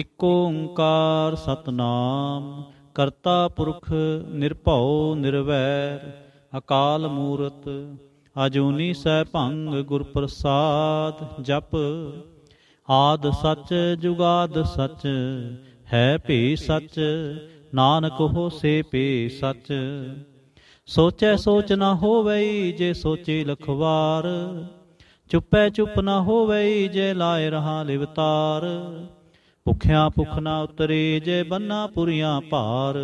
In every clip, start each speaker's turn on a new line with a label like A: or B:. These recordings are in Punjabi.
A: ਇਕ ਓੰਕਾਰ ਸਤਨਾਮ ਕਰਤਾ ਪੁਰਖ ਨਿਰਭਉ ਨਿਰਵੈਰ ਅਕਾਲ ਮੂਰਤ ਅਜੂਨੀ ਸਹਿ ਭੰਗ ਗੁਰ ਪ੍ਰਸਾਦ ਜਪ ਆਦ ਸਚ ਜੁਗਾਦ ਸਚ ਹੈ ਭੀ ਸਚ ਨਾਨਕ ਹੋਸੇ ਪੇ ਸਚ ਸੋਚੈ ਸੋਚ ਨਾ ਹੋਵੈ ਜੇ ਸੋਚੇ ਲਖਵਾਰ ਚੁੱਪੈ ਚੁੱਪ ਨਾ ਹੋਵੈ ਜੇ ਲਾਇ ਰਹਾ ਲਿਵਤਾਰ ਭੁਖਿਆ ਭੁਖ ਨਾ ਉਤਰੇ ਜੇ ਬੰਨਾ ਪੁਰੀਆਂ ਭਾਰ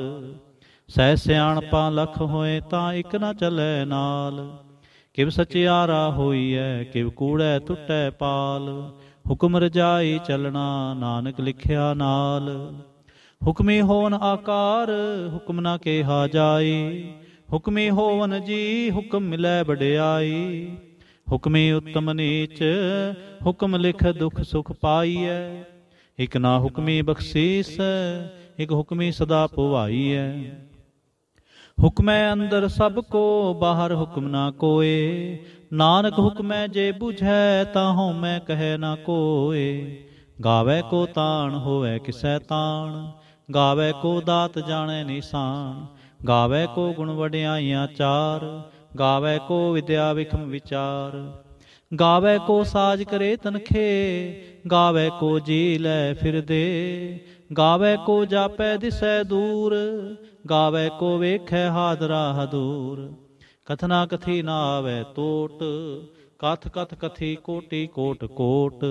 A: ਸਹਿ ਸਿਆਣਪਾਂ ਲਖ ਹੋਏ ਤਾਂ ਇੱਕ ਨਾ ਚੱਲੇ ਨਾਲ ਕਿਵ ਸਚਿਆਰਾ ਹੋਈਐ ਕਿਵ ਕੂੜੈ ਟੁੱਟੈ ਪਾਲ ਹੁਕਮ ਰਜਾਈ ਚਲਣਾ ਨਾਨਕ ਲਿਖਿਆ ਨਾਲ ਹੁਕਮੇ ਹੋਵਨ ਆਕਾਰ ਹੁਕਮ ਨਾ ਕਿਹਾ ਜਾਈ ਹੁਕਮੇ ਹੋਵਨ ਜੀ ਹੁਕਮ ਮਿਲੈ ਵਡਿਆਈ ਹੁਕਮੇ ਉਤਮ ਨੀਚ ਹੁਕਮ ਲਿਖ ਦੁਖ ਸੁਖ ਪਾਈਐ ਇਕ ਨਾ ਹੁਕਮੇ ਬਖਸ਼ੀਸ਼ ਇਕ ਹੁਕਮੇ ਸਦਾ ਪਵਾਈ ਹੈ ਹੁਕਮੈ ਅੰਦਰ ਸਭ ਕੋ ਬਾਹਰ ਹੁਕਮ ਨਾ ਕੋਏ ਨਾਨਕ ਹੁਕਮੈ ਜੇ 부ਝੈ ਤਾ ਹਉ ਮੈਂ ਕਹੈ ਨਾ ਕੋਏ ਗਾਵੇ ਕੋ ਤਾਣ ਹੋਵੇ ਕਿਸੈ ਤਾਣ ਗਾਵੇ ਕੋ ਦਾਤ ਜਾਣੈ ਨਿਸ਼ਾਨ ਗਾਵੇ ਕੋ ਗੁਣ ਵਡਿਆਈਆਂ ਚਾਰ ਗਾਵੇ ਕੋ ਵਿਦਿਆ ਵਿਖਮ ਵਿਚਾਰ ਗਾਵੇ ਕੋ ਸਾਜ ਕਰੇ ਤਨਖੇ ਗਾਵੇ ਕੋ ਜੀ ਲੈ ਫਿਰਦੇ ਗਾਵੇ ਕੋ ਜਾਪੈ ਦਿਸੈ ਦੂਰ ਗਾਵੇ ਕੋ ਵੇਖੈ ਹਾਦਰਾ ਹਦੂਰ ਕਥਨਾ ਕਥੀ ਨਾ ਆਵੇ ਟੋਟ ਕਥ ਕਥ ਕਥੀ ਕੋਟੀ ਕੋਟ ਕੋਟ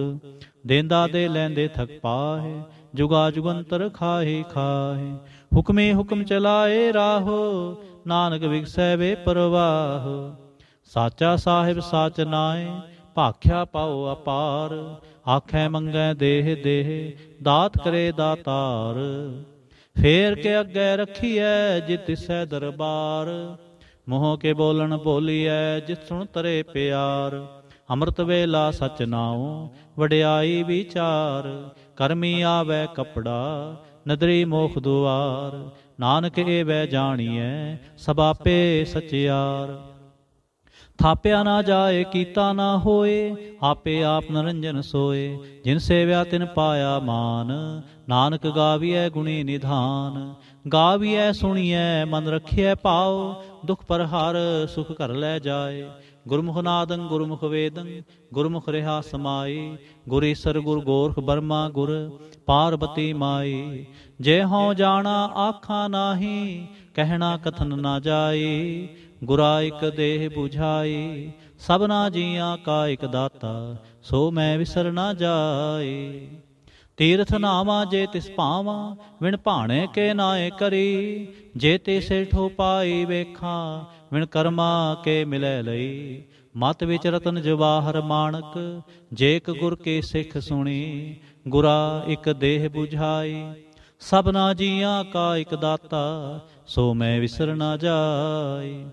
A: ਦੇਂਦਾ ਦੇ ਲੈਂਦੇ ਥਕ ਪਾਹੇ ਜੁਗਾ ਜੁਗੰਤਰ ਖਾਹੇ ਖਾਹੇ ਹੁਕਮੇ ਹੁਕਮ ਚਲਾਏ ਰਾਹੋ ਨਾਨਕ ਵਿਗਸੈ ਵੇ ਪਰਵਾਹ ਸਾਚਾ ਸਾਹਿਬ ਸਾਚ ਨਾਏ ਭਾਖਿਆ ਪਾਉ ਅਪਾਰ ਆਖੇ ਮੰਗੇ ਦੇਹ ਦੇਹ ਦਾਤ ਕਰੇ ਦਾਤਾਰ ਫੇਰ ਕੇ ਅੱਗੇ ਰਖੀਐ ਜਿਤ ਸੈ ਦਰਬਾਰ ਮੋਹ ਕੇ ਬੋਲਣ ਬੋਲੀਐ ਜਿਤ ਸੁਣ ਤਰੇ ਪਿਆਰ ਅੰਮ੍ਰਿਤ ਵੇਲਾ ਸਚ ਨਾਉ ਵਡਿਆਈ ਵਿਚਾਰ ਕਰਮੀ ਆਵੇ ਕਪੜਾ ਨਦਰੀ ਮੋਖ ਦੁਆਰ ਨਾਨਕ ਏ ਵੈ ਜਾਣੀਐ ਸਬਾਪੇ ਸਚਿਆਰ ਥਾਪਿਆ ਨਾ ਜਾਏ ਕੀਤਾ ਨਾ ਹੋਏ ਆਪੇ ਆਪ ਨਰੰਜਨ ਸੋਏ ਜਿਨ ਸੇਵਿਆ ਤਿਨ ਪਾਇਆ ਮਾਨ ਨਾਨਕ ਗਾਵੀਐ ਗੁਣੀ ਨਿਧਾਨ ਗਾਵੀਐ ਸੁਣੀਐ ਮਨ ਰਖਿਐ ਪਾਉ ਦੁਖ ਪਰ ਹਰ ਸੁਖ ਘਰ ਲੈ ਜਾਏ ਗੁਰਮੁਖ ਨਾਦੰ ਗੁਰਮੁਖ ਵੇਦੰ ਗੁਰਮੁਖ ਰਹਾ ਸਮਾਈ ਗੁਰੇਸਰ ਗੁਰ ਗੋਰਖ ਬਰਮਾ ਗੁਰ ਪਾਰਬਤੀ ਮਾਈ ਜੇ ਹਉ ਜਾਣਾ ਆਖਾ ਨਾਹੀ ਕਹਿਣਾ ਕਥਨ ਨਾ ਜਾਏ ਗੁਰਾ ਇਕ ਦੇਹ 부ਝਾਈ ਸਭਨਾ ਜੀਆਂ ਕਾ ਇਕ ਦਾਤਾ ਸੋ ਮੈਂ ਵਿਸਰ ਨਾ ਜਾਏ ਤੀਰਥ ਨਾਵਾ ਜੇ ਤਿਸ ਪਾਵਾਂ ਵਿਣ ਭਾਣੇ ਕੇ ਨਾਏ ਕਰੀ ਜੇ ਤੇ ਠੋ ਪਾਈ ਵੇਖਾਂ ਵਿਣ ਕਰਮਾ ਕੇ ਮਿਲੇ ਲਈ ਮਤ ਵਿੱਚ ਰਤਨ ਜਵਾਹਰ ਮਾਨਕ ਇਕ ਗੁਰ ਕੇ ਸਿੱਖ ਸੁਣੀ ਗੁਰਾ ਇਕ ਦੇਹ 부ਝਾਈ ਸਭਨਾ ਜੀਆਂ ਕਾ ਇਕ ਦਾਤਾ ਸੋ ਮੈਂ ਵਿਸਰ ਨਾ ਜਾਏ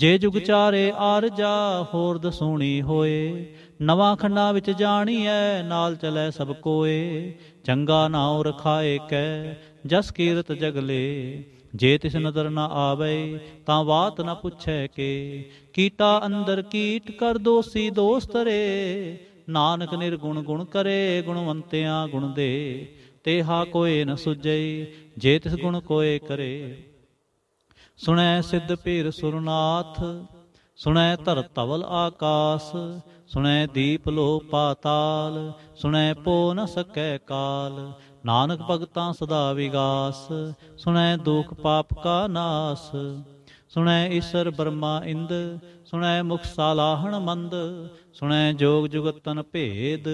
A: ਜੇ ਜੁਗ ਚਾਰੇ ਆਰਜਾ ਹੋਰ ਦਸੂਣੀ ਹੋਏ ਨਵਾਂ ਖੰਡਾ ਵਿੱਚ ਜਾਣੀ ਐ ਨਾਲ ਚਲੇ ਸਭ ਕੋਏ ਚੰਗਾ ਨਾਉ ਰਖਾਏ ਕੈ ਜਸ ਕੀਰਤ ਜਗਲੇ ਜੇ ਤਿਸ ਨਦਰ ਨਾ ਆਵੇ ਤਾਂ ਬਾਤ ਨਾ ਪੁੱਛੈ ਕੇ ਕੀਟਾ ਅੰਦਰ ਕੀਟ ਕਰ ਦੋਸੀ ਦੋਸਤ ਰੇ ਨਾਨਕ ਨਿਰਗੁਣ ਗੁਣ ਕਰੇ ਗੁਣਵੰਤਿਆਂ ਗੁਣ ਦੇ ਤੇ ਹਾ ਕੋਏ ਨ ਸੁਜੈ ਜੇ ਤਿਸ ਗੁਣ ਕੋਏ ਕਰੇ ਸੁਣੈ ਸਿੱਧ ਪੀਰ ਸੁਰਨਾਥ ਸੁਣੈ ਧਰ ਤਵਲ ਆਕਾਸ ਸੁਣੈ ਦੀਪ ਲੋ ਪਾਤਾਲ ਸੁਣੈ ਪੋ ਨ ਸਕੈ ਕਾਲ ਨਾਨਕ ਭਗਤਾਂ ਸਦਾ ਵਿਗਾਸ ਸੁਣੈ ਦੁਖ ਪਾਪ ਕਾ ਨਾਸ ਸੁਣੈ ਈਸ਼ਰ ਬਰਮਾ ਇੰਦ ਸੁਣੈ ਮੁਖ ਸਾਲਾਹਣ ਮੰਦ ਸੁਣੈ ਜੋਗ ਜੁਗਤ ਤਨ ਭੇਦ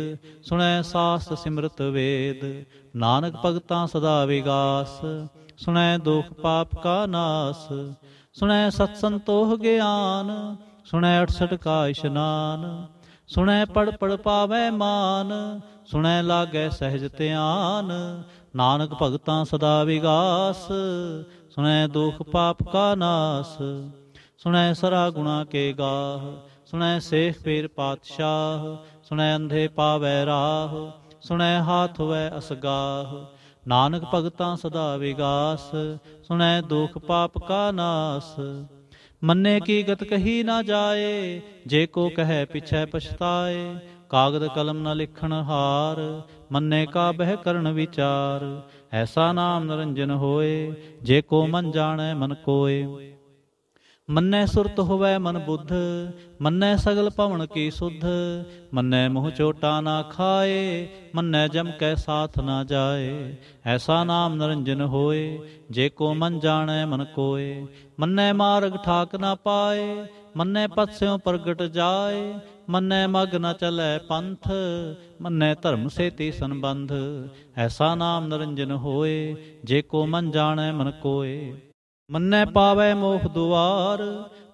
A: ਸੁਣੈ ਸਾਸਤ ਸਿਮਰਤ ਵੇਦ ਨਾਨਕ ਭਗਤਾਂ ਸਦਾ ਵਿਗਾਸ ਸੁਣੈ ਦੁਖ ਪਾਪ ਕਾ ਨਾਸ ਸੁਣੈ ਸਤ ਸੰਤੋਖ ਗਿਆਨ ਸੁਣੈ 68 ਕਾ ਇਸ਼ਨਾਨ ਸੁਣੈ ਪੜ ਪੜ ਪਾਵੈ ਮਾਨ ਸੁਣੈ ਲਾਗੈ ਸਹਿਜ ਧਿਆਨ ਨਾਨਕ ਭਗਤਾਂ ਸਦਾ ਵਿਗਾਸ ਸੁਣੈ ਦੁਖ ਪਾਪ ਕਾ ਨਾਸ ਸੁਣੈ ਸਰਾ ਗੁਣਾ ਕੇ ਗਾਹ ਸੁਣੈ ਸੇਖ ਪੀਰ ਪਾਤਸ਼ਾਹ ਸੁਣੈ ਅੰਧੇ ਪਾਵੈ ਰਾਹ ਸੁਣੈ ਹਾਥ ਵੈ ਅਸਗਾਹ ਨਾਨਕ ਭਗਤਾਂ ਸਦਾ ਵਿਗਾਸ ਸੁਣੈ ਦੁਖ ਪਾਪ ਕਾ ਨਾਸ ਮੰਨੇ ਕੀ ਗਤ ਕਹੀ ਨਾ ਜਾਏ ਜੇ ਕੋ ਕਹੈ ਪਿਛੈ ਪਛਤਾਏ ਕਾਗਦ ਕਲਮ ਨ ਲਿਖਣ ਹਾਰ ਮੰਨੇ ਕਾ ਬਹਿ ਕਰਨ ਵਿਚਾਰ ਐਸਾ ਨਾਮ ਨਿਰੰਜਨ ਹੋਏ ਜੇ ਕੋ ਮਨ ਜਾਣੈ ਮਨ ਕੋਏ ਮੰਨੈ ਸੁਰਤ ਹੋਵੇ ਮਨ ਬੁੱਧ ਮੰਨੈ ਸਗਲ ਭਵਨ ਕੀ ਸੁਧ ਮੰਨੈ ਮੋਹ ਚੋਟਾ ਨਾ ਖਾਏ ਮੰਨੈ ਜਮ ਕੈ ਸਾਥ ਨਾ ਜਾਏ ਐਸਾ ਨਾਮ ਨਰੰਜਨ ਹੋਏ ਜੇ ਕੋ ਮਨ ਜਾਣੈ ਮਨ ਕੋਏ ਮੰਨੈ ਮਾਰਗ ਠਾਕ ਨਾ ਪਾਏ ਮੰਨੈ ਪਤਸਿਓ ਪ੍ਰਗਟ ਜਾਏ ਮੰਨੈ ਮਗ ਨਾ ਚਲੈ ਪੰਥ ਮੰਨੈ ਧਰਮ ਸੇਤੀ ਸੰਬੰਧ ਐਸਾ ਨਾਮ ਨਰੰਜਨ ਹੋਏ ਜੇ ਕੋ ਮਨ ਜਾਣੈ ਮਨ ਕੋਏ ਮੰਨੈ ਪਾਵੈ ਮੋਖ ਦੁਆਰ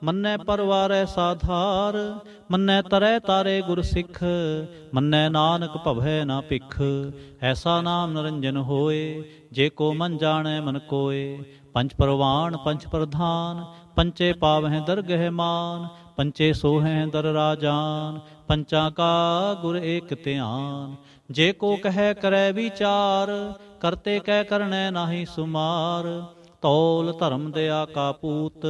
A: ਮੰਨੈ ਪਰਵਾਰੈ ਸਾਧਾਰ ਮੰਨੈ ਤਰੈ ਤਾਰੇ ਗੁਰ ਸਿੱਖ ਮੰਨੈ ਨਾਨਕ ਭਵੈ ਨਾ ਭਿਖ ਐਸਾ ਨਾਮ ਨਰੰਜਨ ਹੋਏ ਜੇ ਕੋ ਮਨ ਜਾਣੈ ਮਨ ਕੋਏ ਪੰਜ ਪਰਵਾਨ ਪੰਜ ਪ੍ਰਧਾਨ ਪੰਚੇ ਪਾਵਹਿ ਦਰਗਹਿ ਮਾਨ ਪੰਚੇ ਸੋਹੈ ਦਰ ਰਾਜਾਨ ਪੰਚਾ ਕਾ ਗੁਰ ਏਕ ਧਿਆਨ ਜੇ ਕੋ ਕਹੈ ਕਰੈ ਵਿਚਾਰ ਕਰਤੇ ਕਹਿ ਕਰਨੈ ਨਾਹੀ ਸੁਮਾਰ ਤੋਲ ਧਰਮ ਦਿਆ ਕਾ ਪੂਤ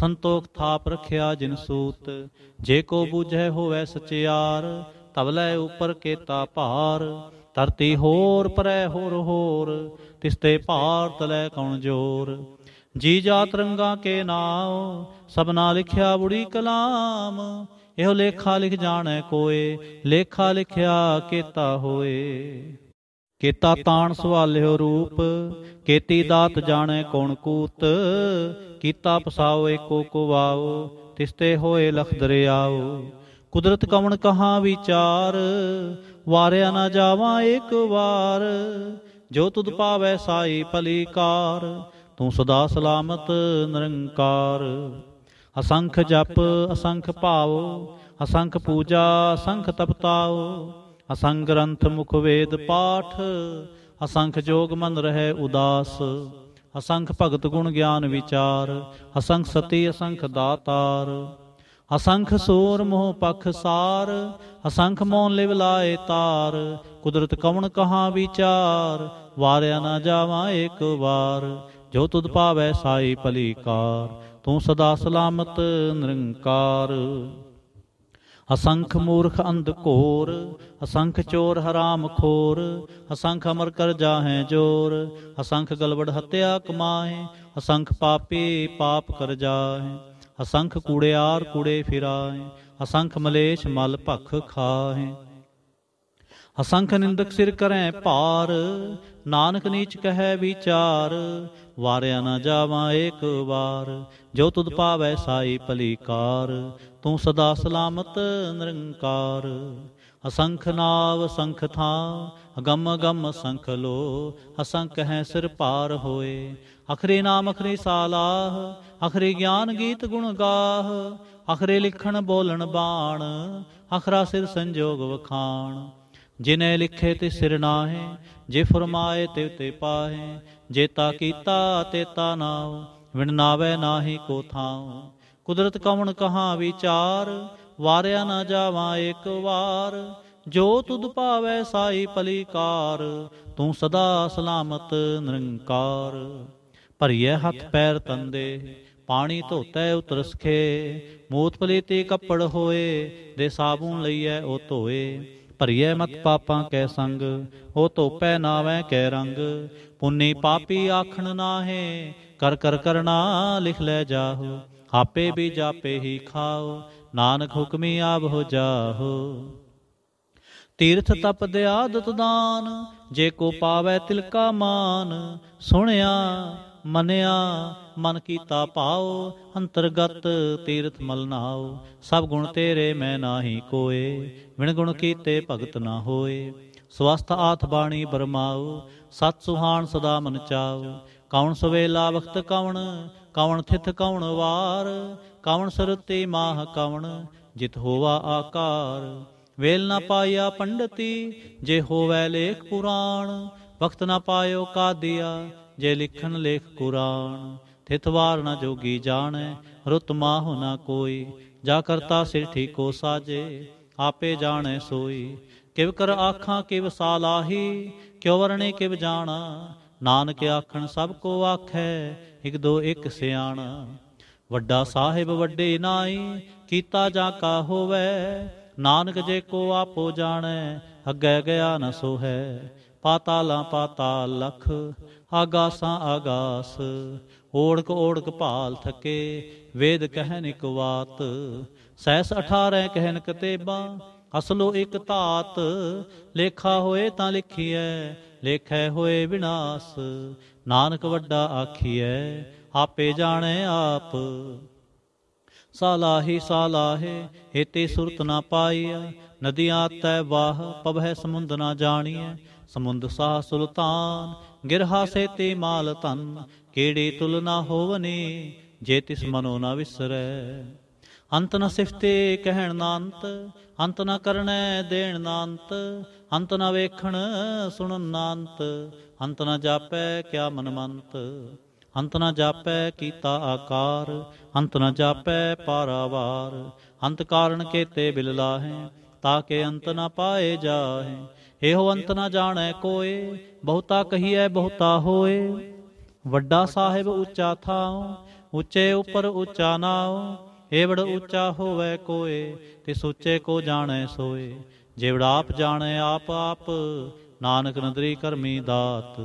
A: ਸੰਤੋਖ ਥਾਪ ਰਖਿਆ ਜਿਨ ਸੂਤ ਜੇ ਕੋ ਬੂਝੈ ਹੋਵੇ ਸਚਿਆਰ ਤਵਲੇ ਉਪਰ ਕੇਤਾ ਭਾਰ ਧਰਤੀ ਹੋਰ ਪਰੈ ਹੋਰ ਹੋਰ ਤਿਸਤੇ ਭਾਰ ਤਲੇ ਕਉਣ ਜੋਰ ਜੀ ਜਾਤ ਰੰਗਾ ਕੇ ਨਾਮ ਸਭਨਾ ਲਿਖਿਆ ਬੁੜੀ ਕਲਾਮ ਇਹੋ ਲੇਖਾ ਲਿਖ ਜਾਣੈ ਕੋਏ ਲੇਖਾ ਲਿਖਿਆ ਕੇਤਾ ਹੋਏ ਕੀਤਾ ਤਾਣ ਸਵਾਲਿਓ ਰੂਪ ਕੀਤੀ ਦਾਤ ਜਾਣੈ ਕੌਣ ਕੂਤ ਕੀਤਾ ਪਸਾਓ ਏਕੋ ਕੋ ਵਾਓ ਤਿਸਤੇ ਹੋਏ ਲਖ ਦਰਿਆਓ ਕੁਦਰਤ ਕਵਣ ਕਹਾ ਵਿਚਾਰ ਵਾਰਿਆ ਨਾ ਜਾਵਾਂ ਇੱਕ ਵਾਰ ਜੋ ਤੁਧ ਪਾਵੈ ਸਾਈ ਪਲੀਕਾਰ ਤੂੰ ਸਦਾ ਸਲਾਮਤ ਨਿਰੰਕਾਰ ਅਸੰਖ ਜਪ ਅਸੰਖ ਭਾਵ ਅਸੰਖ ਪੂਜਾ ਅਸੰਖ ਤਪਤਾਓ ਅਸੰਗ ਗ੍ਰੰਥ ਮੁਖ ਵੇਦ ਪਾਠ ਅਸੰਖ ਜੋਗ ਮਨ ਰਹੇ ਉਦਾਸ ਅਸੰਖ ਭਗਤ ਗੁਣ ਗਿਆਨ ਵਿਚਾਰ ਅਸੰਖ ਸਤੀ ਅਸੰਖ ਦਾਤਾਰ ਅਸੰਖ ਸੂਰ ਮੋਹ ਪਖ ਸਾਰ ਅਸੰਖ ਮੋਨ ਲਿਵ ਲਾਏ ਤਾਰ ਕੁਦਰਤ ਕਵਣ ਕਹਾ ਵਿਚਾਰ ਵਾਰਿਆ ਨਾ ਜਾਵਾ ਇੱਕ ਵਾਰ ਜੋ ਤੁਧ ਪਾਵੈ ਸਾਈ ਭਲੀ ਕਾਰ ਤੂੰ ਸਦਾ ਸਲਾਮਤ ਨਿਰੰਕਾਰ असंख मूर्ख अंधकोर असंख चोर हराम खोर असंख अमर कर जाहे जोर असंख गलबड़ हत्या कमाए असंख पापी पाप कर जाए असंख कूड़े आर कूड़े फिराए असंख मलेश मल पख खाए असंख निंदक सिर करें पार नानक नीच कह विचार वारिया ਨਾ जावा एक ਵਾਰ जो तुद ਪਾਵੈ साई पलीकार ਤੂੰ ਸਦਾ ਸਲਾਮਤ ਨਿਰੰਕਾਰ ਅਸੰਖ ਨਾਵ ਸੰਖ ਥਾ ਅਗੰਮ ਗੰਮ ਸੰਖ ਲੋ ਅਸੰਖ ਹੈ ਸਿਰ ਪਾਰ ਹੋਏ ਅਖਰੇ ਨਾਮ ਅਖਰੇ ਸਾਲਾਹ ਅਖਰੇ ਗਿਆਨ ਗੀਤ ਗੁਣ ਗਾਹ ਅਖਰੇ ਲਿਖਣ ਬੋਲਣ ਬਾਣ ਅਖਰਾ ਸਿਰ ਸੰਜੋਗ ਵਖਾਣ ਜਿਨੇ ਲਿਖੇ ਤੇ ਸਿਰ ਨਾਹੇ ਜੇ ਫਰਮਾਏ ਤੇ ਉਤੇ ਪਾਹੇ ਜੇ ਤਾ ਕੀਤਾ ਤੇ ਤਾ ਨਾਉ ਵਿਣ ਨਾਵੇ ਨਾਹੀ ਕੋ ਥਾਉ ਕੁਦਰਤ ਕਵਣ ਕਹਾ ਵਿਚਾਰ ਵਾਰਿਆ ਨਾ ਜਾਵਾ ਇੱਕ ਵਾਰ ਜੋ ਤੁਧ ਭਾਵੈ ਸਾਈ ਭਲੀਕਾਰ ਤੂੰ ਸਦਾ ਸਲਾਮਤ ਨਿਰੰਕਾਰ ਭਰੀਏ ਹੱਥ ਪੈਰ ਤੰਦੇ ਪਾਣੀ ਧੋਤੈ ਉਤਰਸਖੇ ਮੂਤ ਪਲੀਤੀ ਕੱਪੜ ਹੋਏ ਦੇ ਸਾਬੂਨ ਲਈਐ ਉਹ ਧੋਏ ਭਰੀਏ ਮਤ ਪਾਪਾਂ ਕੈ ਸੰਗ ਉਹ ਧੋਪੈ ਨਾਵੇਂ ਕੈ ਰੰਗ ਪੁੰਨੀ ਪਾਪੀ ਆਖਣ ਨਾਹੇ ਕਰ ਕਰ ਕਰਨਾ ਲਿਖ ਲੈ ਜਾਹੋ ਆਪੇ ਵੀ ਜਾਪੇ ਹੀ ਖਾਓ ਨਾਨਕ ਹੁਕਮੀ ਆਪ ਹੋ ਜਾਹੋ ਤੀਰਥ ਤਪ ਦੇ ਆਦਤ ਦਾਨ ਜੇ ਕੋ ਪਾਵੇ ਤਿਲਕਾ ਮਾਨ ਸੁਣਿਆ ਮੰਨਿਆ ਮਨ ਕੀਤਾ ਪਾਓ ਅੰਤਰਗਤ ਤੀਰਥ ਮਲਨਾਓ ਸਭ ਗੁਣ ਤੇਰੇ ਮੈਂ ਨਾਹੀ ਕੋਏ ਵਿਣ ਗੁਣ ਕੀਤੇ ਭਗਤ ਨਾ ਹੋਏ ਸਵਸਤ ਆਥ ਬਾਣੀ ਬਰਮਾਓ ਸਤ ਸੁਹਾਣ ਸਦਾ ਮਨ ਚਾਓ ਕੌਣ ਸਵੇ ਵਖਤ ਕਵਣ ਕਵਣ ਥਿਤ ਕਵਣ ਵਾਰ ਕਵਣ ਸਰਤੇ ਮਾਹ ਕਵਣ ਜਿਤ ਹੋਵਾ ਆਕਾਰ ਵੇਲ ਨਾ ਪਾਇਆ ਪੰਡਤੀ ਜੇ ਹੋਵੇ ਲੇਖ ਪੁਰਾਣ ਵਕਤ ਨਾ ਪਾਇਓ ਕਾਦਿਆ ਜੇ ਲਿਖਣ ਲੇਖ ਕੁਰਾਨ ਥਿਤ ਵਾਰ ਨਾ ਜੋਗੀ ਜਾਣੈ ਰੁਤ ਮਾਹ ਨਾ ਕੋਈ ਜਾ ਕਰਤਾ ਸਿਰ ਠੀਕੋ ਸਾਜੇ ਆਪੇ ਜਾਣੈ ਸੋਈ ਕਿਵ ਕਰ ਆਖਾਂ ਕਿਵ ਸਾਲਾਹੀ ਕਿਉ ਵਰਣੇ ਕਿਵ ਜਾਣਾ ਨਾਨਕ ਆਖਣ ਸਭ ਕੋ ਆਖੈ ਇਕ ਦੋ ਇੱਕ ਸਿਆਣ ਵੱਡਾ ਸਾਹਿਬ ਵੱਡੇ ਨਾਈ ਕੀਤਾ ਜਾ ਕਾ ਹੋਵੇ ਨਾਨਕ ਜੇ ਕੋ ਆਪੋ ਜਾਣੈ ਅੱਗੇ ਗਿਆ ਨ ਸੋਹੈ ਪਾਤਾਲਾਂ ਪਾਤਾਲ ਲਖ ਆਗਾਸਾਂ ਆਗਾਸ ਓੜਕ ਓੜਕ ਭਾਲ ਥਕੇ ਵੇਦ ਕਹਿਨ ਇੱਕ ਬਾਤ ਸੈਸ 18 ਕਹਿਨ ਕਤੇਬਾ ਅਸਲੋ ਇੱਕ ਧਾਤ ਲੇਖਾ ਹੋਏ ਤਾਂ ਲਿਖੀਐ ਲੇਖੈ ਹੋਏ ਵਿਨਾਸ਼ ਨਾਨਕ ਵੱਡਾ ਆਖੀਐ ਆਪੇ ਜਾਣੈ ਆਪ ਸਾਲਾਹੀ ਸਾਲਾਹੇ ਹੇਤੇ ਸੁਰਤ ਨਾ ਪਾਈਆ ਨਦੀਆਂ ਤੈ ਵਾਹ ਪਵਹਿ ਸਮੁੰਦ ਨਾ ਜਾਣੀਐ ਸਮੁੰਦ ਸਾਹ ਸੁਲਤਾਨ ਗਿਰਹਾ ਸੇ ਤੇ ਮਾਲ ਤਨ ਕਿਹੜੀ ਤੁਲਨਾ ਹੋਵਨੀ ਜੇ ਤਿਸ ਮਨੋ ਨਾ ਵਿਸਰੈ ਅੰਤ ਨ ਸਿਫਤੇ ਕਹਿਣ ਨਾ ਅੰਤ ਅੰਤ ਨ ਕਰਨੈ ਦੇਣ ਨਾ ਅੰਤ ਅੰਤ ਨਾ ਵੇਖਣ ਸੁਣਨ ਨਾਨਤ ਅੰਤ ਨਾ ਜਾਪੈ ਕਿਆ ਮਨਮੰਤ ਅੰਤ ਨਾ ਜਾਪੈ ਕੀਤਾ ਆਕਾਰ ਅੰਤ ਨਾ ਜਾਪੈ ਪਾਰਾਵਾਰ ਅੰਤ ਕਾਰਨ ਕੇਤੇ ਬਿਲ ਲਾਹੇ ਤਾਂ ਕਿ ਅੰਤ ਨਾ ਪਾਏ ਜਾਹੇ ਇਹੋ ਅੰਤ ਨਾ ਜਾਣੈ ਕੋਏ ਬਹੁਤਾ ਕਹੀਐ ਬਹੁਤਾ ਹੋਏ ਵੱਡਾ ਸਾਹਿਬ ਉੱਚਾ ਥਾਉ ਉੱਚੇ ਉਪਰ ਉੱਚਾ ਨਾਉ ਏਵੜ ਉੱਚਾ ਹੋਵੇ ਕੋਏ ਤੇ ਸੋਚੇ ਕੋ ਜਾਣੈ ਸੋਏ ਆਪ ਜਾਣੇ ਆਪ ਆਪ ਨਾਨਕ ਨਦਰੀ ਕਰਮੀ ਦਾਤ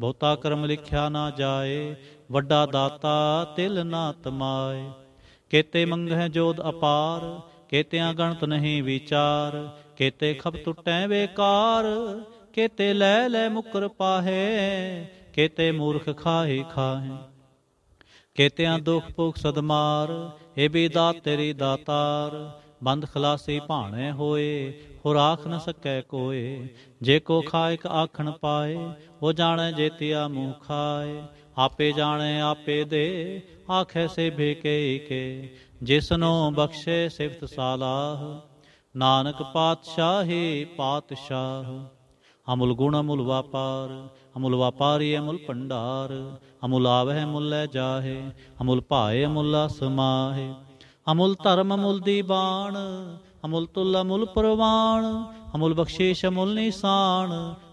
A: ਬਹੁਤਾ ਕਰਮ ਲਿਖਿਆ ਨਾ ਜਾਏ ਵੱਡਾ ਦਾਤਾ ਤਿਲ ਨਾ ਤਮਾਏ ਕੇਤੇ ਮੰਗਹਿ ਜੋਦ ਅਪਾਰ ਕੇਤਿਆਂ ਗਣਤ ਨਹੀਂ ਵਿਚਾਰ ਕੇਤੇ ਖਬ ਟੁੱਟੈ ਵੇਕਾਰ ਕੇਤੇ ਲੈ ਲੈ ਮੁਕਰ ਪਾਹੇ ਕੇਤੇ ਮੂਰਖ ਖਾਹੇ ਖਾਹੇ ਕੇਤਿਆਂ ਦੁਖ ਭੁਖ ਸਦਮਾਰ ਏ ਵੀ ਦਾਤ ਤੇਰੀ ਦਾਤਾਰ ਬੰਦ ਖਲਾਸੀ ਭਾਣੇ ਹੋਏ ਹੋ ਰਾਖ ਨ ਸਕੈ ਕੋਏ ਜੇ ਕੋ ਖਾਇਕ ਆਖਣ ਪਾਏ ਉਹ ਜਾਣੈ ਜੇਤਿਆ ਮੂੰ ਖਾਏ ਆਪੇ ਜਾਣੈ ਆਪੇ ਦੇ ਆਖੈ ਸੇ ਭੇਕੇ ਕੇ ਜਿਸਨੋ ਬਖਸ਼ੇ ਸਿਫਤ ਸਾਲਾਹ ਨਾਨਕ ਪਾਤਸ਼ਾਹੀ ਪਾਤਸ਼ਾਹ ਅਮੁਲ ਗੁਣ ਅਮੁਲ ਵਾਪਾਰ ਅਮੁਲ ਵਾਪਾਰੀ ਅਮੁਲ ਪੰਡਾਰ ਅਮੁਲ ਆਵਹਿ ਅਮੁਲ ਲੈ ਜਾਹੇ ਅਮੁਲ ਭਾਏ ਅਮੁਲ ਸਮਾਹੇ ਅਮੁਲ ਧਰਮ ਅਮੁਲ ਦੀ ਬਾਣ ਅਮੁਲ ਤੁਲ ਅਮੁਲ ਪ੍ਰਵਾਨ ਅਮੁਲ ਬਖਸ਼ੇਸ਼ ਅਮੁਲ ਨਿਸ਼ਾਨ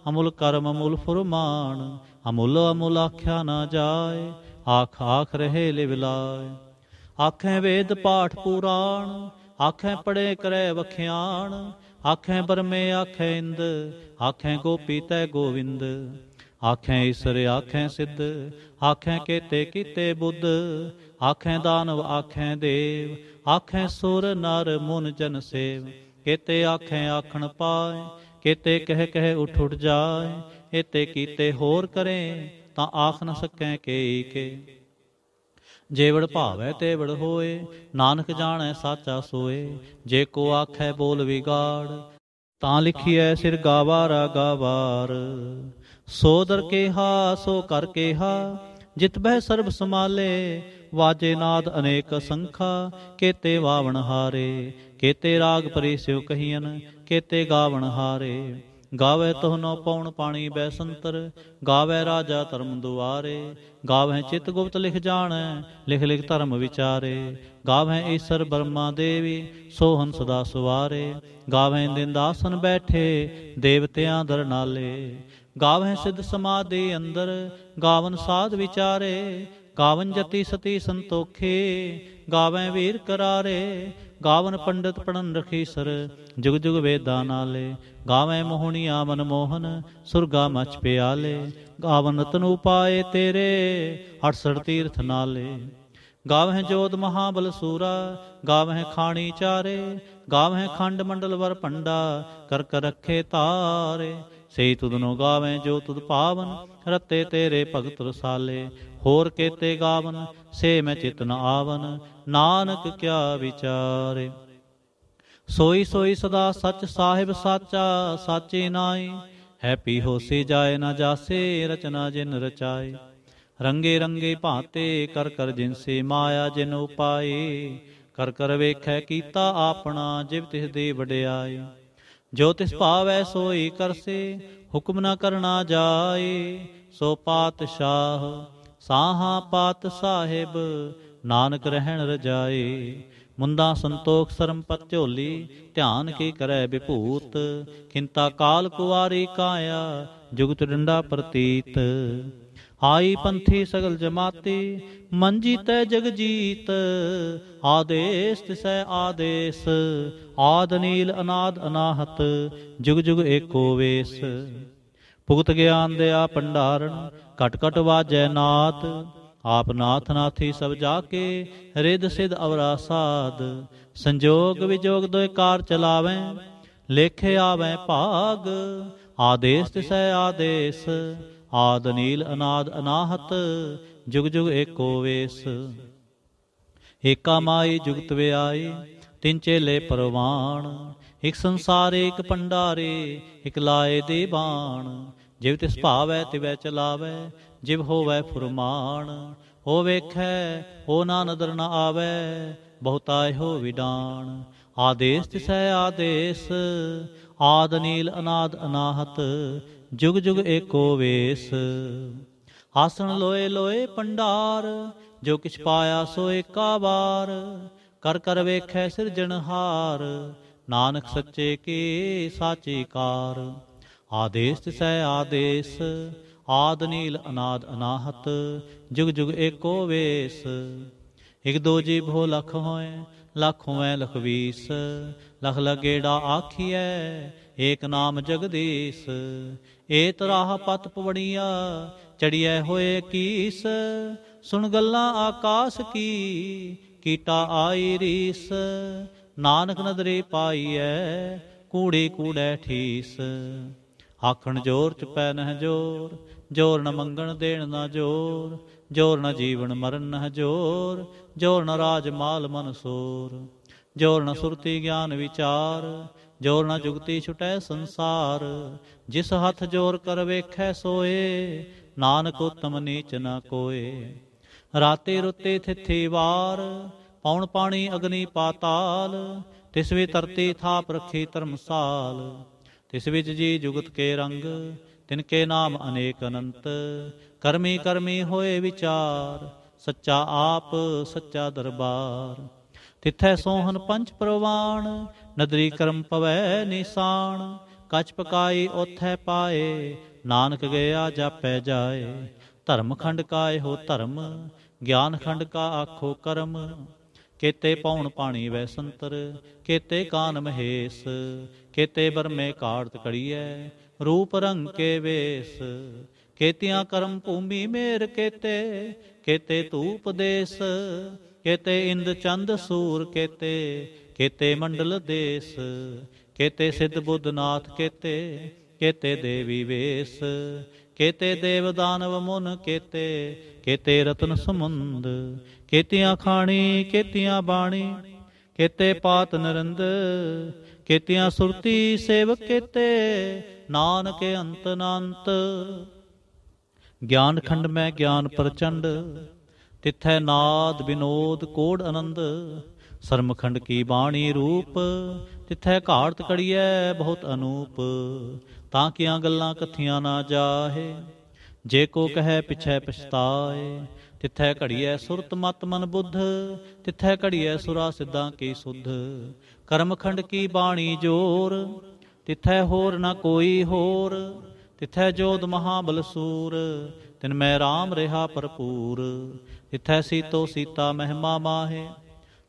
A: ਅਮੁਲ ਕਰਮ ਅਮੁਲ ਫਰਮਾਨ ਅਮੁਲ ਅਮੁਲ ਆਖਿਆ ਨਾ ਜਾਏ ਆਖ ਆਖ ਰਹੇ ਲਿਵ ਲਾਇ ਆਖੇ ਵੇਦ ਪਾਠ ਪੁਰਾਣ ਆਖੇ ਪੜੇ ਕਰੇ ਵਖਿਆਣ ਆਖੇ ਬਰਮੇ ਆਖੇ ਇੰਦ ਆਖੇ ਗੋਪੀ ਤੈ ਗੋਵਿੰਦ ਆਖੇ ਇਸਰ ਆਖੇ ਸਿੱਧ ਆਖੇ ਕੇਤੇ ਕੀਤੇ ਬੁੱਧ ਆਖੇ ਦਾਨਵ ਆਖੇ ਦੇਵ ਆਖੇ ਸੁਰ ਨਰ ਮਨ ਜਨ ਸੇਵ ਕੇਤੇ ਆਖੇ ਆਖਣ ਪਾਏ ਕੇਤੇ ਕਹਿ ਕਹਿ ਉਠ ਉਠ ਜਾਏ ਇਤੇ ਕੀਤੇ ਹੋਰ ਕਰੇ ਤਾਂ ਆਖ ਨ ਸਕੈ ਕੇ ਕੇ ਜੇਵੜ ਭਾਵੈ ਤੇਵੜ ਹੋਏ ਨਾਨਕ ਜਾਣੈ ਸਾਚਾ ਸੋਏ ਜੇ ਕੋ ਆਖੈ ਬੋਲ ਵਿਗਾੜ ਤਾਂ ਲਿਖੀਐ ਸਿਰ ਗਾਵਾਰਾ ਗਾਵਾਰ ਸੋ ਦਰ ਕੇਹਾ ਸੋ ਕਰ ਕੇਹਾ ਜਿਤ ਬਹਿ ਸਰਬ ਸਮਾਲੇ ਵਾਜੇ ਨਾਦ ਅਨੇਕ ਸੰਖਾ ਕੇਤੇ ਵਾਵਣ ਹਾਰੇ ਕੇਤੇ ਰਾਗ ਪਰੇ ਸਿਉ ਕਹੀਨ ਕੇਤੇ ਗਾਵਣ ਹਾਰੇ ਗਾਵੇ ਤਹਨੋ ਪਉਣ ਪਾਣੀ ਬੈ ਸੰਤਰ ਗਾਵੇ ਰਾਜਾ ਧਰਮ ਦੁਆਰੇ ਗਾਵੇ ਚਿਤ ਗੁਪਤ ਲਿਖ ਜਾਣੈ ਲਿਖ ਲਿਖ ਧਰਮ ਵਿਚਾਰੇ ਗਾਵੇ ਈਸ਼ਰ ਬਰਮਾ ਦੇਵੀ ਸੋਹਨ ਸਦਾ ਸੁਵਾਰੇ ਗਾਵੇ ਦਿੰਦਾਸਨ ਬੈਠੇ ਦੇਵਤਿਆਂ ਦਰ ਨਾਲੇ ਗਾਵਹਿ ਸਿਧ ਸਮਾਦੇ ਅੰਦਰ ਗਾਵਨ ਸਾਧ ਵਿਚਾਰੇ ਗਾਵਨ ਜਤੀ ਸਤੀ ਸੰਤੋਖੇ ਗਾਵੈ ਵੀਰ ਕਰਾਰੇ ਗਾਵਨ ਪੰਡਤ ਪੜਨ ਰਖੀ ਸਰ ਜੁਗ ਜੁਗ ਵੇਦਾਂ ਨਾਲੇ ਗਾਵੈ ਮੋਹਣੀਆ ਮਨ ਮੋਹਨ ਸੁਰਗਾ ਮਚ ਪਿਆਲੇ ਗਾਵਨ ਤਨ ਉਪਾਏ ਤੇਰੇ 68 ਤੀਰਥ ਨਾਲੇ ਗਾਵਹਿ ਜੋਤ ਮਹਾਬਲ ਸੂਰਾ ਗਾਵਹਿ ਖਾਣੀ ਚਾਰੇ ਗਾਵਹਿ ਖੰਡ ਮੰਡਲ ਵਰ ਪੰਡਾ ਕਰ ਕਰ ਰੱਖੇ ਤਾਰੇ ਸੇ ਤੁਧ ਨੂੰ ਗਾਵੇਂ ਜੋ ਤੁਧ ਪਾਵਨ ਰਤੇ ਤੇਰੇ ਭਗਤ ਰਸਾਲੇ ਹੋਰ ਕੇਤੇ ਗਾਵਨ ਸੇ ਮੈਂ ਚਿਤਨ ਆਵਨ ਨਾਨਕ ਕਿਆ ਵਿਚਾਰੇ ਸੋਈ ਸੋਈ ਸਦਾ ਸੱਚ ਸਾਹਿਬ ਸਾਚਾ ਸਾਚੇ ਨਾਈ ਹੈਪੀ ਹੋਸੀ ਜਾਏ ਨਾ ਜਾਸੇ ਰਚਨਾ ਜਿਨ ਰਚਾਏ ਰੰਗੇ ਰੰਗੇ ਭਾਤੇ ਕਰ ਕਰ ਸੇ ਮਾਇਆ ਜਿਨ ਉਪਾਏ ਕਰ ਕਰ ਵੇਖੈ ਕੀਤਾ ਆਪਣਾ ਜਿਵ ਤਿਸ ਦੇ ਵਡਿਆਈ ਜੋ ਤਿਸ ਭਾਵੈ ਸੋਈ ਕਰਸੀ ਹੁਕਮ ਨਾ ਕਰਨਾ ਜਾਏ ਸੋ ਪਾਤਸ਼ਾਹ ਸਾਹਾ ਪਾਤ ਸਾਹਿਬ ਨਾਨਕ ਰਹਿਣ ਰਜਾਏ ਮੁੰਦਾ ਸੰਤੋਖ ਸਰਮ ਪਤਿਓਲੀ ਧਿਆਨ ਕੀ ਕਰੈ ਵਿਭੂਤ ਕਿੰਤਾ ਕਾਲ ਕੁਵਾਰੀ ਕਾਇਆ ਜੁਗਤ ਡੰਡਾ ਪ੍ਰਤੀਤ ਆਈ ਪੰਥੀ ਸਗਲ ਜਮਾਤੀ ਮਨ ਤੈ ਜਗ ਜੀਤ ਆਦੇਸ ਤਿਸੈ ਆਦੇਸ ਆਦ ਨੀਲ ਅਨਾਦ ਅਨਾਹਤ ਜੁਗ ਜੁਗ ਏਕੋ ਵੇਸ ਭੁਗਤ ਗਿਆਨ ਦੇ ਆ ਪੰਡਾਰਨ ਘਟ ਘਟ ਵਾਜੈ ਨਾਤ ਆਪ ਨਾਥ ਨਾਥੀ ਸਭ ਜਾ ਕੇ ਰਿਦ ਸਿਧ ਅਵਰਾ ਸਾਧ ਸੰਜੋਗ ਵਿਜੋਗ ਦੋਇ ਕਾਰ ਚਲਾਵੇਂ ਲੇਖੇ ਆਵੇਂ ਭਾਗ ਆਦੇਸ ਤਿਸੈ ਆਦੇਸ ਆਦ ਨੀਲ ਅਨਾਦ ਅਨਾਹਤ ਜੁਗ ਜੁਗ ਏਕੋ ਵੇਸ ਏਕਾ ਮਾਈ ਜੁਗਤ ਵਿਆਈ ਤਿੰਨ ਚੇਲੇ ਪਰਵਾਣ ਇਕ ਸੰਸਾਰ ਇਕ ਪੰਡਾਰੇ ਇਕ ਲਾਏ ਦੇ ਬਾਣ ਜਿਵ ਤਿਸ ਭਾਵੈ ਤਿਵੈ ਚਲਾਵੈ ਜਿਵ ਹੋਵੇ ਫੁਰਮਾਨ ਹੋ ਵੇਖੈ ਹੋ ਨਾ ਨਦਰ ਨ ਆਵੇ ਬਹੁਤਾ ਹੋ ਵਿਡਾਨ ਆਦੇਸ ਤਿਸੈ ਆਦੇਸ ਆਦ ਨੀਲ ਅਨਾਦ ਅਨਾਹਤ ਜੁਗ ਜੁਗ ਏਕੋ ਵੇਸ ਆਸਣ ਲੋਏ ਲੋਏ ਪੰਡਾਰ ਜੋ ਕਿਛ ਪਾਇਆ ਸੋ ਏਕਾ ਵਾਰ ਕਰ ਕਰ ਵੇਖੈ ਸਿਰਜਣਹਾਰ ਨਾਨਕ ਸੱਚੇ ਕੀ ਸਾਚੀ ਕਾਰ ਆਦੇਸ ਸੈ ਆਦੇਸ ਆਦ ਨੀਲ ਅਨਾਦ ਅਨਾਹਤ ਜੁਗ ਜੁਗ ਏਕੋ ਵੇਸ ਇਕ ਦੋ ਜੀ ਭੋ ਲਖ ਹੋਏ ਲਖ ਹੋਏ ਲਖ ਵੀਸ ਲਖ ਲਗੇੜਾ ਆਖੀਐ ਏਕ ਨਾਮ ਜਗਦੀਸ਼ ਏਤ ਰਾਹ ਪਤ ਪਵਣੀਆ ਚੜੀਐ ਹੋਏ ਕੀਸ ਸੁਣ ਗੱਲਾਂ ਆਕਾਸ਼ ਕੀ ਕੀਟਾ ਆਈ ਰੀਸ ਨਾਨਕ ਨਦਰੇ ਪਾਈਐ ਕੂੜੇ ਕੂੜੈ ਠੀਸ ਆਖਣ ਜੋਰ ਚ ਪੈ ਨਹ ਜੋਰ ਜੋਰ ਨ ਮੰਗਣ ਦੇਣ ਨਾ ਜੋਰ ਜੋਰ ਨ ਜੀਵਨ ਮਰਨ ਨਹ ਜੋਰ ਜੋਰ ਨ ਰਾਜ ਮਾਲ ਮਨਸੂਰ ਜੋਰ ਨ ਸੁਰਤੀ ਗਿਆਨ ਵਿਚਾਰ ਜੋਰ ਨਾ ਜੁਗਤੀ ਛੁਟੈ ਸੰਸਾਰ ਜਿਸ ਹੱਥ ਜੋਰ ਕਰ ਵੇਖੈ ਸੋਏ ਨਾਨਕ ਉਤਮ ਨੀਚ ਨਾ ਕੋਏ ਰਾਤੇ ਰੁੱਤੇ ਥਿੱਥੀ ਵਾਰ ਪੌਣ ਪਾਣੀ ਅਗਨੀ ਪਾਤਾਲ ਤਿਸ ਵੀ ਤਰਤੀ ਥਾਪ ਰਖੀ ਧਰਮਸਾਲ ਤਿਸ ਵਿੱਚ ਜੀ ਜੁਗਤ ਕੇ ਰੰਗ ਤਿਨ ਕੇ ਨਾਮ ਅਨੇਕ ਅਨੰਤ ਕਰਮੀ ਕਰਮੀ ਹੋਏ ਵਿਚਾਰ ਸੱਚਾ ਆਪ ਸੱਚਾ ਦਰਬਾਰ ਤਿੱਥੈ ਸੋਹਨ ਪੰਚ ਪ੍ਰਵਾਣ ਨਦਰੀ ਕਰਮ ਪਵੈ ਨਿਸ਼ਾਨ ਕਛ ਪਕਾਈ ਉਥੈ ਪਾਏ ਨਾਨਕ ਗਿਆ ਜਾਪੈ ਜਾਏ ਧਰਮ ਖੰਡ ਕਾਏ ਹੋ ਧਰਮ ਗਿਆਨ ਖੰਡ ਕਾ ਆਖੋ ਕਰਮ ਕੇਤੇ ਪੌਣ ਪਾਣੀ ਵੈ ਸੰਤਰ ਕੇਤੇ ਕਾਨ ਮਹੇਸ ਕੇਤੇ ਬਰਮੇ ਕਾੜਤ ਕੜੀਐ ਰੂਪ ਰੰਗ ਕੇ ਵੇਸ ਕੇਤਿਆਂ ਕਰਮ ਭੂਮੀ ਮੇਰ ਕੇਤੇ ਕੇਤੇ ਤੂਪ ਦੇਸ ਕੇਤੇ ਇੰਦ ਚੰਦ ਸੂਰ ਕੇਤੇ ਕੇਤੇ ਮੰਡਲ ਦੇਸ ਕੇਤੇ ਸਿੱਧ ਬੁੱਧਨਾਥ ਕੇਤੇ ਕੇਤੇ ਦੇਵੀ ਵੇਸ ਕੇਤੇ ਦੇਵ ਦਾਨਵ ਮੁਨ ਕੇਤੇ ਕੇਤੇ ਰਤਨ ਸਮੁੰਦ ਕੇਤਿਆਂ ਖਾਣੀ ਕੇਤਿਆਂ ਬਾਣੀ ਕੇਤੇ ਪਾਤ ਨਰੰਦ ਕੇਤਿਆਂ ਸੁਰਤੀ ਸੇਵਕ ਕੇਤੇ ਨਾਨਕ ਅੰਤ ਅਨੰਤ ਗਿਆਨ ਖੰਡ ਮੈਂ ਗਿਆਨ ਪ੍ਰਚੰਡ ਤਿੱਥੈ ਨਾਦ ਵਿਨੋਦ ਕੋੜ ਆਨੰਦ ਸਰਮਖੰਡ ਕੀ ਬਾਣੀ ਰੂਪ ਤਿੱਥੈ ਘਾਟ ਕੜੀਐ ਬਹੁਤ ਅਨੂਪ ਤਾਂ ਕਿਆਂ ਗੱਲਾਂ ਕਥੀਆਂ ਨਾ ਜਾਹੇ ਜੇ ਕੋ ਕਹੈ ਪਿਛੈ ਪਛਤਾਏ ਤਿੱਥੈ ਘੜੀਐ ਸੁਰਤ ਮਤ ਮਨ ਬੁੱਧ ਤਿੱਥੈ ਘੜੀਐ ਸੁਰਾ ਸਿੱਧਾਂ ਕੀ ਸੁਧ ਕਰਮਖੰਡ ਕੀ ਬਾਣੀ ਜੋਰ ਤਿੱਥੈ ਹੋਰ ਨਾ ਕੋਈ ਹੋਰ ਤਿੱਥੈ ਜੋਦ ਮਹਾ ਬਲਸੂਰ ਤਿਨ ਮੈਂ RAM ਰਹਾ ਭਰਪੂਰ ਇਥੈ ਸੀਤੋ ਸੀਤਾ ਮਹਿਮਾ ਮਾਹੇ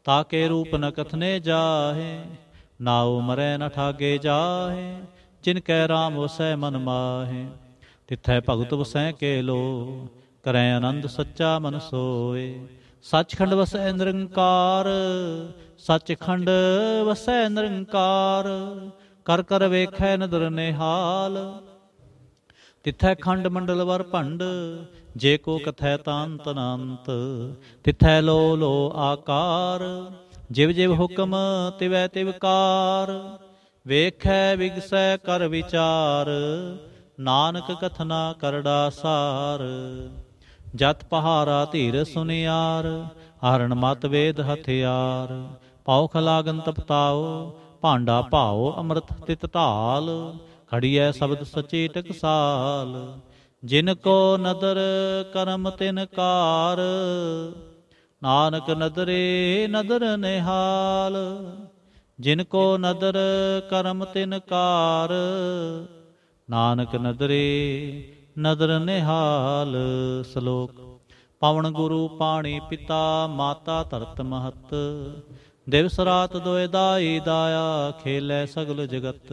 A: ਤਾਕੇ ਰੂਪ ਨ ਕਥਨੇ ਜਾਹੇ ਨਾਉ ਮਰੈ ਨ ਠਾਗੇ ਜਾਹੇ ਜਿਨ ਕੈ ਰਾਮ ਉਸੈ ਮਨ ਮਾਹੇ ਤਿਥੈ ਭਗਤ ਵਸੈ ਕੇ ਲੋ ਕਰੈ ਆਨੰਦ ਸੱਚਾ ਮਨ ਸੋਏ ਸੱਚਖੰਡ ਵਸੈ ਨਿਰੰਕਾਰ ਸੱਚਖੰਡ ਵਸੈ ਨਿਰੰਕਾਰ ਕਰ ਕਰ ਵੇਖੈ ਨਦਰ ਨਿਹਾਲ ਤਿਥੈ ਖੰਡ ਮੰਡਲ ਵਰ ਭੰਡ ਜੇ ਕੋ ਕਥੈ ਤਾਂਤ ਅਨੰਤ ਤਿਥੈ ਲੋ ਲੋ ਆਕਾਰ ਜਿਵ ਜਿਵ ਹੁਕਮ ਤਿਵੈ ਤਿਵਕਾਰ ਵੇਖੈ ਵਿਗਸੈ ਕਰ ਵਿਚਾਰ ਨਾਨਕ ਕਥਨਾ ਕਰੜਾ ਸਾਰ ਜਤ ਪਹਾਰਾ ਧੀਰ ਸੁਨਿਆਰ ਹਰਨ ਮਤ ਵੇਦ ਹਥਿਆਰ ਪੌਖ ਲਾਗਨ ਤਪਤਾਉ ਭਾਂਡਾ ਭਾਉ ਅੰਮ੍ਰਿਤ ਤਿਤ ਧਾਲ ਖੜੀਐ ਸ਼ਬਦ ਸਚੇ ਟਕਸਾਲ ਜਿਨ ਕੋ ਨਦਰ ਕਰਮ ਤਿਨ ਕਾਰ ਨਾਨਕ ਨਦਰੇ ਨਦਰ ਨਿਹਾਲ ਜਿਨ ਕੋ ਨਦਰ ਕਰਮ ਤਿਨ ਕਾਰ ਨਾਨਕ ਨਦਰੇ ਨਦਰ ਨਿਹਾਲ ਸ਼ਲੋਕ ਪਵਨ ਗੁਰੂ ਪਾਣੀ ਪਿਤਾ ਮਾਤਾ ਧਰਤ ਮਹਤ ਦਿਵਸ ਰਾਤ ਦੁਇ ਦਾਈ ਦਾਇਆ ਖੇਲੇ ਸਗਲ ਜਗਤ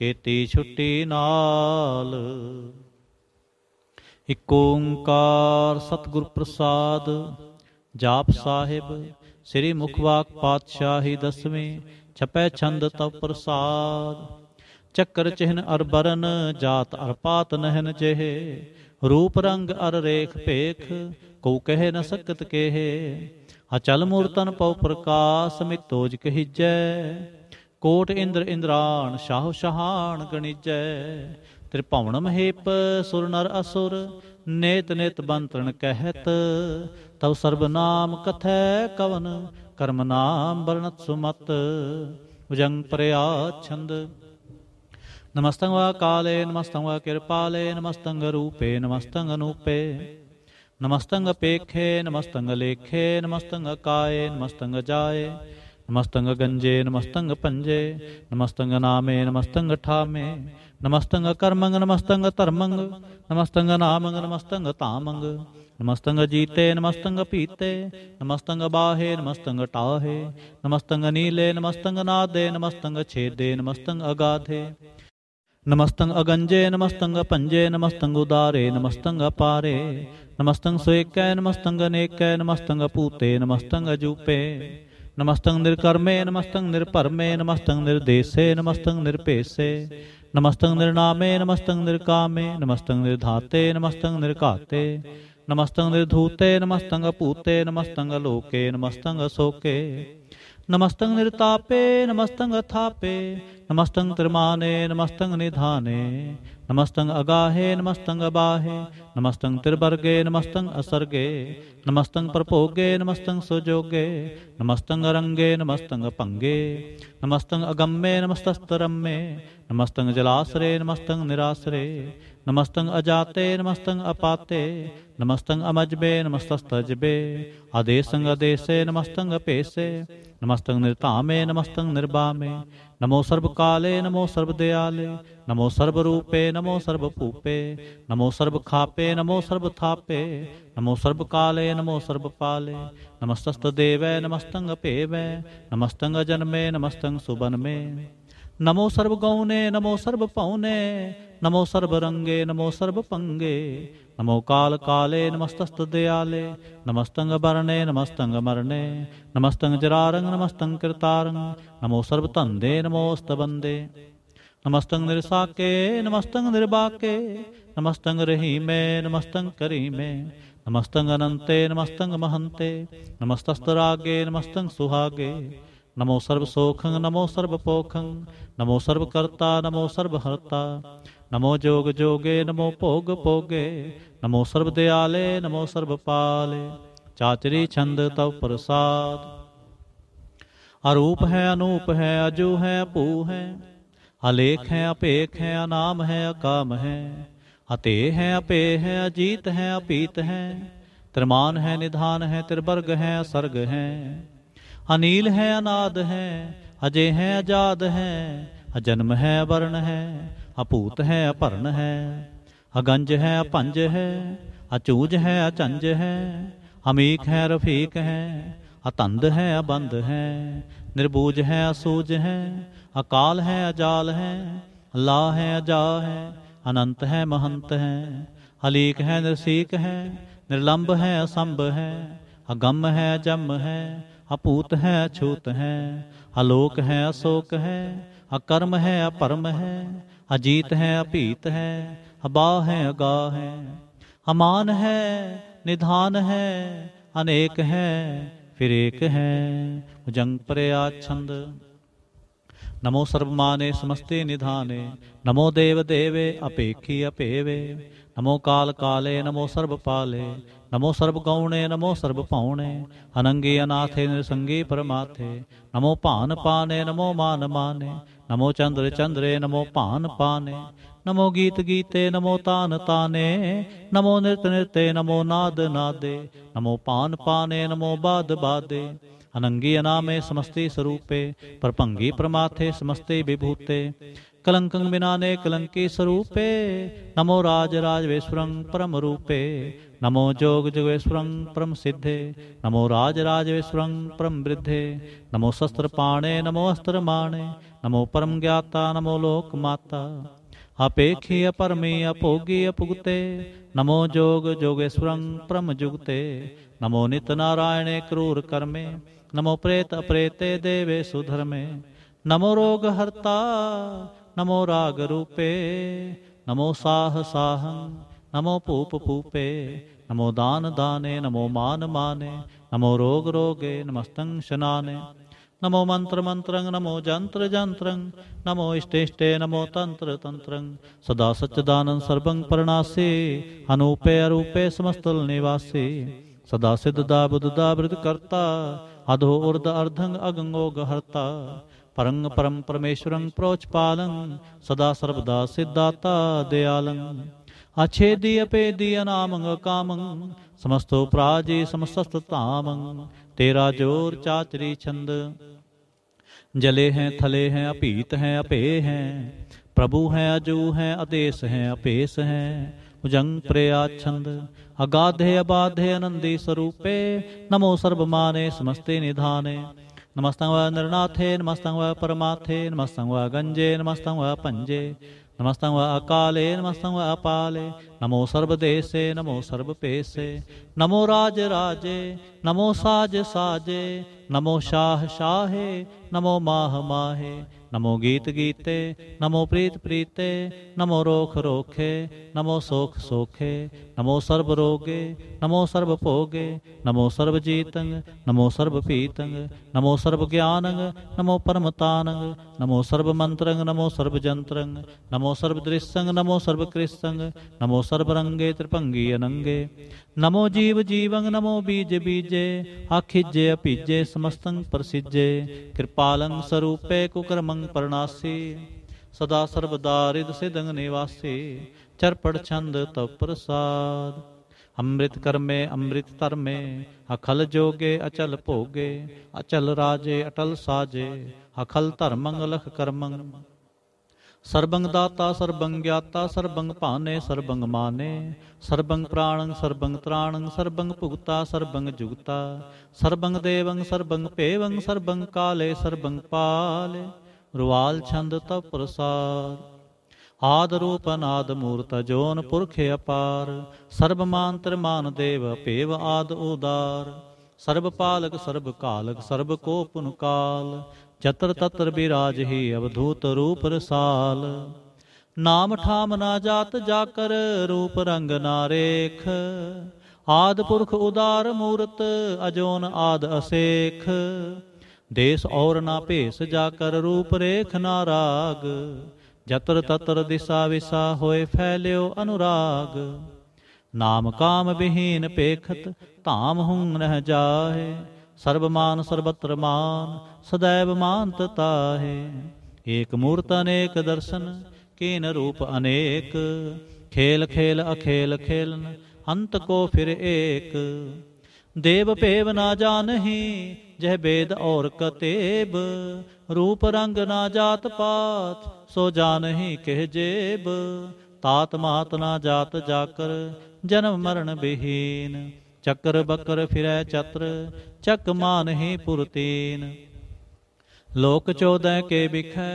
A: ਕੀਤੀ ਛੁੱਟੀ ਨਾਲ ਇਕ ਓੰਕਾਰ ਸਤਿਗੁਰ ਪ੍ਰਸਾਦ ਜਾਪ ਸਾਹਿਬ ਸ੍ਰੀ ਮੁਖਵਾਕ ਪਾਤਸ਼ਾਹੀ ਦਸਵੇਂ ਛਪੈ ਛੰਦ ਤਵ ਪ੍ਰਸਾਦ ਚੱਕਰ ਚਿਹਨ ਅਰ ਬਰਨ ਜਾਤ ਅਰ ਪਾਤ ਨਹਿਨ ਜਿਹੇ ਰੂਪ ਰੰਗ ਅਰ ਰੇਖ ਭੇਖ ਕਉ ਕਹਿ ਨ ਸਕਤ ਕੇਹੇ ਅਚਲ ਮੂਰਤਨ ਪਉ ਪ੍ਰਕਾਸ ਮਿਤੋਜ ਕਹੀਜੈ ਕੋਟ ਇੰਦਰ ਇੰਦਰਾਨ ਸ਼ਾਹ ਸ਼ਹਾਨ ਗਣਿਜੈ ਤ੍ਰਿਭਵਨ ਮਹੇਪ ਸੁਰ ਨਰ ਅਸੁਰ ਨੇਤ ਨੇਤ ਬੰਤਰਣ ਕਹਿਤ ਤਵ ਸਰਬ ਨਾਮ ਕਥੈ ਕਵਨ ਕਰਮ ਨਾਮ ਵਰਣਤ ਸੁਮਤ ਉਜੰਗ ਪਰਿਆ ਛੰਦ ਨਮਸਤੰ ਵਾ ਕਾਲੇ ਨਮਸਤੰ ਵਾ ਕਿਰਪਾਲੇ ਨਮਸਤੰ ਰੂਪੇ ਨਮਸਤੰ ਅਨੂਪੇ ਨਮਸਤੰ ਪੇਖੇ ਨਮਸਤੰ ਲੇਖੇ ਨਮਸਤੰ ਕਾਏ ਨਮਸਤੰ ਜਾਏ ਨਮਸਤੰਗ ਗੰਜੇ ਨਮਸਤੰਗ ਪੰਜੇ ਨਮਸਤੰਗ ਨਾਮੇ ਨਮਸਤੰਗ ਠਾਮੇ ਨਮਸਤੰਗ ਕਰਮੰਗ ਨਮਸਤੰਗ ਧਰਮੰਗ ਨਮਸਤੰਗ ਨਾਮੰਗ ਨਮਸਤੰਗ ਤਾਮੰਗ ਨਮਸਤੰਗ ਜੀਤੇ ਨਮਸਤੰਗ ਪੀਤੇ ਨਮਸਤੰਗ ਬਾਹੇ ਨਮਸਤੰਗ ਟਾਹੇ ਨਮਸਤੰਗ ਨੀਲੇ ਨਮਸਤੰਗ ਨਾਦੇ ਨਮਸਤੰਗ ਛੇਦੇ ਨਮਸਤੰਗ ਅਗਾਧੇ ਨਮਸਤੰਗ ਅਗੰਜੇ ਨਮਸਤੰਗ ਪੰਜੇ ਨਮਸਤੰਗ ਉਦਾਰੇ ਨਮਸਤੰਗ ਅਪਾਰੇ ਨਮਸਤੰਗ ਸੋਇਕੈ ਨਮਸਤੰਗ ਨੇਕੈ ਨਮਸਤੰਗ ਪੂਤੇ ਨਮਸਤੰਗ ਜੂਪੇ नमस्तंग निर्कर्मे नमस्तंग निर्परमे नमस्तंग निर्देशे नमस्तंग निरपेशे नमस्तंग निर्नामे नमस्तंग निर्कामे नमस्तंग निर्धाते नमस्तंग निर्काते नमस्तंग निर्धूते नमस्तंग पूते नमस्तंग लोके नमस्तंग अशोके नमस्तंग निरतापे नमस्तंग थापे नमस्तंग त्रिमाने नमस्तंग निधाने ਨਮਸਤੰ ਅਗਾਹੇ ਨਮਸਤੰ ਅਬਾਹੇ ਨਮਸਤੰ ਤਿਰਵਰਗੇ ਨਮਸਤੰ ਅਸਰਗੇ ਨਮਸਤੰ ਪਰਭੋਗੇ ਨਮਸਤੰ ਸੁਜੋਗੇ ਨਮਸਤੰ ਅਰੰਗੇ ਨਮਸਤੰ ਭੰਗੇ ਨਮਸਤੰ ਅਗੰਮੇ ਨਮਸਤਸਤਰਮੇ ਨਮਸਤੰ ਜਲਾਸਰੇ ਨਮਸਤੰ ਨਿਰਾਸਰੇ ਨਮਸਤੰ ਅਜਾਤੇ ਨਮਸਤੰ ਅਪਾਤੇ ਨਮਸਤੰ ਅਮਜਬੇ ਨਮਸਤਸਤਜਬੇ ਆਦੇਸੰ ਅਦੇਸੇ ਨਮਸਤੰ ਅਪੇਸੇ ਨਮਸਤੰ ਨਿਰਤਾਮੇ ਨਮਸਤੰ ਨਿਰਬਾਮੇ ਨਮੋ ਸਰਬ ਕਾਲੇ ਨਮੋ ਸਰਬ ਦਿਆਲੇ ਨਮੋ ਸਰਬ ਰੂਪੇ ਨਮੋ ਸਰਬ ਭੂਪੇ ਨਮੋ ਸਰਬ ਖਾਪੇ ਨਮੋ ਸਰਬ ਥਾਪੇ ਨਮੋ ਸਰਬ ਕਾਲੇ ਨਮੋ ਸਰਬ ਪਾਲੇ ਨਮਸਤਸਤ ਦੇਵੈ ਨਮਸਤੰਗ ਭੇਵੈ ਨਮਸਤੰਗ ਜਨਮੇ ਨਮਸਤੰਗ ਸੁਬਨਮੇ ਨਮੋ ਸਰਬ ਗਉਨੇ ਨਮੋ ਸਰਬ ਪਉਨੇ ਨਮੋ ਸਰਬ ਰੰਗੇ ਨਮੋ ਸਰਬ ਪੰਗੇ नमो कालकाले नमस्तस्तदयाले नमस्तङ्गभरणे नमस्तङ्गमरणे नमस्तङ्गजरारं नमस्तं कृतारं नमो सर्वतन्दे नमोऽस्तबन्दे ਨਮਸਤੰ ਨਿਰਸਾਕੇ ਨਮਸਤੰ ਨਿਰਬਾਕੇ ਨਮਸਤੰ ਰਹੀਮੇ ਨਮਸਤੰ ਕਰੀਮੇ ਨਮਸਤੰ ਅਨੰਤੇ ਨਮਸਤੰ ਮਹੰਤੇ ਨਮਸਤਸਤਰਾਗੇ ਨਮਸਤੰ ਸੁਹਾਗੇ ਨਮੋ ਸਰਬ ਸੋਖੰ ਨਮੋ ਸਰਬ ਪੋਖੰ ਨਮੋ ਸਰਬ ਕਰਤਾ ਨਮੋ ਸਰਬ ਹਰਤਾ ਨਮੋ ਜੋਗ ਜੋਗੇ ਨਮੋ ਭੋਗ ਭੋਗੇ ਨਮੋ ਸਰਬ ਦਿਆਲੇ ਨਮੋ ਸਰਬ ਪਾਲੇ ਚਾਚਰੀ ਛੰਦ ਤਉ ਪ੍ਰਸਾਦ ਅਰੂਪ ਹੈ ਅਨੂਪ ਹੈ ਅਜੂ ਹੈ ਭੂ ਹੈ ਹਲੇਖ ਹੈ ਅਪੇਖ ਹੈ ਅਨਾਮ ਹੈ ਅਕਾਮ ਹੈ ਅਤੇ ਹੈ ਅਪੇ ਹੈ ਅਜੀਤ ਹੈ ਅਪੀਤ ਹੈ ਤਰਮਾਨ ਹੈ ਨਿਧਾਨ ਹੈ ਤਿਰਬਰਗ ਹੈ ਸਰਗ ਹੈ ਅਨੀਲ ਹੈ ਅਨਾਦ ਹੈ ਅਜੇ ਹੈ ਆਜ਼ਾਦ ਹੈ ਅਜਨਮ ਹੈ ਵਰਣ ਹੈ अभूत है अभरण है अगंज है अपंज है अचूज है अचंज है अमीक है रफीक है अतंध है अबंध है निर्बूज है असूज है अकाल है अजाल है अल्लाह है अजा है अनंत है महंत है अलीक है निरसीक है निर्लंब है असंभ है अगम है अजम है अपूत है अछूत है अलोक है अशोक है अकर्म है अपरम है अजीत हैं अपीत हैं हबा हैं अगा हैं अमान है निधान है अनेक है फिर एक है जंग परे आंद नमो सर्वमाने समस्ते निधाने नमो देव देवे अपेखी अपेवे नमो काल काले नमो सर्व पाले नमो सर्व गौणे नमो सर्व पौणे अनंगे अनाथे नृसंगे परमाथे नमो पान पाने नमो मान माने नमो चंद्र चंद्रे नमो पान पाने नमो गीत गीते नमो तान ताने नमो नृत्य नृत्य नमो नाद नादे नमो पान पाने नमो बाद बादे अनंगी अनामे समस्ते स्वरूपे परपंगी प्रमाथे समस्ते विभूते कलंक विनाने कलंकी स्वरूपे नमो राज राजवेश्वरं परम रूपे नमो जोग जोगेश्वरं परम सिद्धे नमो राज राजवेश्वरं परम वृद्धे नमो शस्त्र पाणे नमो अस्त्र माणे ਨਮੋ ਪਰਮ ਗਿਆਤਾ ਨਮੋ ਲੋਕ ਮਾਤਾ ਅਪੇਖੀ ਅਪਰਮੇ ਅਪੋਗੀ ਅਪੁਗਤੇ ਨਮੋ ਜੋਗ ਜੋਗੇਸ਼ਵਰੰ ਪਰਮ ਜੁਗਤੇ ਨਮੋ ਨਿਤ ਨਾਰਾਇਣੇ ਕਰੂਰ ਕਰਮੇ ਨਮੋ ਪ੍ਰੇਤ ਅਪ੍ਰੇਤੇ ਦੇਵੇ ਸੁਧਰਮੇ ਨਮੋ ਰੋਗ ਹਰਤਾ ਨਮੋ ਰਾਗ ਰੂਪੇ ਨਮੋ ਸਾਹ ਸਾਹੰ ਨਮੋ ਭੂਪ ਭੂਪੇ ਨਮੋ ਦਾਨ ਦਾਨੇ ਨਮੋ ਮਾਨ ਮਾਨੇ ਨਮੋ ਰੋਗ ਰੋਗੇ ਨਮਸਤੰ ਸ਼ਨਾਨੇ නමෝ මන්ත්‍ර මන්ත්‍රං නමෝ ජන්ත්‍ර ජන්ත්‍රං නමෝ ඉෂ්ඨේ ඉෂ්ඨේ නමෝ තන්ත්‍ර තන්ත්‍රං සදා සච්චදානං සර්වං පරණාසේ අනූපේ අරූපේ සමස්තල් නිවාසේ සදා සිද්දා බුද්ධා බ්‍රත කර්තා අදෝ උර්ධ අර්ධං අගංගෝ ගහර්තා පරංග පරම් පරමේශ්වරං ප්‍රෝච්පාලං සදා සර්වදා සිද්ධාතා දයාලං අචේදී අපේදී අනාමං කාමං සමස්තෝ ප්‍රාජේ සමස්තස්තතාමං तेरा जोर चाचरी छंद जले हैं थले हैं अपीत हैं अपे हैं प्रभु हैं अजू हैं अदेश हैं अपेश हैं उजंग प्रया छंद अगाधे अबाधे अनंदी स्वरूपे नमो सर्वमाने समस्ते निधाने नमस्तंग व नरनाथे नमस्तंग व परमाथे नमस्तंग व गंजे नमस्तंग व पंजे ਨਮਸਤੰ ਵਾ ਅਕਾਲੇ ਨਮਸਤੰ ਵਾ ਅਪਾਲੇ ਨਮੋ ਸਰਬ ਦੇਸੇ ਨਮੋ ਸਰਬ ਪੇਸੇ ਨਮੋ ਰਾਜ ਰਾਜੇ ਨਮੋ ਸਾਜ ਸਾਜੇ ਨਮੋ ਸ਼ਾਹ ਸ਼ਾਹੇ ਨਮੋ ਮਾਹ ਮਾਹੇ ਨਮੋ ਗੀਤ ਗੀਤੇ ਨਮੋ ਪ੍ਰੀਤ ਪ੍ਰੀਤੇ ਨਮੋ ਰੋਖ ਰੋਖੇ ਨਮੋ ਸੋਖ ਸੋਖੇ ਨਮੋ ਸਰਬ ਰੋਗੇ ਨਮੋ ਸਰਬ ਭੋਗੇ ਨਮੋ ਸਰਬ ਜੀਤੰ ਨਮੋ ਸਰਬ ਪੀਤੰ ਨਮੋ ਸਰਬ ਗਿਆਨੰ ਨਮੋ ਪਰਮ ਤਾਨੰ ਨਮੋ ਸਰਬ ਮੰਤਰੰ ਨਮੋ ਸਰਬ ਜੰਤਰੰ ਨਮੋ ਸਰਬ ਦ੍ਰਿਸੰ ਨਮੋ ਸਰਬ ਕ੍ਰਿਸੰ ਨਮੋ ਸਰਬ ਰੰਗੇ ਤ੍ਰਿਪੰਗੀ ਅਨੰਗੇ ਨਮੋ ਜੀਵ ਜੀਵੰ ਨਮੋ ਬੀਜ ਬੀਜੇ ਆਖਿਜੇ ਅਪੀਜੇ ਸਮਸਤੰ ਪ੍ਰਸਿਜੇ ਕਿਰਪਾਲੰ ਸਰੂਪੇ ਕੁਕਰਮੰ ਪਰਮ ਪਰਨਾਸੀ ਸਦਾ ਸਰਬਦਾਰਿਦ ਰਿਦ ਨਿਵਾਸੀ ਚਰਪੜ ਛੰਦ ਤਉ ਪ੍ਰਸਾਦ ਅੰਮ੍ਰਿਤ ਕਰਮੇ ਅੰਮ੍ਰਿਤ ਧਰਮੇ ਅਖਲ ਜੋਗੇ ਅਚਲ ਭੋਗੇ ਅਚਲ ਰਾਜੇ ਅਟਲ ਸਾਜੇ ਅਖਲ ਧਰਮੰ ਲਖ ਕਰਮੰ ਸਰਬੰਗ ਦਾਤਾ ਸਰਬੰਗ ਗਿਆਤਾ ਸਰਬੰਗ ਭਾਨੇ ਸਰਬੰਗ ਮਾਨੇ ਸਰਬੰਗ ਪ੍ਰਾਣੰ ਸਰਬੰਗ ਤ੍ਰਾਣੰ ਸਰਬੰਗ ਭੁਗਤਾ ਸਰਬੰਗ ਜੁਗਤਾ ਸਰਬੰਗ ਦੇਵੰ ਸਰਬੰਗ ਭੇਵੰ ਸਰਬੰਗ ਕਾਲੇ ਸਰਬੰਗ ਪਾਲੇ ਰਵਾਲ ਛੰਦ ਤਪ ਪ੍ਰਸਾਦ ਆਦ ਰੂਪ ਅਨਾਦ ਮੂਰਤ ਜੋਨ ਪੁਰਖ ਅਪਾਰ ਸਰਬ ਮਾਨਤਰ ਮਾਨ ਦੇਵ ਭੇਵ ਆਦ ਉਦਾਰ ਸਰਬ ਪਾਲਕ ਸਰਬ ਕਾਲਕ ਸਰਬ ਕੋ ਕਾਲ ਚਤਰ ਤਤਰ ਬਿਰਾਜ ਹੀ ਅਵਧੂਤ ਰੂਪ ਰਸਾਲ ਨਾਮ ਠਾਮ ਨਾ ਜਾਤ ਜਾਕਰ ਰੂਪ ਰੰਗ ਨਾ ਰੇਖ ਆਦ ਪੁਰਖ ਉਦਾਰ ਮੂਰਤ ਅਜੋਨ ਆਦ ਅਸੇਖ ਦੇਸ ਔਰ ਨਾ ਭੇਸ ਜਾ ਕਰ ਰੂਪ ਰੇਖ ਨਾ ਰਾਗ ਜਤਰ ਤਤਰ ਦਿਸਾ ਵਿਸਾ ਹੋਏ ਫੈਲਿਓ ਅਨੁਰਾਗ ਨਾਮ ਕਾਮ ਬਿਹੀਨ ਪੇਖਤ ਧਾਮ ਹੁੰ ਰਹਿ ਜਾਹੇ ਸਰਬ ਮਾਨ ਸਰਬਤਰ ਮਾਨ ਸदैव ਮਾਨਤ ਤਾਹੇ ਏਕ ਮੂਰਤ ਅਨੇਕ ਦਰਸ਼ਨ ਕੇਨ ਰੂਪ ਅਨੇਕ ਖੇਲ ਖੇਲ ਅਖੇਲ ਖੇਲਨ ਅੰਤ ਕੋ ਫਿਰ ਏਕ ਦੇਵ ਭੇਵ ਨਾ ਜਾਣਹੀ ਜਹ ਬੇਦ ਔਰ ਕਤੇਬ ਰੂਪ ਰੰਗ ਨਾ ਜਾਤ ਪਾਤ ਸੋ ਜਾਣਹੀ ਕਹਿ ਜੇਬ ਤਾਤ ਮਾਤ ਨਾ ਜਾਤ ਜਾਕਰ ਜਨਮ ਮਰਨ ਬਿਹੀਨ ਚੱਕਰ ਬੱਕਰ ਫਿਰੈ ਚਤਰ ਚੱਕ ਮਾਨਹੀ ਪੁਰਤੀਨ ਲੋਕ ਚੋਦੈ ਕੇ ਵਿਖੈ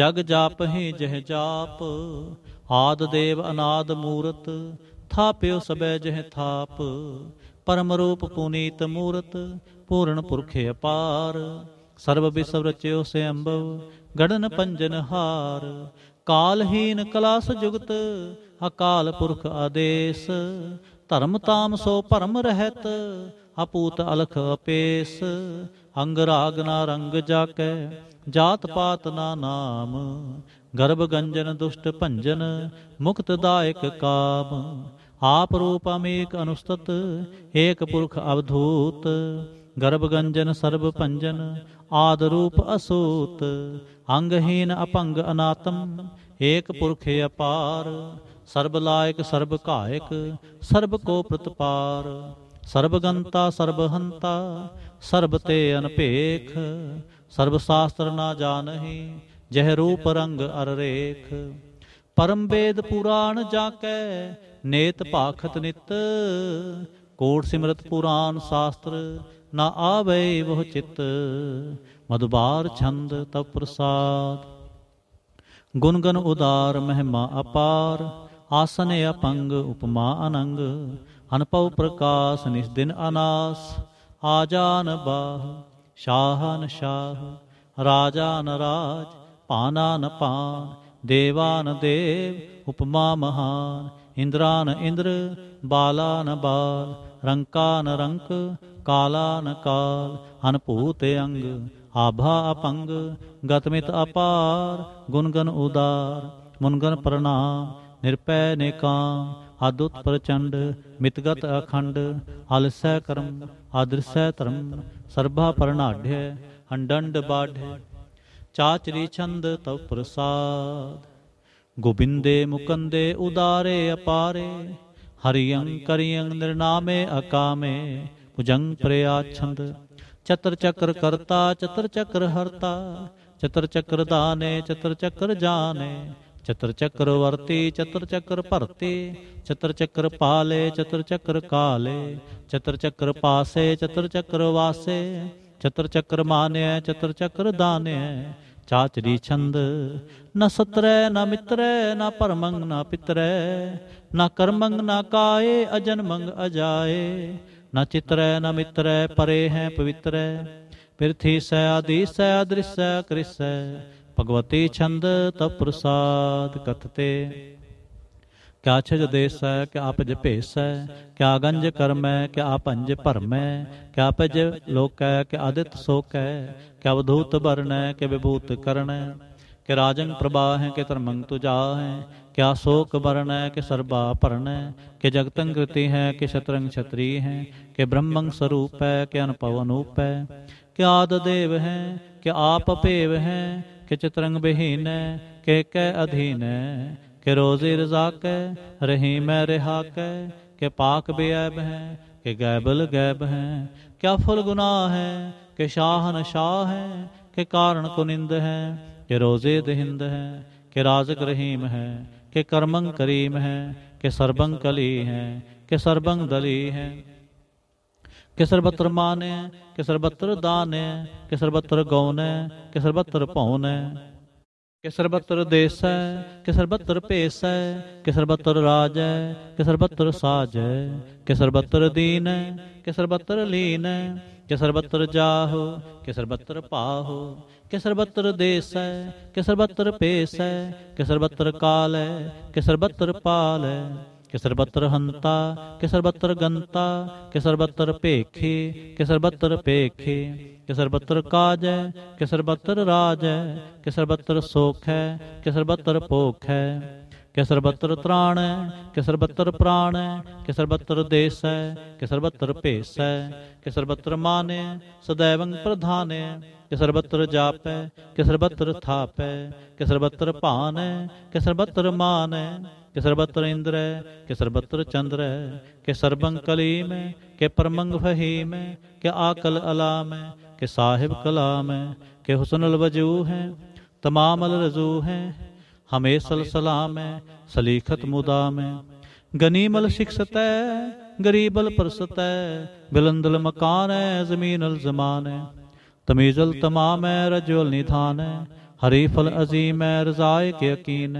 A: ਜਗ ਜਾਪਹੀ ਜਹ ਜਾਪ ਆਦ ਦੇਵ ਅਨਾਦ ਮੂਰਤ ਥਾਪਿਓ ਸਬੈ ਜਹ ਥਾਪ ਪਰਮ ਰੂਪ ਪੁਨੀਤ ਮੂਰਤ ਪੂਰਨ ਪੁਰਖੇ ਅਪਾਰ ਸਰਬ ਬਿਸਵ ਰਚਿਓ ਸੇ ਅੰਬਵ ਗੜਨ ਪੰਜਨ ਹਾਰ ਕਾਲਹੀਨ ਕਲਾਸ ਜੁਗਤ ਅਕਾਲ ਪੁਰਖ ਆਦੇਸ ਧਰਮ ਤਾਮ ਸੋ ਭਰਮ ਰਹਿਤ ਅਪੂਤ ਅਲਖ ਅਪੇਸ ਅੰਗ ਰਾਗ ਨਾ ਰੰਗ ਜਾਕੈ ਜਾਤ ਪਾਤ ਨਾ ਨਾਮ ਗਰਭ ਗੰਜਨ ਦੁਸ਼ਟ ਭੰਜਨ ਮੁਕਤ ਦਾਇਕ ਕਾਮ ਆਪ ਰੂਪ ਅਮੇਕ ਅਨੁਸਤਤ ਏਕ ਪੁਰਖ ਅਵਧੂਤ ਗਰਭ ਗੰਜਨ ਸਰਬ ਭੰਜਨ ਆਦ ਰੂਪ ਅਸੂਤ ਅੰਗਹੀਨ ਅਪੰਗ ਅਨਾਤਮ ਏਕ ਪੁਰਖ ਅਪਾਰ ਸਰਬ ਲਾਇਕ ਸਰਬ ਘਾਇਕ ਸਰਬ ਕੋ ਪ੍ਰਤਪਾਰ ਸਰਬ ਗੰਤਾ ਸਰਬ ਹੰਤਾ ਸਰਬ ਤੇ ਅਨਪੇਖ ਸਰਬ ਸਾਸਤਰ ਨਾ ਜਾਣਹੀ ਜਹ ਰੂਪ ਰੰਗ ਅਰ ਰੇਖ ਪਰਮ ਵੇਦ ਪੁਰਾਣ ਜਾ ਕੈ ਨੇਤ ਭਾਖਤ ਨਿਤ ਕੋਟ ਸਿਮਰਤ ਪੁਰਾਨ ਸ਼ਾਸਤਰ ਨਾ ਆਵੇ ਵਹ ਚਿੱਤ ਮਦਬਾਰ ਛੰਦ ਤਪ ਪ੍ਰਸਾਦ ਗੁਣ ਗਨ ਉਦਾਰ ਮਹਿਮਾ ਅਪਾਰ ਆਸਨ ਅਪੰਗ ਉਪਮਾ ਅਨੰਗ ਅਨਪਉ ਪ੍ਰਕਾਸ਼ ਨਿਸ ਦਿਨ ਅਨਾਸ ਆਜਾਨ ਬਾਹ ਸ਼ਾਹਨ ਸ਼ਾਹ ਰਾਜਾਨ ਰਾਜ ਪਾਨਾਨ ਪਾਨ ਦੇਵਾਨ ਦੇਵ ਉਪਮਾ ਮਹਾਨ ਇੰਦਰਾਨ ਇੰਦਰ ਬਾਲਾਨ ਬਾਲ ਰੰਕਾਨ ਰੰਕ ਕਾਲਾ ਕਾਲ ਅਨਭੂਤ ਅੰਗ ਆਭਾ ਅਪੰਗ ਗਤਮਿਤ ਅਪਾਰ ਗੁਣਗਨ ਉਦਾਰ ਮੁਨਗਨ ਪ੍ਰਣਾਮ ਨਿਰਪੈ ਨੇਕਾਂ ਅਦੁੱਤ ਪ੍ਰਚੰਡ ਮਿਤਗਤ ਅਖੰਡ ਹਲਸੈ ਕਰਮ ਆਦਰਸੈ ਧਰਮ ਸਰਬਾ ਪਰਨਾਢ੍ਯ ਹੰਡੰਡ ਬਾਢੇ ਚਾਚਰੀ ਛੰਦ ਤਵ ਪ੍ਰਸਾਦ ਗੋਬਿੰਦੇ ਮੁਕੰਦੇ ਉਦਾਰੇ ਅਪਾਰੇ ਅੰਕਰਿ ਅੰਗ ਨਿਰਨਾਮੇ ਅਕਾਮੇ ਭੁਜੰਗ ਪ੍ਰਿਆ ਛੰਦ ਚਤਰ ਚੱਕਰ ਕਰਤਾ ਚਤਰ ਚੱਕਰ ਹਰਤਾ ਚਤਰ ਚੱਕਰ ਦਾਨੇ ਚਤਰ ਚੱਕਰ ਜਾਣੇ ਚਤਰ ਚੱਕਰ ਵਰਤੀ ਚਤਰ ਚੱਕਰ ਭਰਤੀ ਚਤਰ ਚੱਕਰ ਪਾਲੇ ਚਤਰ ਚੱਕਰ ਕਾਲੇ ਚਤਰ ਚੱਕਰ ਪਾਸੇ ਚਤਰ ਚੱਕਰ ਵਾਸੇ ਚਤਰ ਚੱਕਰ ਮਾਨਿਆ ਚਤਰ ਚੱਕਰ ਦਾਨਿਆ ਚਾਚਰੀ ਛੰਦ ਨਾ ਸਤਰੈ ਨਾ ਮਿਤਰੈ ਨਾ ਪਰਮੰਗ ਨਾ ਪਿਤਰੈ ਨਾ ਕਰਮੰਗ ਨਾ ਕਾਏ ਅਜਨਮੰਗ ਅਜਾਏ न चित्र न मित्र परे हैं पवित्र पृथ्वी स स अदृश्य कृष्य भगवती छंद तब प्रसाद कथते क्या छज देश है क्या आप जपेश है क्या गंज कर्म है क्या आप अंज भरम है क्या पज लोक है क्या आदित्य शोक है क्या अवधूत वर्ण है क्या विभूत कर्ण है के राजंग प्रभा है के तरमंग तुजा है क्या शोक वर्ण है कि सर्वा भरण है कि जगतंग कृति है कि शतरंग क्षत्रिय है कि ब्रह्मंग स्वरूप है कि अनुपव अनूप है कि आद देव है कि आप पेव है कि चितरंग विहीन है के कै अधीन है कि रोजे रजाक है रही है रिहाक है कि पाक बेअब है कि गैबल गैब है क्या फुल गुना है कि शाहन शाह है कि कारण कुनिंद है कि रोजे दहिंद है कि राजक रहीम है के कर्मंग करीम हैं के सर्वंग कली हैं के सर्वंग दली हैं के सर्वत्र माने के सर्वत्र दाने के सर्वत्र गौने के सर्वत्र पौने के सर्वत्र देश है के सर्वत्र पेश है के सर्वत्र राज है के सर्वत्र साज है के सर्वत्र दीन है के सर्वत्र लीन है के सर्वत्र जाहो के सर्वत्र पाहो ਕਿ ਸਰਬੱਤਰ ਦੇਸ ਹੈ ਕਿ ਸਰਬੱਤਰ ਪੇਸ ਹੈ ਕਿ ਸਰਬੱਤਰ ਕਾਲ ਹੈ ਕਿ ਸਰਬੱਤਰ ਪਾਲ ਹੈ ਕਿ ਸਰਬੱਤਰ ਹੰਤਾ ਕਿ ਸਰਬੱਤਰ ਗੰਤਾ ਕਿ ਸਰਬੱਤਰ ਭੇਖੇ ਕਿ ਸਰਬੱਤਰ ਭੇਖੇ ਕਿ ਸਰਬੱਤਰ ਕਾਜ ਹੈ ਕਿ ਸਰਬੱਤਰ ਰਾਜ ਹੈ ਕਿ ਸਰਬੱਤਰ ਸੋਖ ਹੈ ਕਿ ਸਰਬੱਤਰ ਭੋਖ ਹੈ ਕਿ ਸਰਬੱਤਰ ਤ੍ਰਾਣ ਕਿ ਸਰਬੱਤਰ ਪ੍ਰਾਣ ਕਿ ਸਰਬੱਤਰ ਦੇਸ ਹੈ ਕਿ ਸਰਬੱਤਰ ਭੇਸ ਹੈ ਕਿ ਸਰਬੱਤਰ ਮਾਨ ਸਦੈਵੰ ਪ੍ਰਧਾਨ ਕਿ ਸਰਬੱਤਰ ਜਾਪ ਹੈ ਕਿ ਸਰਬੱਤਰ ਥਾਪ ਹੈ ਕਿ ਸਰਬੱਤਰ ਭਾਨ ਹੈ ਕਿ ਸਰਬੱਤਰ ਮਾਨ ਹੈ ਕਿ ਸਰਬੱਤਰ ਇੰਦਰ ਹੈ ਕਿ ਸਰਬੱਤਰ ਚੰਦਰ ਹੈ ਕਿ ਸਰਬੰ ਕਲੀਮ ਹੈ ਕਿ ਪਰਮੰਗ ਫਹੀਮ ਹੈ ਕਿ ਆਕਲ ਅਲਾਮ ਹੈ कि साहिब कलाम है कि हुसन अलवजू हैं तमाम अलरजू हैं हमें सलसलाम सलीखत मुदाम गनीमल शिक्षत है गरीबल परसत है बिलंदल मकान जमीन अल जमान तमीजल तमाम रजल निधान हरीफल अजीम रजाय के यकीन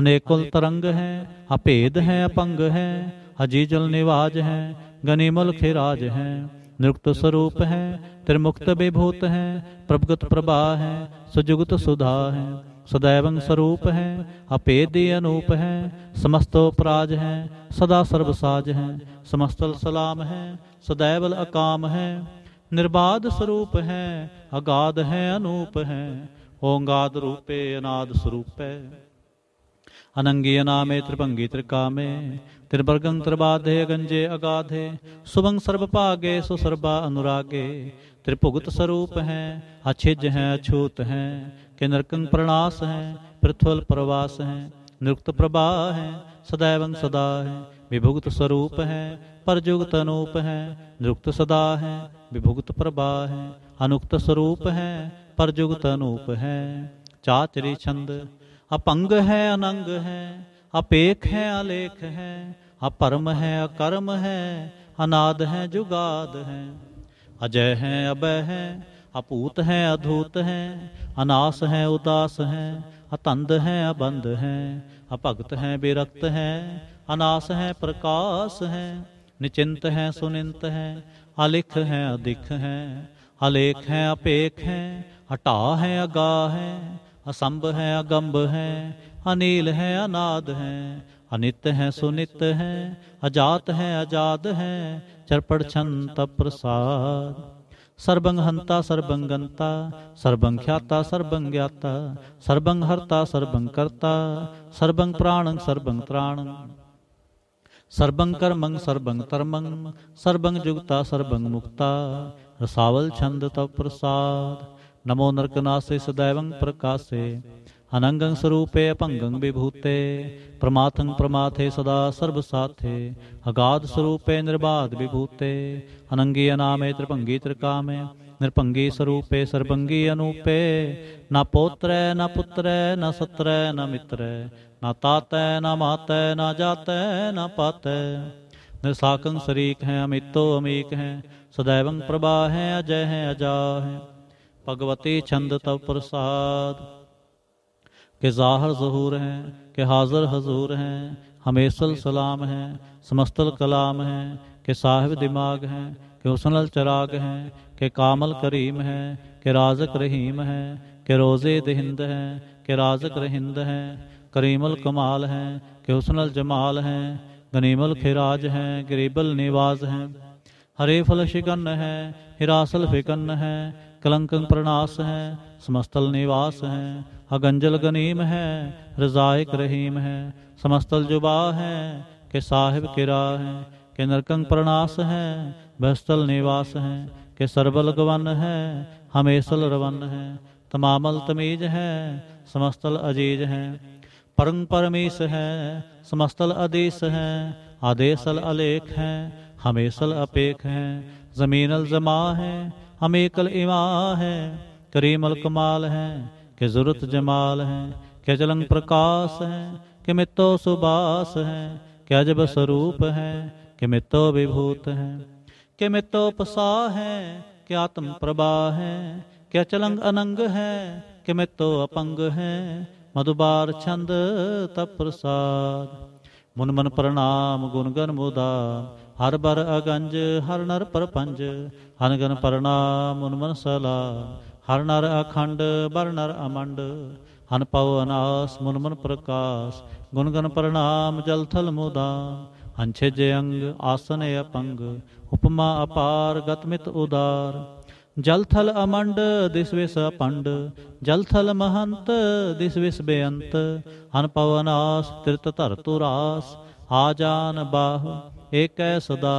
A: अनेकुल तरंग है अपेद है अपंग है हजीजल निवाज है गनीमल खिराज है नृक्त स्वरूप है त्रिमुक्त विभूत है प्रभगत प्रभा है सुजुगत सुधा है सदैव स्वरूप हैं अपेदी अनूप हैं समस्तोपराज हैं सदा सर्वसाज हैं समस्तल सलाम हैं सदैवल अकाम हैं निर्बाध स्वरूप हैं अगाध हैं अनूप हैं ओंगाद रूपे अनाद स्वरूप है अनंगी अनामे त्रिभंगी त्रिकामे त्रिवर्गं त्रिबाधे गंजे अगाधे सुभंग सर्वभागे सुसर्वा अनुरागे त्रिपुगत स्वरूप हैं अछिज हैं अछूत हैं ਕਿ ਨਰਕਨ ਪ੍ਰਣਾਸ ਹੈ ਪ੍ਰਥਵਲ ਪ੍ਰਵਾਸ ਹੈ ਨਿਰੁਕਤ ਪ੍ਰਭਾ ਹੈ ਸਦਾਵੰ ਸਦਾ ਹੈ ਵਿਭੁਗਤ ਸਰੂਪ ਹੈ ਪਰਜੁਗਤ ਅਨੂਪ ਹੈ ਨਿਰੁਕਤ ਸਦਾ ਹੈ ਵਿਭੁਗਤ ਪ੍ਰਭਾ ਹੈ ਅਨੁਕਤ ਸਰੂਪ ਹੈ ਪਰਜੁਗਤ ਅਨੂਪ ਹੈ ਚਾਚਰੀ ਛੰਦ ਅਪੰਗ ਹੈ ਅਨੰਗ ਹੈ ਅਪੇਖ ਹੈ ਅਲੇਖ ਹੈ ਅਪਰਮ ਹੈ ਅਕਰਮ ਹੈ ਅਨਾਦ ਹੈ ਜੁਗਾਦ ਹੈ ਅਜੈ ਹੈ ਅਬੈ ਹੈ अपूत हैं अधूत हैं अनास हैं उदास हैं अतंध हैं अबंध हैं अभगत हैं विरक्त हैं अनास हैं प्रकाश हैं निचिंत हैं सुनिंत हैं अलिख हैं अधिक हैं अलेख हैं अपेख हैं हटा हैं अगा हैं असंभ हैं अगम्ब हैं अनिल हैं अनाद हैं अनित हैं सुनित हैं अजात हैं अजाद हैं चरपड़ छंत प्रसाद ਸਰਬੰਗ ਹੰਤਾ ਸਰਬੰਗੰਤਾ ਸਰਬੰਗ ਖਿਆਤਾ ਸਰਬੰਗ ਗਿਆਤਾ ਸਰਬੰਗ ਹਰਤਾ ਸਰਬੰਗ ਕਰਤਾ ਸਰਬੰਗ ਪ੍ਰਾਣੰ ਸਰਬੰਗ ਤ੍ਰਾਣੰ ਸਰਬੰਗ ਕਰਮੰ ਸਰਬੰਗ ਤਰਮੰ ਸਰਬੰਗ ਜੁਗਤਾ ਸਰਬੰਗ ਮੁਕਤਾ ਰਸਾਵਲ ਛੰਦ ਤਵ ਪ੍ਰਸਾਦ ਨਮੋ ਨਰਕ ਨਾਸੇ ਸਦਾਇਵੰ ਪ੍ਰਕਾਸੇ अनंगंग स्वरूपे अपंगंग विभूते प्रमाथंग प्रमाथे सदा सर्वसाथे अगाध स्वरूपे निर्बाध विभूते अनंगी अनामे त्रिपंगी त्रिकामे निरपंगी स्वरूपे सर्वंगी अनूपे न पौत्र न पुत्र न सत्र न मित्र न तात न मात न जात न पात निरसाकं शरीक हैं अमितो अमीक हैं सदैवं प्रभा हैं अजय हैं अजा हैं भगवती छंद तव प्रसाद कि ज़ाहर ज़हूर हैं कि हाज़र हजूर हैं हमेसल सलाम हैं समस्तल कलाम हैं कि साहिब दिमाग हैं कि हुसनल चराग हैं कि कामल करीम हैं कि राजक रहीम हैं कि रोज़े दहिंद हैं कि राजक रहिंद हैं करीमल कमाल हैं कि हुसनल जमाल हैं गनीमल खिराज हैं गरीबल निवाज हैं फल शिकन हैं हिरासल फिकन हैं कलंकन प्रणास हैं समस्तल निवास हैं अगंजल गनीम है रजायक रहीम है समस्तल जुबा है के साहिब किरा है के नरकंग प्रणास है बहस्तल निवास है के सरबल गवन है हमेसल रवन है तमामल तमीज है समस्तल अजीज है परम परमीश है समस्तल आदेश है आदेशल अलेख है हमेशल अपेख है जमीनल जमा है हमेकल इमा है करीमल कमाल है ਕਿ ਜ਼ੁਰਤ ਜਮਾਲ ਹੈ ਕਿ ਜਲੰਗ ਪ੍ਰਕਾਸ਼ ਹੈ ਕਿ ਮਿੱਤੋ ਸੁਬਾਸ ਹੈ ਕਿ ਅਜਬ ਸਰੂਪ ਹੈ ਕਿ ਮਿੱਤੋ ਵਿਭੂਤ ਹੈ ਕਿ ਮਿੱਤੋ ਪਸਾ ਹੈ ਕਿ ਆਤਮ ਪ੍ਰਭਾ ਹੈ ਕਿ ਅਚਲੰਗ ਅਨੰਗ ਹੈ ਕਿ ਮਿੱਤੋ ਅਪੰਗ ਹੈ ਮਦੁਬਾਰ ਛੰਦ ਤਪ ਪ੍ਰਸਾਦ ਮਨ ਮਨ ਪ੍ਰਣਾਮ ਗੁਣ ਗਨ ਮੋਦਾ ਹਰ ਬਰ ਅਗੰਜ ਹਰ ਨਰ ਪਰਪੰਜ ਗਨ ਪ੍ਰਣਾਮ ਮਨ ਮਨ ਸਲਾਮ ਹਰ ਨਰ ਅਖੰਡ ਬਰ ਨਰ ਅਮੰਡ ਹਨ ਪਉ ਅਨਾਸ ਮਨ ਮਨ ਪ੍ਰਕਾਸ਼ ਗੁਣ ਗਨ ਪ੍ਰਣਾਮ ਜਲ ਥਲ ਮੋਦਾ ਅੰਛੇ ਜੇ ਅੰਗ ਆਸਨ ਅਪੰਗ ਉਪਮਾ ਅਪਾਰ ਗਤਮਿਤ ਉਦਾਰ ਜਲ ਥਲ ਅਮੰਡ ਵਿਸ ਅਪੰਡ ਜਲ ਥਲ ਮਹੰਤ ਵਿਸ ਬੇਅੰਤ ਹਨ ਪਉ ਅਨਾਸ ਤਿਰਤ ਧਰ ਤੁਰਾਸ ਆਜਾਨ ਬਾਹ ਏਕੈ ਸਦਾ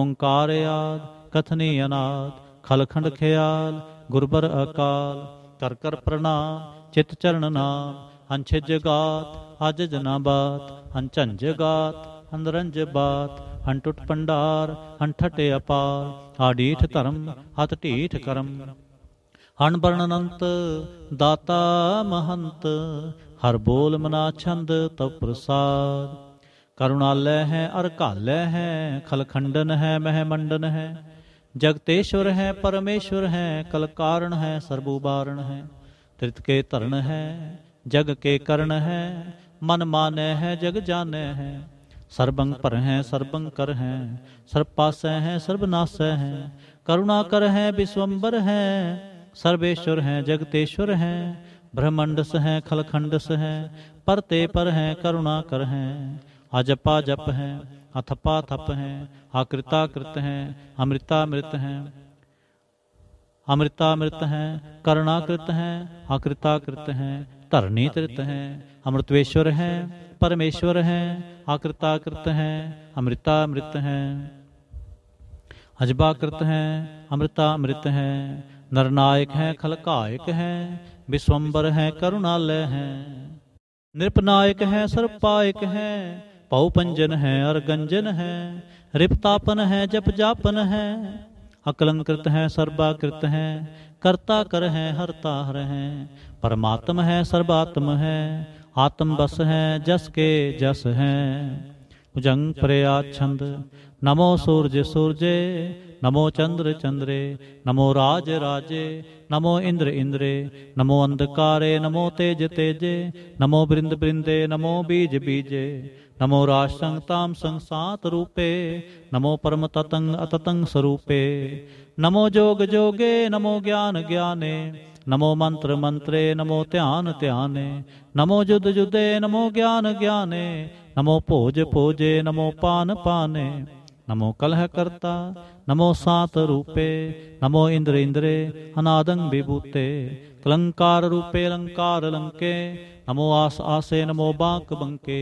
A: ਓੰਕਾਰ ਆਦ ਕਥਨੀ ਅਨਾਦ ਖਲਖੰਡ ਖਿਆਲ ਗੁਰਬਰ ਅਕਾਲ ਕਰ ਕਰ ਪ੍ਰਣਾਮ ਚਿਤ ਚਰਨ ਨਾਮ ਹੰਛੇ ਜਗਾਤ ਅਜ ਜਨਾ ਬਾਤ ਹੰਚਨ ਜਗਾਤ ਅੰਦਰੰਜ ਬਾਤ ਹੰਟੁਟ ਪੰਡਾਰ ਹੰਠਟ ਅਪਾਰ ਆਡੀਠ ਧਰਮ ਹਤ ਢੀਠ ਕਰਮ ਹਣ ਬਰਨ ਅਨੰਤ ਦਾਤਾ ਮਹੰਤ ਹਰ ਬੋਲ ਮਨਾ ਛੰਦ ਤਉ ਪ੍ਰਸਾਦ ਕਰੁਣਾਲੈ ਹੈ ਅਰ ਘਾਲੈ ਹੈ ਖਲਖੰਡਨ ਹੈ ਮਹਿ ਮੰਡਨ ਹੈ ਜਗਤੇਸ਼ਵਰ ਹੈ ਪਰਮੇਸ਼ਵਰ ਹੈ ਕਲ ਕਾਰਣ ਹੈ ਸਰਬੂਬਾਰਣ ਹੈ ਤ੍ਰਿਤ ਕੇ ਧਰਨ ਹੈ ਜਗ ਕੇ ਕਰਨ ਹੈ ਮਨ ਮਾਨੈ ਹੈ ਜਗ ਜਾਣੈ ਹੈ ਸਰਬੰ ਪਰ ਹੈ ਸਰਬੰ ਕਰ ਹੈ ਸਰਬ ਪਾਸੈ ਹੈ ਸਰਬਨਾਸੈ ਹੈ ਕਰੁਣਾ ਕਰ ਹੈ ਵਿਸਵੰਬਰ ਹੈ ਸਰਵੇਸ਼ਵਰ ਹੈ ਜਗਤੇਸ਼ਵਰ ਹੈ ਬ੍ਰਹਮੰਡਸ ਹੈ ਖਲਖੰਡਸ ਹੈ ਪਰਤੇ ਪਰ ਹੈ ਕਰੁਣਾ ਕਰ ਹੈ ਅਜਪਾ ਜਪ ਹੈ अथपा हाँ थप हैं हाँ कृत हैं अमृतामृत हैं अमृतामृत हैं करुणाकृत हैं कृत हैं हाँ तृत हैं अमृतवेश्वर हैं परमेश्वर हैं कृत हैं अमृतामृत हैं अजबाकृत हैं अमृतामृत हैं नरनायक हैं खलकायक हैं विश्वम्बर हैं करुणालय हैं नृपनायक हैं सर्पायक हैं पौपंजन है और गंजन है रिपतापन है जप जापन है अकलंकृत है सर्वाकृत है कर्ता कर है हरता हर है परमात्म है सर्वात्म है आत्म बस है जस के जस है जंग प्रया छंद नमो सूर्य सूर्य नमो चंद्र चंद्रे नमो राज राजे नमो इंद्र इंद्रे नमो अंधकारे नमो तेज तेजे नमो बृंद बृंदे नमो बीज बीजे नमो संसात रूपे नमो परम ततंग अततंग स्वरूपे नमो जोग जोगे नमो ज्ञान ज्ञाने नमो मंत्र मंत्रे नमो ध्यान ध्याने नमो जुद जुदे नमो ज्ञान ज्ञाने नमो भोज भोजे नमो पान पाने नमो कलह करता नमो सात रूपे नमो इंद्र इंद्रे अनादंग विभूते कलंकार रूपे अलंकार लंके ਨਮੋ ਆਸ ਆਸੇ ਨਮੋ ਬਾਂਕ ਬੰਕੇ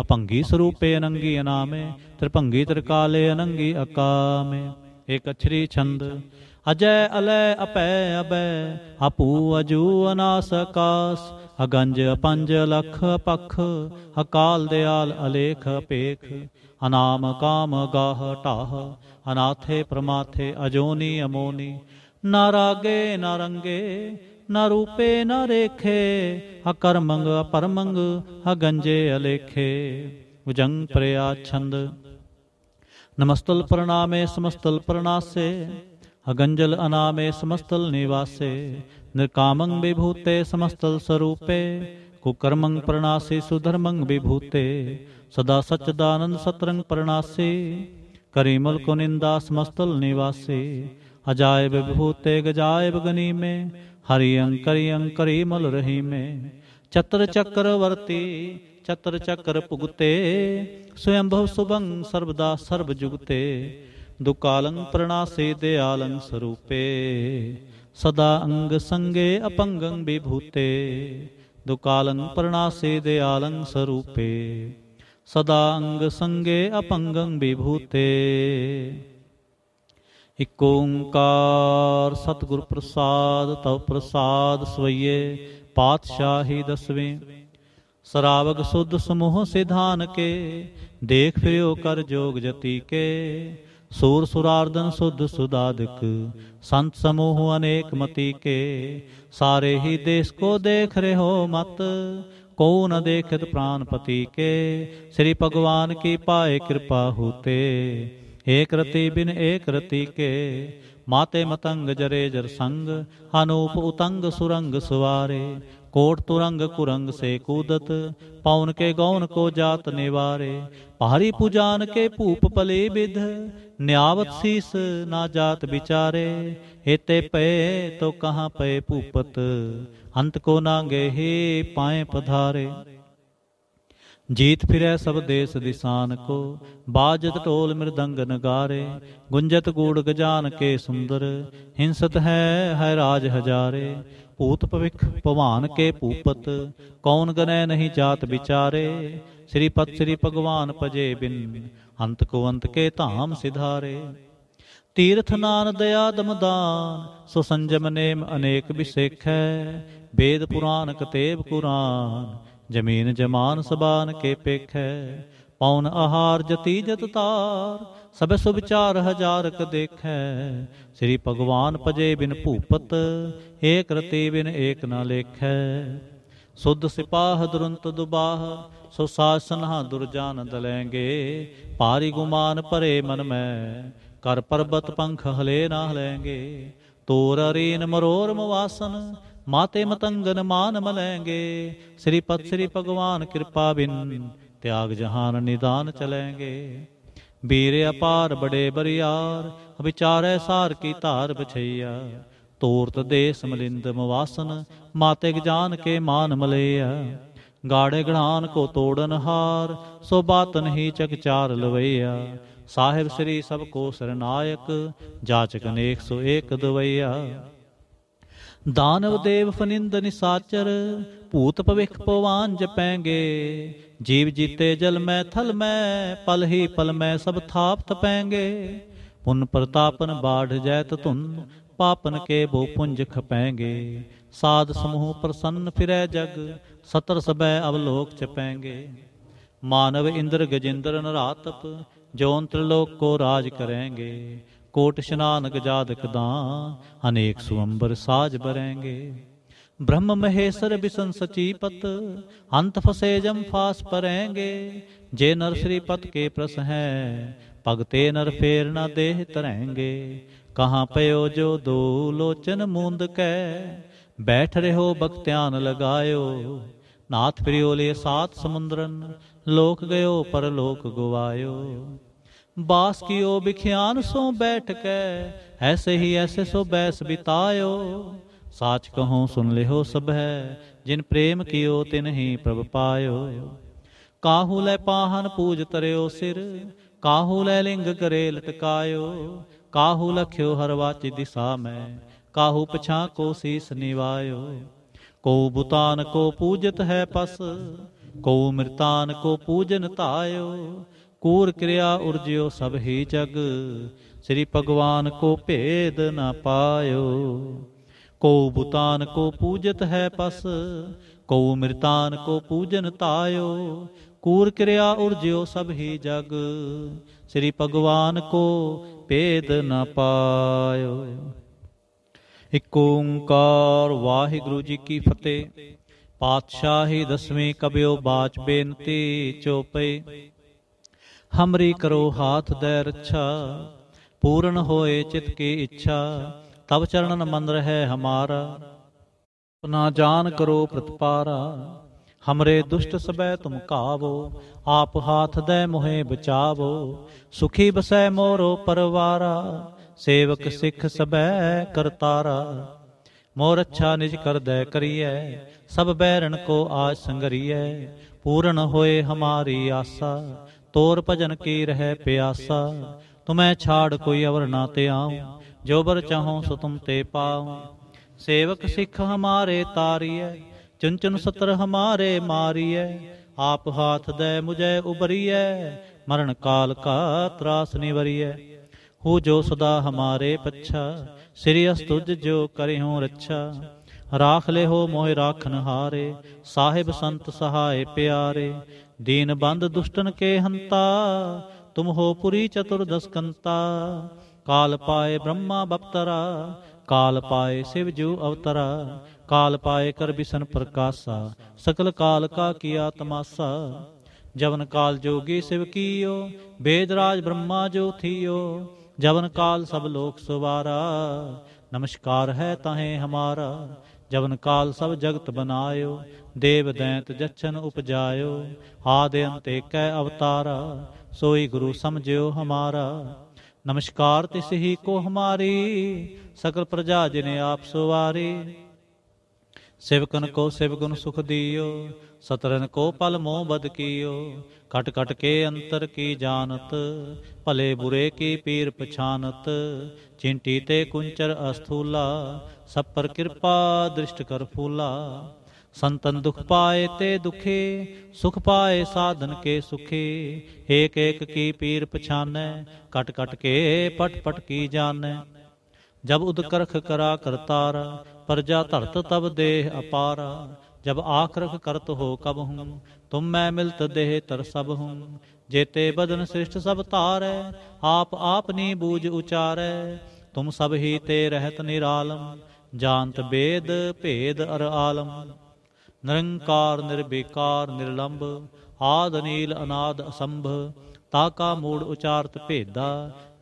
A: ਹਪੰਗੀ ਸਰੂਪੇ ਅਨੰਗੀ ਅਨਾਮੇ ਤ੍ਰਿਪੰਗੀ ਤ੍ਰਿਕਾਲੇ ਅਨੰਗੀ ਅਕਾਮੇ ਏਕ ਅਛਰੀ ਛੰਦ ਅਜੈ ਅਲੈ ਅਪੈ ਅਬੈ ਹਪੂ ਅਜੂ ਅਨਾਸ ਕਾਸ ਅਗੰਜ ਪੰਜ ਲਖ ਪਖ ਹਕਾਲ ਦਿਆਲ ਅਲੇਖ ਪੇਖ ਅਨਾਮ ਕਾਮ ਗਾਹ ਟਾਹ ਅਨਾਥੇ ਪ੍ਰਮਾਥੇ ਅਜੋਨੀ ਅਮੋਨੀ ਨਾਰਾਗੇ ਨਾਰੰਗੇ न रूपे न रेखे अकर्मंग अपरमंग अगंजे अलेखे भुजंग प्रया छंद नमस्तल प्रणामे समस्तल प्रणासे अगंजल अनामे समस्तल निवासे निकामंग विभूते समस्तल स्वरूपे कुकर्मंग प्रणासी सुधर्मंग विभूते सदा सच्चदानंद सतरंग प्रणासी करीमल कुनिंदा समस्तल निवासी अजायब विभूते गजायब गनी में ਹਰੀ ਅੰਕਰੀ ਅੰਕਰੀ ਮਲ ਰਹੀ ਮੈਂ ਚਤਰ ਚੱਕਰ ਵਰਤੀ ਚਤਰ ਚੱਕਰ ਭੁਗਤੇ ਸਵੈੰਭਵ ਸੁਭੰ ਸਰਬਦਾ ਸਰਬ ਜੁਗਤੇ ਦੁਕਾਲੰ ਪ੍ਰਣਾਸੇ ਦਿਆਲੰ ਸਰੂਪੇ ਸਦਾ ਅੰਗ ਸੰਗੇ ਅਪੰਗੰ ਵਿਭੂਤੇ ਦੁਕਾਲੰ ਪ੍ਰਣਾਸੇ ਦਿਆਲੰ ਸਰੂਪੇ ਸਦਾ ਅੰਗ ਸੰਗੇ ਅਪੰਗੰ ਵਿਭੂਤੇ ਇਕ ਓੰਕਾਰ ਸਤਿਗੁਰ ਪ੍ਰਸਾਦ ਤਉ ਪ੍ਰਸਾਦ ਸਵਈਏ ਪਾਤਸ਼ਾਹੀ ਦਸਵੇਂ ਸਰਾਵਗ ਸੁਧ ਸਮੂਹ ਸਿਧਾਨ ਕੇ ਦੇਖ ਫਿਰਿਓ ਕਰ ਜੋਗ ਜਤੀ ਕੇ ਸੂਰ ਸੁਰਾਰਦਨ ਸੁਧ ਸੁਦਾਦਿਕ ਸੰਤ ਸਮੂਹ ਅਨੇਕ ਮਤੀ ਕੇ ਸਾਰੇ ਹੀ ਦੇਸ ਕੋ ਦੇਖ ਰਹੋ ਮਤ ਕੋ ਨ ਦੇਖਤ ਪ੍ਰਾਨਪਤੀ ਕੇ ਸ੍ਰੀ ਭਗਵਾਨ ਕੀ ਪਾਏ ਕਿਰਪਾ ਹੋਤੇ ਏਕ ਰਤੀ ਬਿਨ ਏਕ ਰਤੀ ਕੇ ਮਾਤੇ ਮਤੰਗ ਜਰੇ ਜਰ ਸੰਗ ਅਨੂਪ ਉਤੰਗ ਸੁਰੰਗ ਸਵਾਰੇ ਕੋਟ ਤੁਰੰਗ ਕੁਰੰਗ ਸੇ ਕੂਦਤ ਪੌਨ ਕੇ ਗੌਨ ਕੋ ਜਾਤ ਨਿਵਾਰੇ ਭਾਰੀ ਪੁਜਾਨ ਕੇ ਭੂਪ ਪਲੇ ਵਿਧ ਨਿਆਵਤ ਸੀਸ ਨਾ ਜਾਤ ਵਿਚਾਰੇ ਹੇਤੇ ਪਏ ਤੋ ਕਹਾਂ ਪਏ ਭੂਪਤ ਅੰਤ ਕੋ ਨਾਂਗੇ ਹੀ ਪਾਏ ਪਧਾਰੇ ਜੀਤ ਫਿਰੈ ਸਭ ਦੇਸ ਦਿਸਾਨ ਕੋ ਬਾਜਤ ਢੋਲ ਮਿਰਦੰਗ ਨਗਾਰੇ ਗੁੰਜਤ ਗੂੜ ਗਜਾਨ ਕੇ ਸੁੰਦਰ ਹਿੰਸਤ ਹੈ ਹੈ ਰਾਜ ਹਜ਼ਾਰੇ ਭੂਤ ਭਵਿਖ ਭਵਾਨ ਕੇ ਭੂਪਤ ਕੌਣ ਗਨੈ ਨਹੀਂ ਜਾਤ ਵਿਚਾਰੇ ਸ੍ਰੀ ਪਤ ਸ੍ਰੀ ਭਗਵਾਨ ਭਜੇ ਬਿਨ ਅੰਤ ਕੋ ਅੰਤ ਕੇ ਧਾਮ ਸਿਧਾਰੇ ਤੀਰਥ ਨਾਨ ਦਇਆ ਦਮਦਾਨ ਸੋ ਸੰਜਮ ਨੇਮ ਅਨੇਕ ਵਿਸੇਖੈ ਵੇਦ ਪੁਰਾਨ ਕਤੇਬ ਕੁਰਾਨ ਜਮੀਨ ਜਮਾਨ ਸਬਾਨ ਕੇ ਪੇਖੈ ਪਉਨ ਆਹਾਰ ਜਤੀ ਜਤ ਤਾਰ ਸਭ ਸੁ ਵਿਚਾਰ ਹਜ਼ਾਰਕ ਦੇਖੈ ਸ੍ਰੀ ਭਗਵਾਨ ਪਜੇ ਬਿਨ ਭੂਪਤ ਏਕ ਰਤੀ ਬਿਨ ਏਕ ਨ ਲੇਖੈ ਸੁਧ ਸਿਪਾਹ ਦੁਰੰਤ ਦੁਬਾਹ ਸੋ ਸਾਸਨ ਹਾ ਦੁਰਜਾਨ ਦਲੈਂਗੇ ਪਾਰੀ ਗੁਮਾਨ ਭਰੇ ਮਨ ਮੈਂ ਕਰ ਪਰਬਤ ਪੰਖ ਹਲੇ ਨਾ ਹਲੈਂਗੇ ਤੋਰ ਰੀਨ ਮਰੋਰ ਮਵਾਸਨ ਮਾਤੇ ਮਤੰਗਨ ਮਾਨ ਮਲੈਂਗੇ ਸ੍ਰੀ ਪਤ ਸ੍ਰੀ ਭਗਵਾਨ ਕਿਰਪਾ ਬਿਨ ਤਿਆਗ ਜਹਾਨ ਨਿਦਾਨ ਚਲੈਂਗੇ ਬੀਰ ਅਪਾਰ ਬੜੇ ਬਰਿਆਰ ਵਿਚਾਰੈ ਸਾਰ ਕੀ ਧਾਰ ਬਛਈਆ ਤੋਰਤ ਦੇਸ ਮਲਿੰਦ ਮਵਾਸਨ ਮਾਤੇ ਗਿਆਨ ਕੇ ਮਾਨ ਮਲੇਆ ਗਾੜੇ ਗਣਾਨ ਕੋ ਤੋੜਨ ਹਾਰ ਸੋ ਬਾਤਨ ਹੀ ਚਕਚਾਰ ਲਵਈਆ ਸਾਹਿਬ ਸ੍ਰੀ ਸਭ ਕੋ ਸਰਨਾਇਕ ਜਾਚਕ ਨੇਕ ਸੋ ਏਕ ਦਵਈਆ ਦਾਨਵ ਦੇਵ ਫਨਿੰਦ ਨਿਸਾਚਰ ਭੂਤ ਭਵਿਖ ਪਵਾਨ ਜਪੈਂਗੇ ਜੀਵ ਜੀਤੇ ਜਲ ਮੈਂ ਥਲ ਮੈਂ ਪਲ ਹੀ ਪਲ ਮੈਂ ਸਭ ਥਾਪ ਤਪੈਂਗੇ ਪੁਨ ਪ੍ਰਤਾਪਨ ਬਾੜ ਜੈਤ ਧੁਨ ਪਾਪਨ ਕੇ ਬੋ ਪੁੰਜ ਖਪੈਂਗੇ ਸਾਧ ਸਮੂਹ ਪ੍ਰਸੰਨ ਫਿਰੈ ਜਗ ਸਤਰ ਸਬੈ ਅਵਲੋਕ ਚਪੈਂਗੇ ਮਾਨਵ ਇੰਦਰ ਗਜਿੰਦਰ ਨਰਾਤਪ ਜੋਨ ਤ੍ਰਿਲੋਕ ਕੋ ਰਾਜ ਕਰੇਂਗੇ ਕੋਟ ਸ਼ਨਾਨ ਗਜਾਦਕ ਦਾਂ ਅਨੇਕ ਸੁਅੰਬਰ ਸਾਜ ਬਰੈਂਗੇ ਬ੍ਰਹਮ ਮਹੇਸ਼ਰ ਬਿਸੰ ਸਚੀਪਤ ਅੰਤ ਫਸੇ ਜਮ ਫਾਸ ਪਰੈਂਗੇ ਜੇ ਨਰ ਸ੍ਰੀ ਪਤ ਕੇ ਪ੍ਰਸ ਹੈ ਭਗਤੇ ਨਰ ਫੇਰ ਨਾ ਦੇਹ ਤਰੈਂਗੇ ਕਹਾਂ ਪਇਓ ਜੋ ਦੋ ਲੋਚਨ ਮੂੰਦ ਕੈ ਬੈਠ ਰਹੋ ਬਖਤਿਆਨ ਲਗਾਇਓ ਨਾਥ ਪ੍ਰਿਓ ਲੇ ਸਾਤ ਸਮੁੰਦਰਨ ਲੋਕ ਗਇਓ ਪਰਲੋਕ ਗਵਾਇਓ बास की ओ बिख्यान सो बैठ के ऐसे ही ऐसे सो बैस बितायो साच कहो सुन हो सब है जिन प्रेम कियो तिन ही प्रभ पायो काहू ले पाहन पूज तरयो सिर काहू ले लिंग करे लटकायो काहू लख्यो हर वाच दिशा में काहू पछा को शीस निवायो को बुतान को पूजत है पस को मृतान को पूजन तायो ਕੂਰ ਕਿਰਿਆ ਉਰਜਿਓ ਸਭ ਹੀ ਜਗ ਸ੍ਰੀ ਭਗਵਾਨ ਕੋ ਭੇਦ ਨਾ ਪਾਇਓ ਕੋ ਬੁਤਾਨ ਕੋ ਪੂਜਤ ਹੈ ਪਸ ਕੋ ਮਿਰਤਾਨ ਕੋ ਪੂਜਨ ਤਾਇਓ ਕੂਰ ਕਿਰਿਆ ਉਰਜਿਓ ਸਭ ਹੀ ਜਗ ਸ੍ਰੀ ਭਗਵਾਨ ਕੋ ਭੇਦ ਨਾ ਪਾਇਓ ਇਕ ਓੰਕਾਰ ਵਾਹਿਗੁਰੂ ਜੀ ਕੀ ਫਤਿਹ ਪਾਤਸ਼ਾਹੀ ਦਸਵੇਂ ਕਬਿਓ ਬਾਚ ਬੇਨਤੀ ਚੋਪੇ ਹਮਰੀ ਕਰੋ ਹਾਥ ਦੇ ਰਛਾ ਪੂਰਨ ਹੋਏ ਚਿਤ ਕੀ ਇੱਛਾ ਤਬ ਚਰਨਨ ਮੰਦ ਰਹਿ ਹਮਾਰਾ ਪੁਨਾ ਜਾਨ ਕਰੋ ਪ੍ਰਤਪਾਰਾ ਹਮਰੇ ਦੁਸ਼ਟ ਸਬੈ ਤੁਮ ਕਾਵੋ ਆਪ ਹਾਥ ਦੇ ਮੋਹੇ ਬਚਾਵੋ ਸੁਖੀ ਬਸੈ ਮੋਰੋ ਪਰਵਾਰਾ ਸੇਵਕ ਸਿੱਖ ਸਬੈ ਕਰਤਾਰਾ ਮੋਰ ਅੱਛਾ ਨਿਜ ਕਰਦੈ ਕਰੀਐ ਸਭ ਬੈਰਨ ਕੋ ਆਜ ਸੰਗਰੀਐ ਪੂਰਨ ਹੋਏ ਹਮਾਰੀ ਆਸਾ ਤੋਰ ਭਜਨ ਕੀ ਰਹਿ ਪਿਆਸਾ ਤੁਮੈ ਛਾੜ ਕੋਈ ਅਵਰ ਨਾ ਤੇ ਆਉ ਜੋ ਬਰ ਚਾਹੋ ਸੋ ਤੁਮ ਤੇ ਪਾਉ ਸੇਵਕ ਸਿੱਖ ਹਮਾਰੇ ਤਾਰੀਐ ਚੁੰਚਨ ਸਤਰ ਹਮਾਰੇ ਮਾਰੀਐ ਆਪ ਹਾਥ ਦੇ ਮੁਝੈ ਉਬਰੀਐ ਮਰਨ ਕਾਲ ਕਾ ਤਰਾਸ ਨਿਵਰੀਐ ਹੋ ਜੋ ਸਦਾ ਹਮਾਰੇ ਪੱਛਾ ਸ੍ਰੀ ਅਸਤੁਜ ਜੋ ਕਰਿਉ ਰੱਛਾ ਰਾਖ ਲੈ ਹੋ ਮੋਹਿ ਰਾਖਨ ਹਾਰੇ ਸਾਹਿਬ ਸੰਤ ਸਹਾਏ ਪਿਆਰੇ ਦੀਨ ਬੰਦ ਦੁਸ਼ਟਨ ਕੇ ਹੰਤਾ ਤੁਮ ਹੋ ਪੁਰੀ ਚਤੁਰ ਦਸਕੰਤਾ ਕਾਲ ਪਾਏ ਬ੍ਰਹਮਾ ਬਪਤਰਾ ਕਾਲ ਪਾਏ ਸਿਵ ਜੂ ਅਵਤਰਾ ਕਾਲ ਪਾਏ ਕਰ ਬਿਸਨ ਪ੍ਰਕਾਸ਼ਾ ਸਕਲ ਕਾਲ ਕਾ ਕੀਆ ਤਮਾਸਾ ਜਵਨ ਕਾਲ ਜੋਗੀ ਸਿਵ ਕੀਓ ਬੇਦਰਾਜ ਬ੍ਰਹਮਾ ਜੋ ਥੀਓ ਜਵਨ ਕਾਲ ਸਭ ਲੋਕ ਸੁਵਾਰਾ ਨਮਸਕਾਰ ਹੈ ਤਾਹੇ ਹਮਾਰਾ ਜਵਨ ਕਾਲ ਸਭ ਜਗਤ ਬਨਾਇਓ ਦੇਵ ਦੈਂਤ ਜਛਨ ਉਪਜਾਇਓ ਆਦਿ ਅੰਤੇ ਕੈ ਅਵਤਾਰਾ ਸੋਈ ਗੁਰੂ ਸਮਝਿਓ ਹਮਾਰਾ ਨਮਸਕਾਰ ਤਿਸ ਹੀ ਕੋ ਹਮਾਰੀ ਸਕਲ ਪ੍ਰਜਾ ਜਿਨੇ ਆਪ ਸੁਵਾਰੀ ਸੇਵਕਨ ਕੋ ਸੇਵਕਨ ਸੁਖ ਦਿਓ ਸਤਰਨ ਕੋ ਪਲ ਮੋਹ ਬਦ ਕੀਓ ਕਟ ਕਟ ਕੇ ਅੰਤਰ ਕੀ ਜਾਣਤ ਭਲੇ ਬੁਰੇ ਕੀ ਪੀਰ ਪਛਾਨਤ ਚਿੰਟੀ ਤੇ ਕੁੰਚਰ ਅਸਥੂਲਾ ਸਭ ਪਰ ਕਿਰਪਾ ਦ੍ਰਿਸ਼ਟ ਕਰ ਫੂਲਾ ਸੰਤਨ ਦੁਖ ਪਾਏ ਤੇ ਦੁਖੇ ਸੁਖ ਪਾਏ ਸਾਧਨ ਕੇ ਸੁਖੇ ਏਕ ਏਕ ਕੀ ਪੀਰ ਪਛਾਨੈ ਕਟ ਕਟ ਕੇ ਪਟ ਪਟ ਕੀ ਜਾਣੈ ਜਬ ਉਦਕਰਖ ਕਰਾ ਕਰਤਾਰ ਪਰਜਾ ਧਰਤ ਤਬ ਦੇਹ ਅਪਾਰ ਜਬ ਆਖਰਖ ਕਰਤ ਹੋ ਕਬ ਹੂੰ ਤੁਮ ਮੈਂ ਮਿਲਤ ਦੇਹ ਤਰ ਸਭ ਹੂੰ ਜੇਤੇ ਬਦਨ ਸ੍ਰਿਸ਼ਟ ਸਭ ਧਾਰੈ ਆਪ ਆਪਨੀ ਬੂਝ ਉਚਾਰੈ ਤੁਮ ਸਭ ਹੀ ਤੇ ਰਹਿਤ ਨਿਰਾਲਮ ਜਾਣਤ ਬੇਦ ਭੇਦ ਅਰ ਆਲਮ ਨਿਰੰਕਾਰ ਨਿਰਬੇਕਾਰ ਨਿਰਲੰਭ ਆਦ ਅਨੀਲ ਅਨਾਦ ਅਸੰਭ ਤਾਕਾ ਮੂੜ ਉਚਾਰਤ ਭੇਦਾ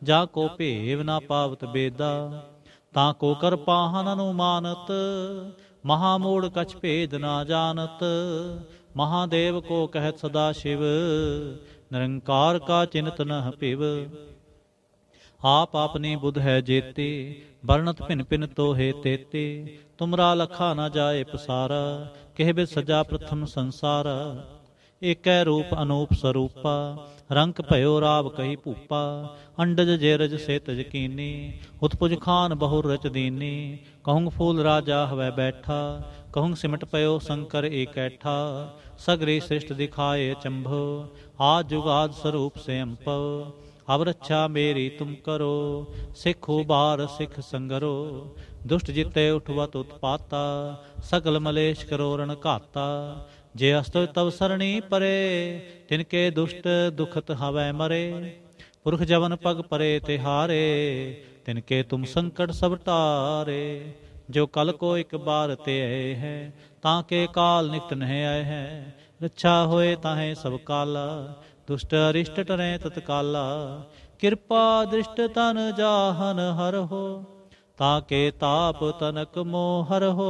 A: ਜਾ ਕੋ ਭੇਵ ਨਾ ਪਾਵਤ ਬੇਦਾ ਤਾਂ ਕੋ ਕਰ ਪਾਹਨ ਅਨੁਮਾਨਤ ਮਹਾ ਮੂੜ ਕਛ ਭੇਦ ਨਾ ਜਾਣਤ ਮਹਾਦੇਵ ਕੋ ਕਹਿਤ ਸਦਾ ਸ਼ਿਵ ਨਿਰੰਕਾਰ ਕਾ ਚਿੰਤ ਨਹ ਭਿਵ ਆਪ ਆਪਨੇ ਬੁੱਧ ਹੈ ਜੇਤੇ ਵਰਣਤ ਭਿਨ ਭਿਨ ਤੋਹੇ ਤੇਤੇ ਤੁਮਰਾ ਲਖਾ ਨਾ ਜਾਏ ਪਸਾਰ ਕਹਿ ਸਜਾ ਪ੍ਰਥਮ ਸੰਸਾਰ ਏਕੈ ਰੂਪ ਅਨੂਪ ਸਰੂਪਾ रंक भयो राव कही भूपा अंडज जेरज से तजकीनी उत्पुज खान बहु रच दीनी कहुंग फूल राजा हवै बैठा कहुंग सिमट पयो शंकर ए सगरी श्रिष्ट दिखाए चंभ आज जुगाद स्वरूप से अंप अवरक्षा मेरी तुम करो सिख उबार सिख संगरो दुष्ट जिते उठवत उत्पाता सकल मलेश करो रण घाता ਜੇ ਅਸਤਵ ਤਵ ਸਰਣੀ ਪਰੇ ਤਿਨ ਕੇ ਦੁਸ਼ਟ ਦੁਖਤ ਹਵੈ ਮਰੇ ਪੁਰਖ ਜਵਨ ਪਗ ਪਰੇ ਤੇ ਹਾਰੇ ਤਿਨ ਕੇ ਤੁਮ ਸੰਕਟ ਸਭ ਟਾਰੇ ਜੋ ਕਲ ਕੋ ਇੱਕ ਬਾਰ ਤੇ ਆਏ ਹੈ ਤਾਂ ਕੇ ਕਾਲ ਨਿਤ ਨਹਿ ਆਏ ਹੈ ਰੱਛਾ ਹੋਏ ਤਾਹੇ ਸਭ ਕਾਲ ਦੁਸ਼ਟ ਅਰਿਸ਼ਟ ਟਰੇ ਤਤਕਾਲ ਕਿਰਪਾ ਦ੍ਰਿਸ਼ਟ ਤਨ ਜਾਹਨ ਹਰ ਹੋ ਤਾਂ ਕੇ ਤਾਪ ਤਨਕ ਮੋਹਰ ਹੋ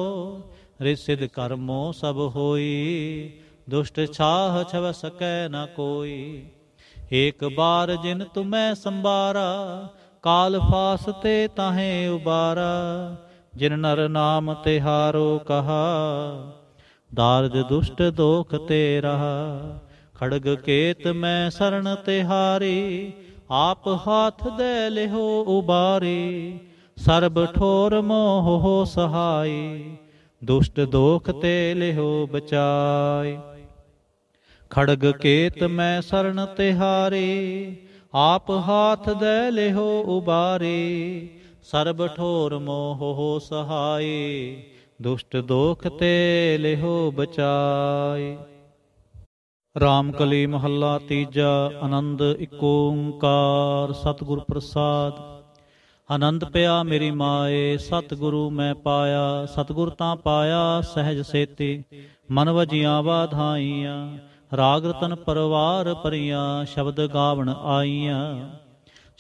A: ਰਿਸਿਦ ਕਰਮੋ ਸਭ ਹੋਈ ਦੁਸ਼ਟ ਛਾਹ ਛਵ ਸਕੈ ਨ ਕੋਈ ਏਕ ਬਾਰ ਜਿਨ ਤੁਮੈ ਸੰਬਾਰਾ ਕਾਲ ਫਾਸ ਤੇ ਤਾਹੇ ਉਬਾਰਾ ਜਿਨ ਨਰ ਨਾਮ ਤੇ ਹਾਰੋ ਕਹਾ ਦਾਰਦ ਦੁਸ਼ਟ ਦੋਖ ਤੇ ਰਹਾ ਖੜਗ ਕੇਤ ਮੈਂ ਸਰਣ ਤੇ ਹਾਰੀ ਆਪ ਹੱਥ ਦੇ ਲਿਹੋ ਉਬਾਰੀ ਸਰਬ ਠੋਰ ਮੋਹ ਸਹਾਈ ਦੁਸ਼ਟ ਦੋਖ ਤੇ ਲਿਹੋ ਬਚਾਏ ਖੜਗ ਕੇਤ ਮੈਂ ਸਰਨ ਤਿਹਾਰੇ ਆਪ ਹਾਥ ਦੇ ਲਿਹੋ ਉਬਾਰੇ ਸਰਬ ਠੋਰ ਮੋਹ ਹੋ ਸਹਾਈ ਦੁਸ਼ਟ ਦੋਖ ਤੇ ਲਿਹੋ ਬਚਾਏ ਰਾਮ ਕਲੀ ਮਹੱਲਾ ਤੀਜਾ ਆਨੰਦ ਏਕ ਓੰਕਾਰ ਸਤਿਗੁਰ ਪ੍ਰਸਾਦ ਆਨੰਦ ਪਿਆ ਮੇਰੀ ਮਾਏ ਸਤਿਗੁਰੂ ਮੈਂ ਪਾਇਆ ਸਤਿਗੁਰ ਤਾਂ ਪਾਇਆ ਸਹਿਜ ਸੇਤੀ ਮਨ ਵਜੀਆਂ ਬਾਧਾਈਆਂ ਰਾਗ ਰਤਨ ਪਰਵਾਰ ਪਰੀਆਂ ਸ਼ਬਦ ਗਾਵਣ ਆਈਆਂ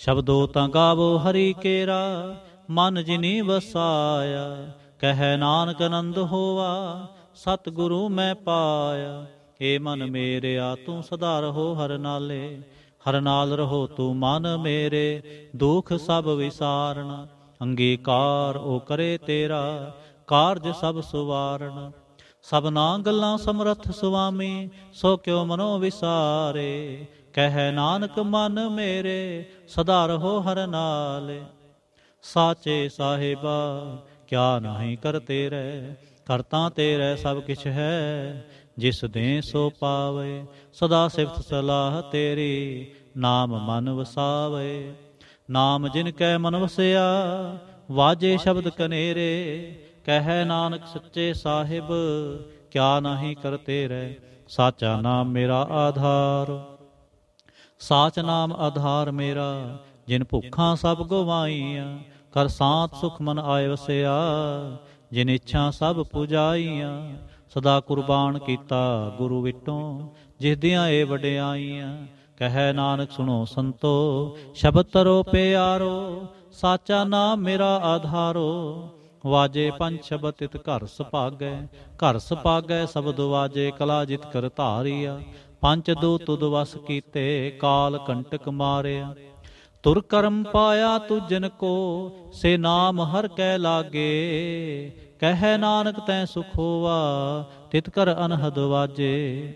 A: ਸ਼ਬਦੋ ਤਾਂ ਗਾਵੋ ਹਰੀ ਕੇਰਾ ਮਨ ਜਿਨੀ ਵਸਾਇਆ ਕਹਿ ਨਾਨਕ ਆਨੰਦ ਹੋਵਾ ਸਤਿਗੁਰੂ ਮੈਂ ਪਾਇਆ ਏ ਮਨ ਮੇਰਿਆ ਤੂੰ ਸਦਾ ਰਹੋ ਹਰ ਨਾਲੇ ਹਰ ਨਾਲ ਰਹੋ ਤੂੰ ਮਨ ਮੇਰੇ ਦੁਖ ਸਭ ਵਿਸਾਰਣ ਅੰਗੀਕਾਰ ਉਹ ਕਰੇ ਤੇਰਾ ਕਾਰਜ ਸਭ ਸੁਵਾਰਣ ਨਾਂ ਗੱਲਾਂ ਸਮਰੱਥ ਸੁਆਮੀ ਸੋ ਕਿਉ ਮਨੋ ਵਿਸਾਰੇ ਕਹਿ ਨਾਨਕ ਮਨ ਮੇਰੇ ਸਦਾ ਰਹੋ ਹਰ ਨਾਲ ਸਾਚੇ ਸਾਹਿਬਾ ਕਿਆ ਨਹੀਂ ਕਰਤੇ ਰਹਿ ਕਰਤਾ ਤੇਰੇ ਸਭ ਕਿਛ ਹੈ ਜਿਸ ਦੇ ਸੋ ਪਾਵੇ ਸਦਾ ਸਿਫਤ ਸਲਾਹ ਤੇਰੀ ਨਾਮ ਮਨ ਵਸਾਵੇ ਨਾਮ ਜਿਨ ਕੈ ਮਨ ਵਸਿਆ ਵਾਜੇ ਸ਼ਬਦ ਕਨੇਰੇ ਕਹੈ ਨਾਨਕ ਸੱਚੇ ਸਾਹਿਬ ਕਿਆ ਨਹੀਂ ਕਰਤੇ ਰਹਿ ਸਾਚਾ ਨਾਮ ਮੇਰਾ ਆਧਾਰ ਸਾਚ ਨਾਮ ਆਧਾਰ ਮੇਰਾ ਜਿਨ ਭੁੱਖਾਂ ਸਭ ਗਵਾਈਆਂ ਕਰ ਸਾਥ ਸੁਖ ਮਨ ਆਏ ਵਸਿਆ ਜਿਨ ਇੱਛਾ ਸਭ ਪੁਜਾਈਆਂ ਸਦਾ ਕੁਰਬਾਨ ਕੀਤਾ ਗੁਰੂ ਵਿਟੋਂ ਜਿਹਦਿਆਂ ਇਹ ਵਡਿਆਈਆਂ ਕਹੈ ਨਾਨਕ ਸੁਣੋ ਸੰਤੋ ਸ਼ਬਦ ਤਰੋ ਪਿਆਰੋ ਸਾਚਾ ਨਾਮ ਮੇਰਾ ਆਧਾਰੋ ਵਾਜੇ ਪੰਜ ਸ਼ਬਦ ਤਿਤ ਘਰ ਸੁਭਾਗੈ ਘਰ ਸੁਭਾਗੈ ਸ਼ਬਦ ਵਾਜੇ ਕਲਾ ਜਿਤ ਕਰ ਧਾਰਿਆ ਪੰਜ ਦੋ ਤੁਦ ਵਸ ਕੀਤੇ ਕਾਲ ਕੰਟਕ ਮਾਰਿਆ ਤੁਰ ਕਰਮ ਪਾਇਆ ਤੁਜਨ ਕੋ ਸੇ ਨਾਮ ਹਰ ਕੈ ਲਾਗੇ ਕਹਿ ਨਾਨਕ ਤੈ ਸੁਖ ਹੋਵਾ ਤਿਤ ਕਰ ਅਨਹਦ ਵਾਜੇ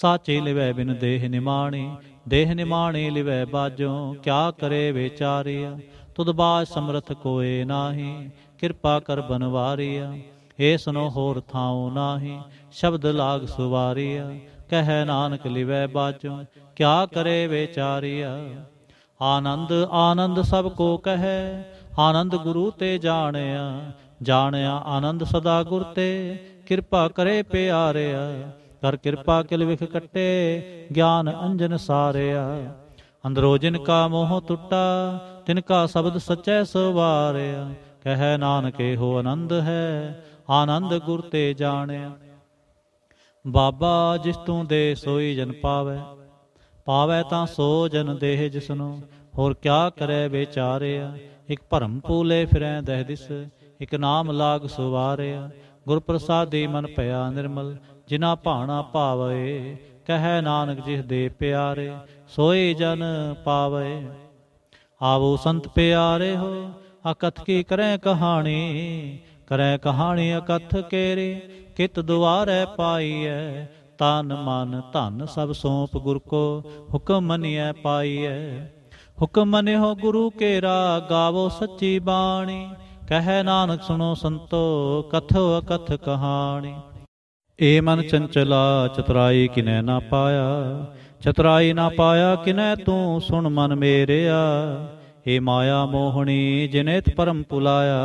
A: ਸਾਚੇ ਲਿਵੈ ਬਿਨ ਦੇਹ ਨਿਮਾਣੇ ਦੇਹ ਨਿਮਾਣੇ ਲਿਵੈ ਬਾਜੋ ਕਿਆ ਕਰੇ ਵਿਚਾਰਿਆ ਤੁਧ ਬਾਜ ਸਮਰਥ ਕੋਏ ਨਾਹੀ ਕਿਰਪਾ ਕਰ ਬਨਵਾਰਿਆ ਏ ਸੁਨੋ ਹੋਰ ਥਾਉ ਨਾਹੀ ਸ਼ਬਦ ਲਾਗ ਸੁਵਾਰਿਆ ਕਹਿ ਨਾਨਕ ਲਿਵੈ ਬਾਜੋ ਕਿਆ ਕਰੇ ਵਿਚਾਰਿਆ ਆਨੰਦ ਆਨੰਦ ਸਭ ਕੋ ਕਹੈ ਆਨੰਦ ਗੁਰੂ ਤੇ ਜਾਣਿਆ ਜਾਣਿਆ ਆਨੰਦ ਸਦਾ ਗੁਰ ਤੇ ਕਿਰਪਾ ਕਰੇ ਪਿਆਰਿਆ ਕਰ ਕਿਰਪਾ ਕਿਲ ਵਿਖ ਕੱਟੇ ਗਿਆਨ ਅੰਜਨ ਸਾਰਿਆ ਅੰਦਰੋ ਜਿਨ ਕਾ ਮੋਹ ਟੁੱਟਾ ਤਿਨ ਕਾ ਸ਼ਬਦ ਸਚੈ ਸਵਾਰਿਆ ਕਹੈ ਨਾਨਕੇ ਹੋ ਆਨੰਦ ਹੈ ਆਨੰਦ ਗੁਰ ਤੇ ਜਾਣਿਆ ਬਾਬਾ ਜਿਸ ਤੂੰ ਦੇ ਸੋਈ ਜਨ ਪਾਵੇ ਪਾਵੇ ਤਾਂ ਸੋ ਜਨ ਦੇਹ ਜਿਸਨੂੰ ਹੋਰ ਕਿਆ ਕਰੇ ਵਿਚਾਰਿਆ ਇੱਕ ਭਰਮ ਪੂਲੇ ਫਿਰੈ ਦਹਿ ਦਿਸ ਇਕ ਨਾਮ ਲਾਗ ਸੁਵਾਰਿਆ ਗੁਰ ਪ੍ਰਸਾਦੇ ਮਨ ਭਇਆ ਨਿਰਮਲ ਜਿਨਾ ਭਾਣਾ ਭਾਵੇ ਕਹੈ ਨਾਨਕ ਜਿਸ ਦੇ ਪਿਆਰੇ ਸੋਏ ਜਨ ਪਾਵੇ ਆਵੋ ਸੰਤ ਪਿਆਰੇ ਹੋ ਅਕਥ ਕੀ ਕਰੈ ਕਹਾਣੀ ਕਰੈ ਕਹਾਣੀ ਅਕਥ ਕੇਰੇ ਕਿਤ ਦੁਆਰੈ ਪਾਈਐ ਤਨ ਮਨ ਧਨ ਸਭ ਸੋਪ ਗੁਰ ਕੋ ਹੁਕਮ ਮੰਨਿਐ ਪਾਈਐ ਹੁਕਮ ਮੰਨਿਓ ਗੁਰੂ ਕੇਰਾ ਗਾਵੋ ਸੱਚੀ ਬਾਣੀ ਕਹੈ ਨਾਨਕ ਸੁਣੋ ਸੰਤੋ ਕਥੋ ਅਕਥ ਕਹਾਣੀ ਏ ਮਨ ਚੰਚਲਾ ਚਤਰਾਈ ਕਿਨੈ ਨਾ ਪਾਇਆ ਚਤਰਾਈ ਨਾ ਪਾਇਆ ਕਿਨੈ ਤੂੰ ਸੁਣ ਮਨ ਮੇਰਿਆ ਏ ਮਾਇਆ ਮੋਹਣੀ ਜਿਨੇਤ ਪਰਮ ਪੁਲਾਇਆ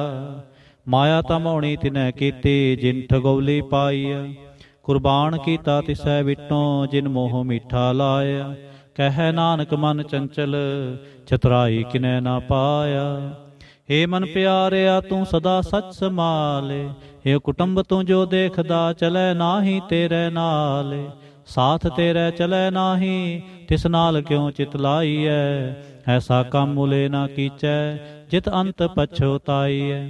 A: ਮਾਇਆ ਤਮੋਣੀ ਤਿਨੈ ਕੀਤੀ ਜਿਨ ਠਗੌਲੀ ਪਾਈਆ ਕੁਰਬਾਨ ਕੀਤਾ ਤਿਸੈ ਵਿਟੋਂ ਜਿਨ ਮੋਹ ਮਿੱਠਾ ਲਾਇਆ ਕਹੈ ਨਾਨਕ ਮਨ ਚੰਚਲ ਚਤਰਾਈ ਕਿਨੈ ਨਾ ਪਾਇਆ ਹੇ ਮਨ ਪਿਆਰਿਆ ਤੂੰ ਸਦਾ ਸਚ ਸਮਾਲੇ ਹੇ ਕੁਟੰਬ ਤੂੰ ਜੋ ਦੇਖਦਾ ਚਲੇ ਨਾਹੀ ਤੇਰੇ ਨਾਲੇ ਸਾਥ ਤੇਰੇ ਚਲੇ ਨਾਹੀ ਤਿਸ ਨਾਲ ਕਿਉ ਚਿਤ ਲਾਈਐ ਐਸਾ ਕੰਮ ਮੁਲੇ ਨਾ ਕੀਚੈ ਜਿਤ ਅੰਤ ਪਛੋਤਾਈਐ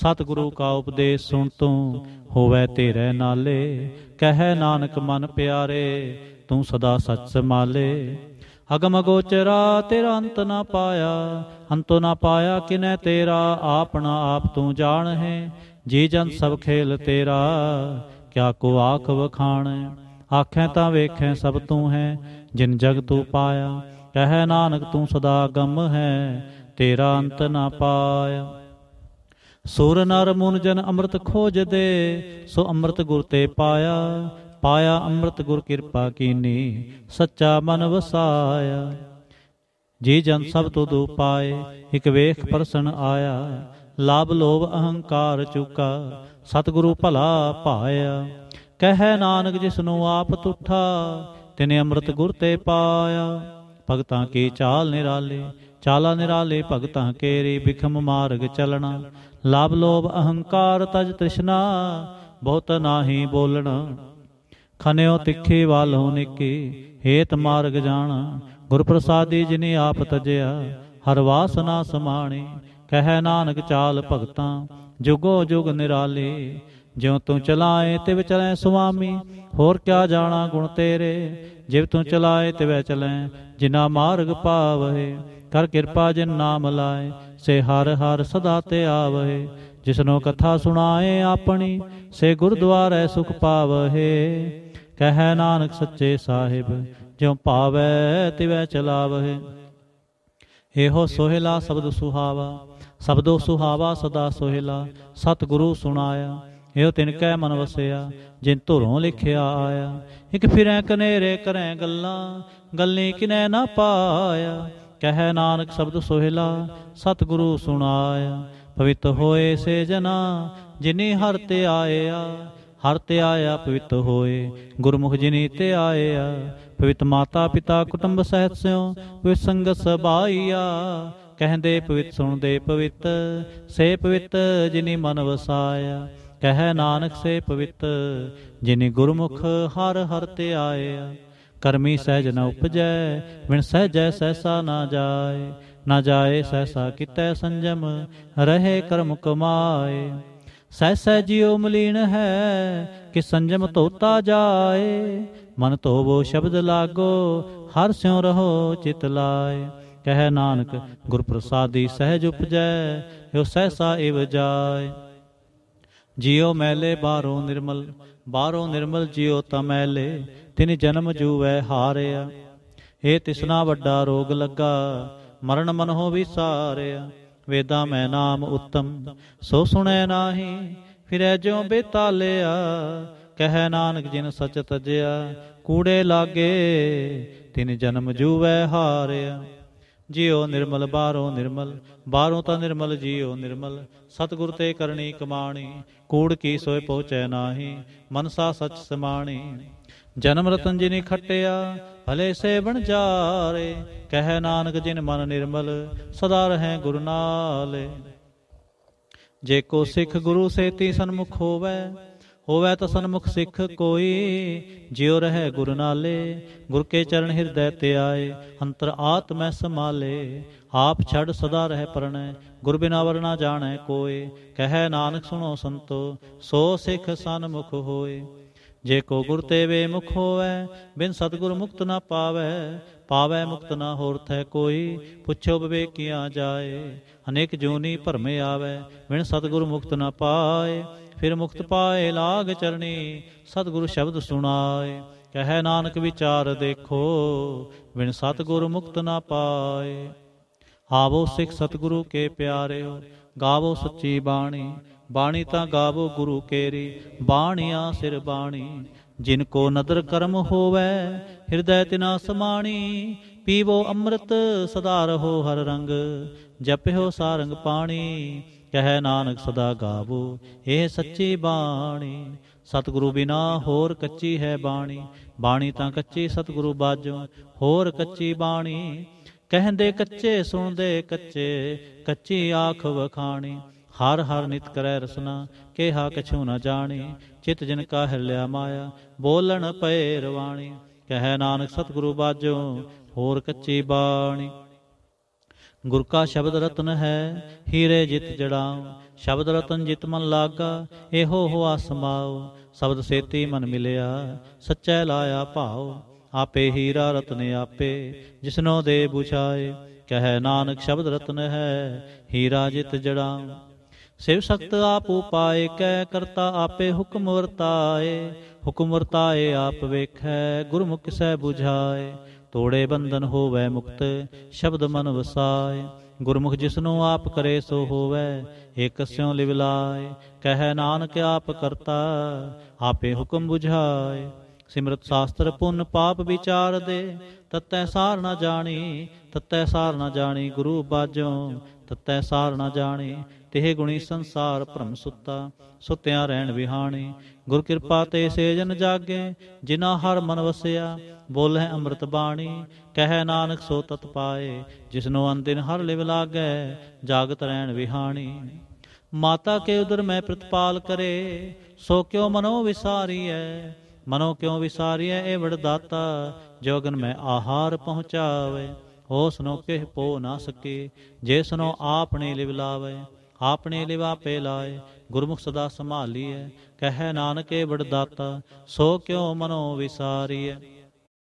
A: ਸਤਿਗੁਰੂ ਕਾ ਉਪਦੇਸ਼ ਸੁਣ ਤੂੰ ਹੋਵੇ ਤੇਰੇ ਨਾਲੇ ਕਹੈ ਨਾਨਕ ਮਨ ਪਿਆਰੇ ਤੂੰ ਸਦਾ ਸਚ ਸਮਾਲੇ ਅਗਮ ਗੋਚਰਾ ਤੇਰਾ ਅੰਤ ਨਾ ਪਾਇਆ ਅੰਤ ਨਾ ਪਾਇਆ ਕਿਨੈ ਤੇਰਾ ਆਪਣਾ ਆਪ ਤੂੰ ਜਾਣ ਹੈ ਜੀ ਜਨ ਸਭ ਖੇਲ ਤੇਰਾ ਕਿਆ ਕੋ ਆਖ ਵਖਾਣ ਆਖੇ ਤਾਂ ਵੇਖੈ ਸਭ ਤੂੰ ਹੈ ਜਿਨ ਜਗ ਤੂੰ ਪਾਇਆ ਕਹਿ ਨਾਨਕ ਤੂੰ ਸਦਾ ਗਮ ਹੈ ਤੇਰਾ ਅੰਤ ਨਾ ਪਾਇਆ ਸੂਰ ਨਰ ਮੂਨ ਜਨ ਅੰਮ੍ਰਿਤ ਖੋਜਦੇ ਸੋ ਅੰਮ੍ਰਿਤ ਗੁਰ ਤੇ ਪਾਇਆ ਪਾਇਆ ਅੰਮ੍ਰਿਤ ਗੁਰ ਕਿਰਪਾ ਕੀਨੀ ਸੱਚਾ ਮਨ ਵਸਾਇਆ ਜੀ ਜਨ ਸਭ ਤੋਂ ਦੋ ਪਾਏ ਇਕ ਵੇਖ ਪਰਸਨ ਆਇਆ ਲਾਭ ਲੋਭ ਅਹੰਕਾਰ ਚੁਕਾ ਸਤਿਗੁਰੂ ਭਲਾ ਪਾਇਆ ਕਹੈ ਨਾਨਕ ਜਿਸ ਨੂੰ ਆਪ ਤੁਠਾ ਤਿਨੇ ਅੰਮ੍ਰਿਤ ਗੁਰ ਤੇ ਪਾਇਆ ਭਗਤਾਂ ਕੀ ਚਾਲ ਨਿਰਾਲੇ ਚਾਲਾ ਨਿਰਾਲੇ ਭਗਤਾਂ ਕੇ ਰੀ ਵਿਖਮ ਮਾਰਗ ਚਲਣਾ ਲਾਭ ਲੋਭ ਅਹੰਕਾਰ ਤਜ ਤ੍ਰਿਸ਼ਨਾ ਬਹੁਤ ਨਾਹੀ ਬੋਲਣਾ ਖਨਿਓ ਤਿੱਖੇ ਵਾਲ ਹੋਨੇ ਕੀ ਹੇਤ ਮਾਰਗ ਜਾਣ ਗੁਰ ਪ੍ਰਸਾਦਿ ਜਿਨੇ ਆਪ ਤਜਿਆ ਹਰ ਵਾਸਨਾ ਸਮਾਣੇ ਕਹਿ ਨਾਨਕ ਚਾਲ ਭਗਤਾਂ ਜੁਗੋ ਜੁਗ ਨਿਰਾਲੇ ਜਿਉ ਤੂੰ ਚਲਾਏ ਤੇ ਵਿਚਲੈ ਸੁਆਮੀ ਹੋਰ ਕਿਆ ਜਾਣਾ ਗੁਣ ਤੇਰੇ ਜਿਵ ਤੂੰ ਚਲਾਏ ਤੇ ਵੈ ਚਲੈ ਜਿਨਾ ਮਾਰਗ ਪਾਵਹਿ ਕਰ ਕਿਰਪਾ ਜਿਨ ਨਾਮ ਲਾਏ ਸੇ ਹਰ ਹਰ ਸਦਾ ਤੇ ਆਵਹਿ ਜਿਸਨੋ ਕਥਾ ਸੁਣਾਏ ਆਪਣੀ ਸੇ ਗੁਰਦੁਆਰੈ ਸੁਖ ਪਾਵਹਿ ਕਹੈ ਨਾਨਕ ਸੱਚੇ ਸਾਹਿਬ ਜਿਉ ਪਾਵੈ ਤਿਵੈ ਚਲਾਵਹਿ ਇਹੋ ਸੋਹਿਲਾ ਸ਼ਬਦ ਸੁਹਾਵਾ ਸ਼ਬਦੋ ਸੁਹਾਵਾ ਸਦਾ ਸੋਹਿਲਾ ਸਤਿਗੁਰੂ ਸੁਣਾਇਆ ਇਹੋ ਤਿਨ ਕੈ ਮਨ ਵਸਿਆ ਜਿਨ ਧੁਰੋਂ ਲਿਖਿਆ ਆਇਆ ਇਕ ਫਿਰੈ ਕਨੇਰੇ ਕਰੈ ਗੱਲਾਂ ਗੱਲੇ ਕਿਨੈ ਨਾ ਪਾਇਆ ਕਹੈ ਨਾਨਕ ਸ਼ਬਦ ਸੋਹਿਲਾ ਸਤਿਗੁਰੂ ਸੁਣਾਇਆ ਪਵਿੱਤ ਹੋਏ ਸੇ ਜਨਾ ਜਿਨੇ ਹਰ ਤੇ ਆਇਆ ਹਰ ਤੇ ਆਇਆ ਪਵਿੱਤ ਹੋਏ ਗੁਰਮੁਖ ਜਿਨੀ ਤੇ ਆਇਆ ਪਵਿੱਤ ਮਾਤਾ ਪਿਤਾ ਕੁਟੰਬ ਸਹਿਤ ਸਿਓ ਪਵਿੱਤ ਸੰਗਤ ਸਭਾਈਆ ਕਹਿੰਦੇ ਪਵਿੱਤ ਸੁਣਦੇ ਪਵਿੱਤ ਸੇ ਪਵਿੱਤ ਜਿਨੀ ਮਨ ਵਸਾਇਆ ਕਹਿ ਨਾਨਕ ਸੇ ਪਵਿੱਤ ਜਿਨੀ ਗੁਰਮੁਖ ਹਰ ਹਰ ਤੇ ਆਇਆ ਕਰਮੀ ਸਹਿਜ ਨ ਉਪਜੈ ਵਿਣ ਸਹਿਜੈ ਸਹਿਸਾ ਨਾ ਜਾਏ ਨਾ ਜਾਏ ਸਹਿਸਾ ਕਿਤੈ ਸੰਜਮ ਰਹੇ ਕਰਮ ਕਮਾਏ ਸਹਿ ਸਹਿ ਜਿਉ ਮਲੀਨ ਹੈ ਕਿ ਸੰਜਮ ਤੋਤਾ ਜਾਏ ਮਨ ਧੋਵੋ ਸ਼ਬਦ ਲਾਗੋ ਹਰ ਸਿਉ ਰਹੋ ਚਿਤ ਲਾਏ ਕਹਿ ਨਾਨਕ ਗੁਰ ਪ੍ਰਸਾਦੀ ਸਹਿਜ ਉਪਜੈ ਹਿਉ ਸਹਿਸਾ ਇਵ ਜਾਏ ਜਿਉ ਮੈਲੇ ਬਾਹਰੋਂ ਨਿਰਮਲ ਬਾਹਰੋਂ ਨਿਰਮਲ ਜਿਉ ਤਮੈਲੇ ਤਿਨ ਜਨਮ ਜੂਵੈ ਹਾਰਿਆ ਏ ਤਿਸਨਾ ਵੱਡਾ ਰੋਗ ਲੱਗਾ ਮਰਨ ਮਨ ਹੋ ਵਿਸਾਰਿਆ ਵੇਦਾਂ ਮੈਂ ਨਾਮ ਉੱਤਮ ਸੋ ਸੁਣੈ ਨਾਹੀ ਫਿਰੈ ਜਿਉ ਬੇਤਾਲਿਆ ਕਹੈ ਨਾਨਕ ਜਿਨ ਸਚ ਤਜਿਆ ਕੂੜੇ ਲਾਗੇ ਤਿਨ ਜਨਮ ਜੂਵੈ ਹਾਰਿਆ ਜਿਉ ਨਿਰਮਲ ਬਾਹਰੋਂ ਨਿਰਮਲ ਬਾਹਰੋਂ ਤਾਂ ਨਿਰਮਲ ਜਿਉ ਨਿਰਮਲ ਸਤਗੁਰ ਤੇ ਕਰਨੀ ਕਮਾਣੀ ਕੂੜ ਕੀ ਸੋਇ ਪਹੁੰਚੈ ਨਾਹੀ ਮਨਸਾ ਸਚ ਸਮਾਣੀ ਜਨਮ ਰਤਨ ਜਿਨੇ ਖਟਿਆ ਭਲੇ ਸੇਵਣ ਜਾਰੇ ਕਹਿ ਨਾਨਕ ਜਿਨ ਮਨ ਨਿਰਮਲ ਸਦਾ ਰਹੇ ਗੁਰੂ ਨਾਲੇ ਜੇ ਕੋ ਸਿੱਖ ਗੁਰੂ ਸੇਤੀ ਸੰਮੁਖ ਹੋਵੇ ਹੋਵੇ ਤਾਂ ਸਨਮੁਖ ਸਿੱਖ ਕੋਈ ਜਿਉ ਰਹਿ ਗੁਰ ਨਾਲੇ ਗੁਰ ਕੇ ਚਰਨ ਹਿਰਦੈ ਤੇ ਆਏ ਅੰਤਰ ਆਤਮੈ ਸਮਾਲੇ ਆਪ ਛੜ ਸਦਾ ਰਹਿ ਪਰਣੈ ਗੁਰ ਬਿਨਾ ਵਰਨਾ ਜਾਣੈ ਕੋਏ ਕਹਿ ਨਾਨਕ ਸੁਣੋ ਸੰਤੋ ਸੋ ਸਿੱਖ ਸੰਮੁਖ ਹੋਏ ਜੇ ਕੋ ਗੁਰ ਤੇ ਵੇ ਮੁਖ ਹੋਵੇ ਬਿਨ ਸਤਗੁਰ ਮੁਕਤ ਨਾ ਪਾਵੇ ਪਾਵੇ ਮੁਕਤ ਨਾ ਹੋਰ ਥੈ ਕੋਈ ਪੁੱਛੋ ਬਵੇਕਿਆ ਜਾਏ ਅਨੇਕ ਜੋਨੀ ਭਰਮੇ ਆਵੇ ਬਿਨ ਸਤਗੁਰ ਮੁਕਤ ਨਾ ਪਾਏ ਫਿਰ ਮੁਕਤ ਪਾਏ ਲਾਗ ਚਰਣੀ ਸਤਗੁਰ ਸ਼ਬਦ ਸੁਣਾਏ ਕਹੈ ਨਾਨਕ ਵਿਚਾਰ ਦੇਖੋ ਬਿਨ ਸਤਗੁਰ ਮੁਕਤ ਨਾ ਪਾਏ ਆਵੋ ਸਿੱਖ ਸਤਗੁਰੂ ਕੇ ਪਿਆਰਿਓ ਗਾਵੋ ਸੱਚੀ ਬਾਣੀ ਬਾਣੀ ਤਾਂ ਗਾਵੋ ਗੁਰੂ ਕੇਰੀ ਬਾਣਿਆ ਸਿਰ ਬਾਣੀ ਜਿਨ ਕੋ ਨਦਰ ਕਰਮ ਹੋਵੇ ਹਿਰਦੈ ਤਿਨਾ ਸਮਾਣੀ ਪੀਵੋ ਅੰਮ੍ਰਿਤ ਸਦਾ ਰਹੋ ਹਰ ਰੰਗ ਜਪਿਓ ਸਾਰੰਗ ਪਾਣੀ ਕਹਿ ਨਾਨਕ ਸਦਾ ਗਾਵੋ ਇਹ ਸੱਚੀ ਬਾਣੀ ਸਤਿਗੁਰੂ ਬਿਨਾ ਹੋਰ ਕੱਚੀ ਹੈ ਬਾਣੀ ਬਾਣੀ ਤਾਂ ਕੱਚੀ ਸਤਿਗੁਰੂ ਬਾਜੋ ਹੋਰ ਕੱਚੀ ਬਾਣੀ ਕਹਿੰਦੇ ਕੱਚੇ ਸੁਣਦੇ ਕੱਚੇ ਕੱਚੀ ਆਖ ਵਖਾਣੀ ਹਰ ਹਰ ਨਿਤ ਕਰੈ ਰਸਨਾ ਕੇਹਾ ਕਛੂ ਨ ਜਾਣੇ ਚਿਤ ਜਨ ਕਾ ਹਿਲਿਆ ਮਾਇਆ ਬੋਲਣ ਪਏ ਰਵਾਣੀ ਕਹੈ ਨਾਨਕ ਸਤਿਗੁਰੂ ਬਾਜੋ ਹੋਰ ਕੱਚੀ ਬਾਣੀ ਗੁਰ ਕਾ ਸ਼ਬਦ ਰਤਨ ਹੈ ਹੀਰੇ ਜਿਤ ਜੜਾਉ ਸ਼ਬਦ ਰਤਨ ਜਿਤ ਮਨ ਲਾਗਾ ਇਹੋ ਹੋਆ ਸਮਾਉ ਸ਼ਬਦ ਸੇਤੀ ਮਨ ਮਿਲਿਆ ਸੱਚੈ ਲਾਇਆ ਭਾਉ ਆਪੇ ਹੀਰਾ ਰਤਨ ਆਪੇ ਜਿਸਨੋ ਦੇ ਬੁਝਾਏ ਕਹੈ ਨਾਨਕ ਸ਼ਬਦ ਰਤਨ ਹੈ ਹੀਰਾ ਜਿਤ ਜੜਾਉ ਸਿਵ ਸਖਤ ਆਪ ਉਪਾਏ ਕੈ ਕਰਤਾ ਆਪੇ ਹੁਕਮ ਵਰਤਾਏ ਹੁਕਮ ਵਰਤਾਏ ਆਪ ਵੇਖੈ ਗੁਰਮੁਖ ਸਹਿ 부ਝਾਏ ਤੋੜੇ ਬੰਧਨ ਹੋਵੇ ਮੁਕਤ ਸ਼ਬਦ ਮਨ ਵਸਾਏ ਗੁਰਮੁਖ ਜਿਸਨੂੰ ਆਪ ਕਰੇ ਸੋ ਹੋਵੇ ਇਕ ਸਿਉ ਲਿਵ ਲਾਏ ਕਹੈ ਨਾਨਕ ਆਪ ਕਰਤਾ ਆਪੇ ਹੁਕਮ 부ਝਾਏ ਸਿਮਰਤ ਸਾਸਤਰ ਪੁੰਨ ਪਾਪ ਵਿਚਾਰ ਦੇ ਤਤੈ ਸਾਰ ਨਾ ਜਾਣੀ ਤਤੈ ਸਾਰ ਨਾ ਜਾਣੀ ਗੁਰੂ ਬਾਜੋ ਤਤੈ ਸਾਰ ਨਾ ਜਾਣੀ ਤਿਹ ਗੁਣੀ ਸੰਸਾਰ ਭ੍ਰਮ ਸੁੱਤਾ ਸੁੱਤਿਆਂ ਰਹਿਣ ਵਿਹਾਣੇ ਗੁਰ ਕਿਰਪਾ ਤੇ ਸੇਜਨ ਜਾਗੇ ਜਿਨਾ ਹਰ ਮਨ ਵਸਿਆ ਬੋਲੇ ਅੰਮ੍ਰਿਤ ਬਾਣੀ ਕਹਿ ਨਾਨਕ ਸੋ ਤਤ ਪਾਏ ਜਿਸਨੋ ਅੰਦਿਨ ਹਰ ਲਿਵ ਲਾਗੇ ਜਾਗਤ ਰਹਿਣ ਵਿਹਾਣੀ ਮਾਤਾ ਕੇ ਉਦਰ ਮੈਂ ਪ੍ਰਤਪਾਲ ਕਰੇ ਸੋ ਕਿਉ ਮਨੋ ਵਿਸਾਰੀਐ ਮਨੋ ਕਿਉ ਵਿਸਾਰੀਐ ਇਹ ਵਡਦਾਤਾ ਜੋਗਨ ਮੈਂ ਆਹਾਰ ਪਹੁੰਚਾਵੇ ਹੋ ਸੁਨੋ ਕਿਹ ਪੋ ਨਾ ਸਕੇ ਜੇ ਸੁਨੋ ਆਪਨੇ ਲਿਵ ਲਾਵੇ ਆਪਣੇ ਲਿਵਾ ਪੇ ਲਾਏ ਗੁਰਮੁਖ ਸਦਾ ਸੰਭਾਲੀਐ ਕਹੈ ਨਾਨਕੇ ਵਡਦਾਤਾ ਸੋ ਕਿਉ ਮਨੋ ਵਿਸਾਰੀਐ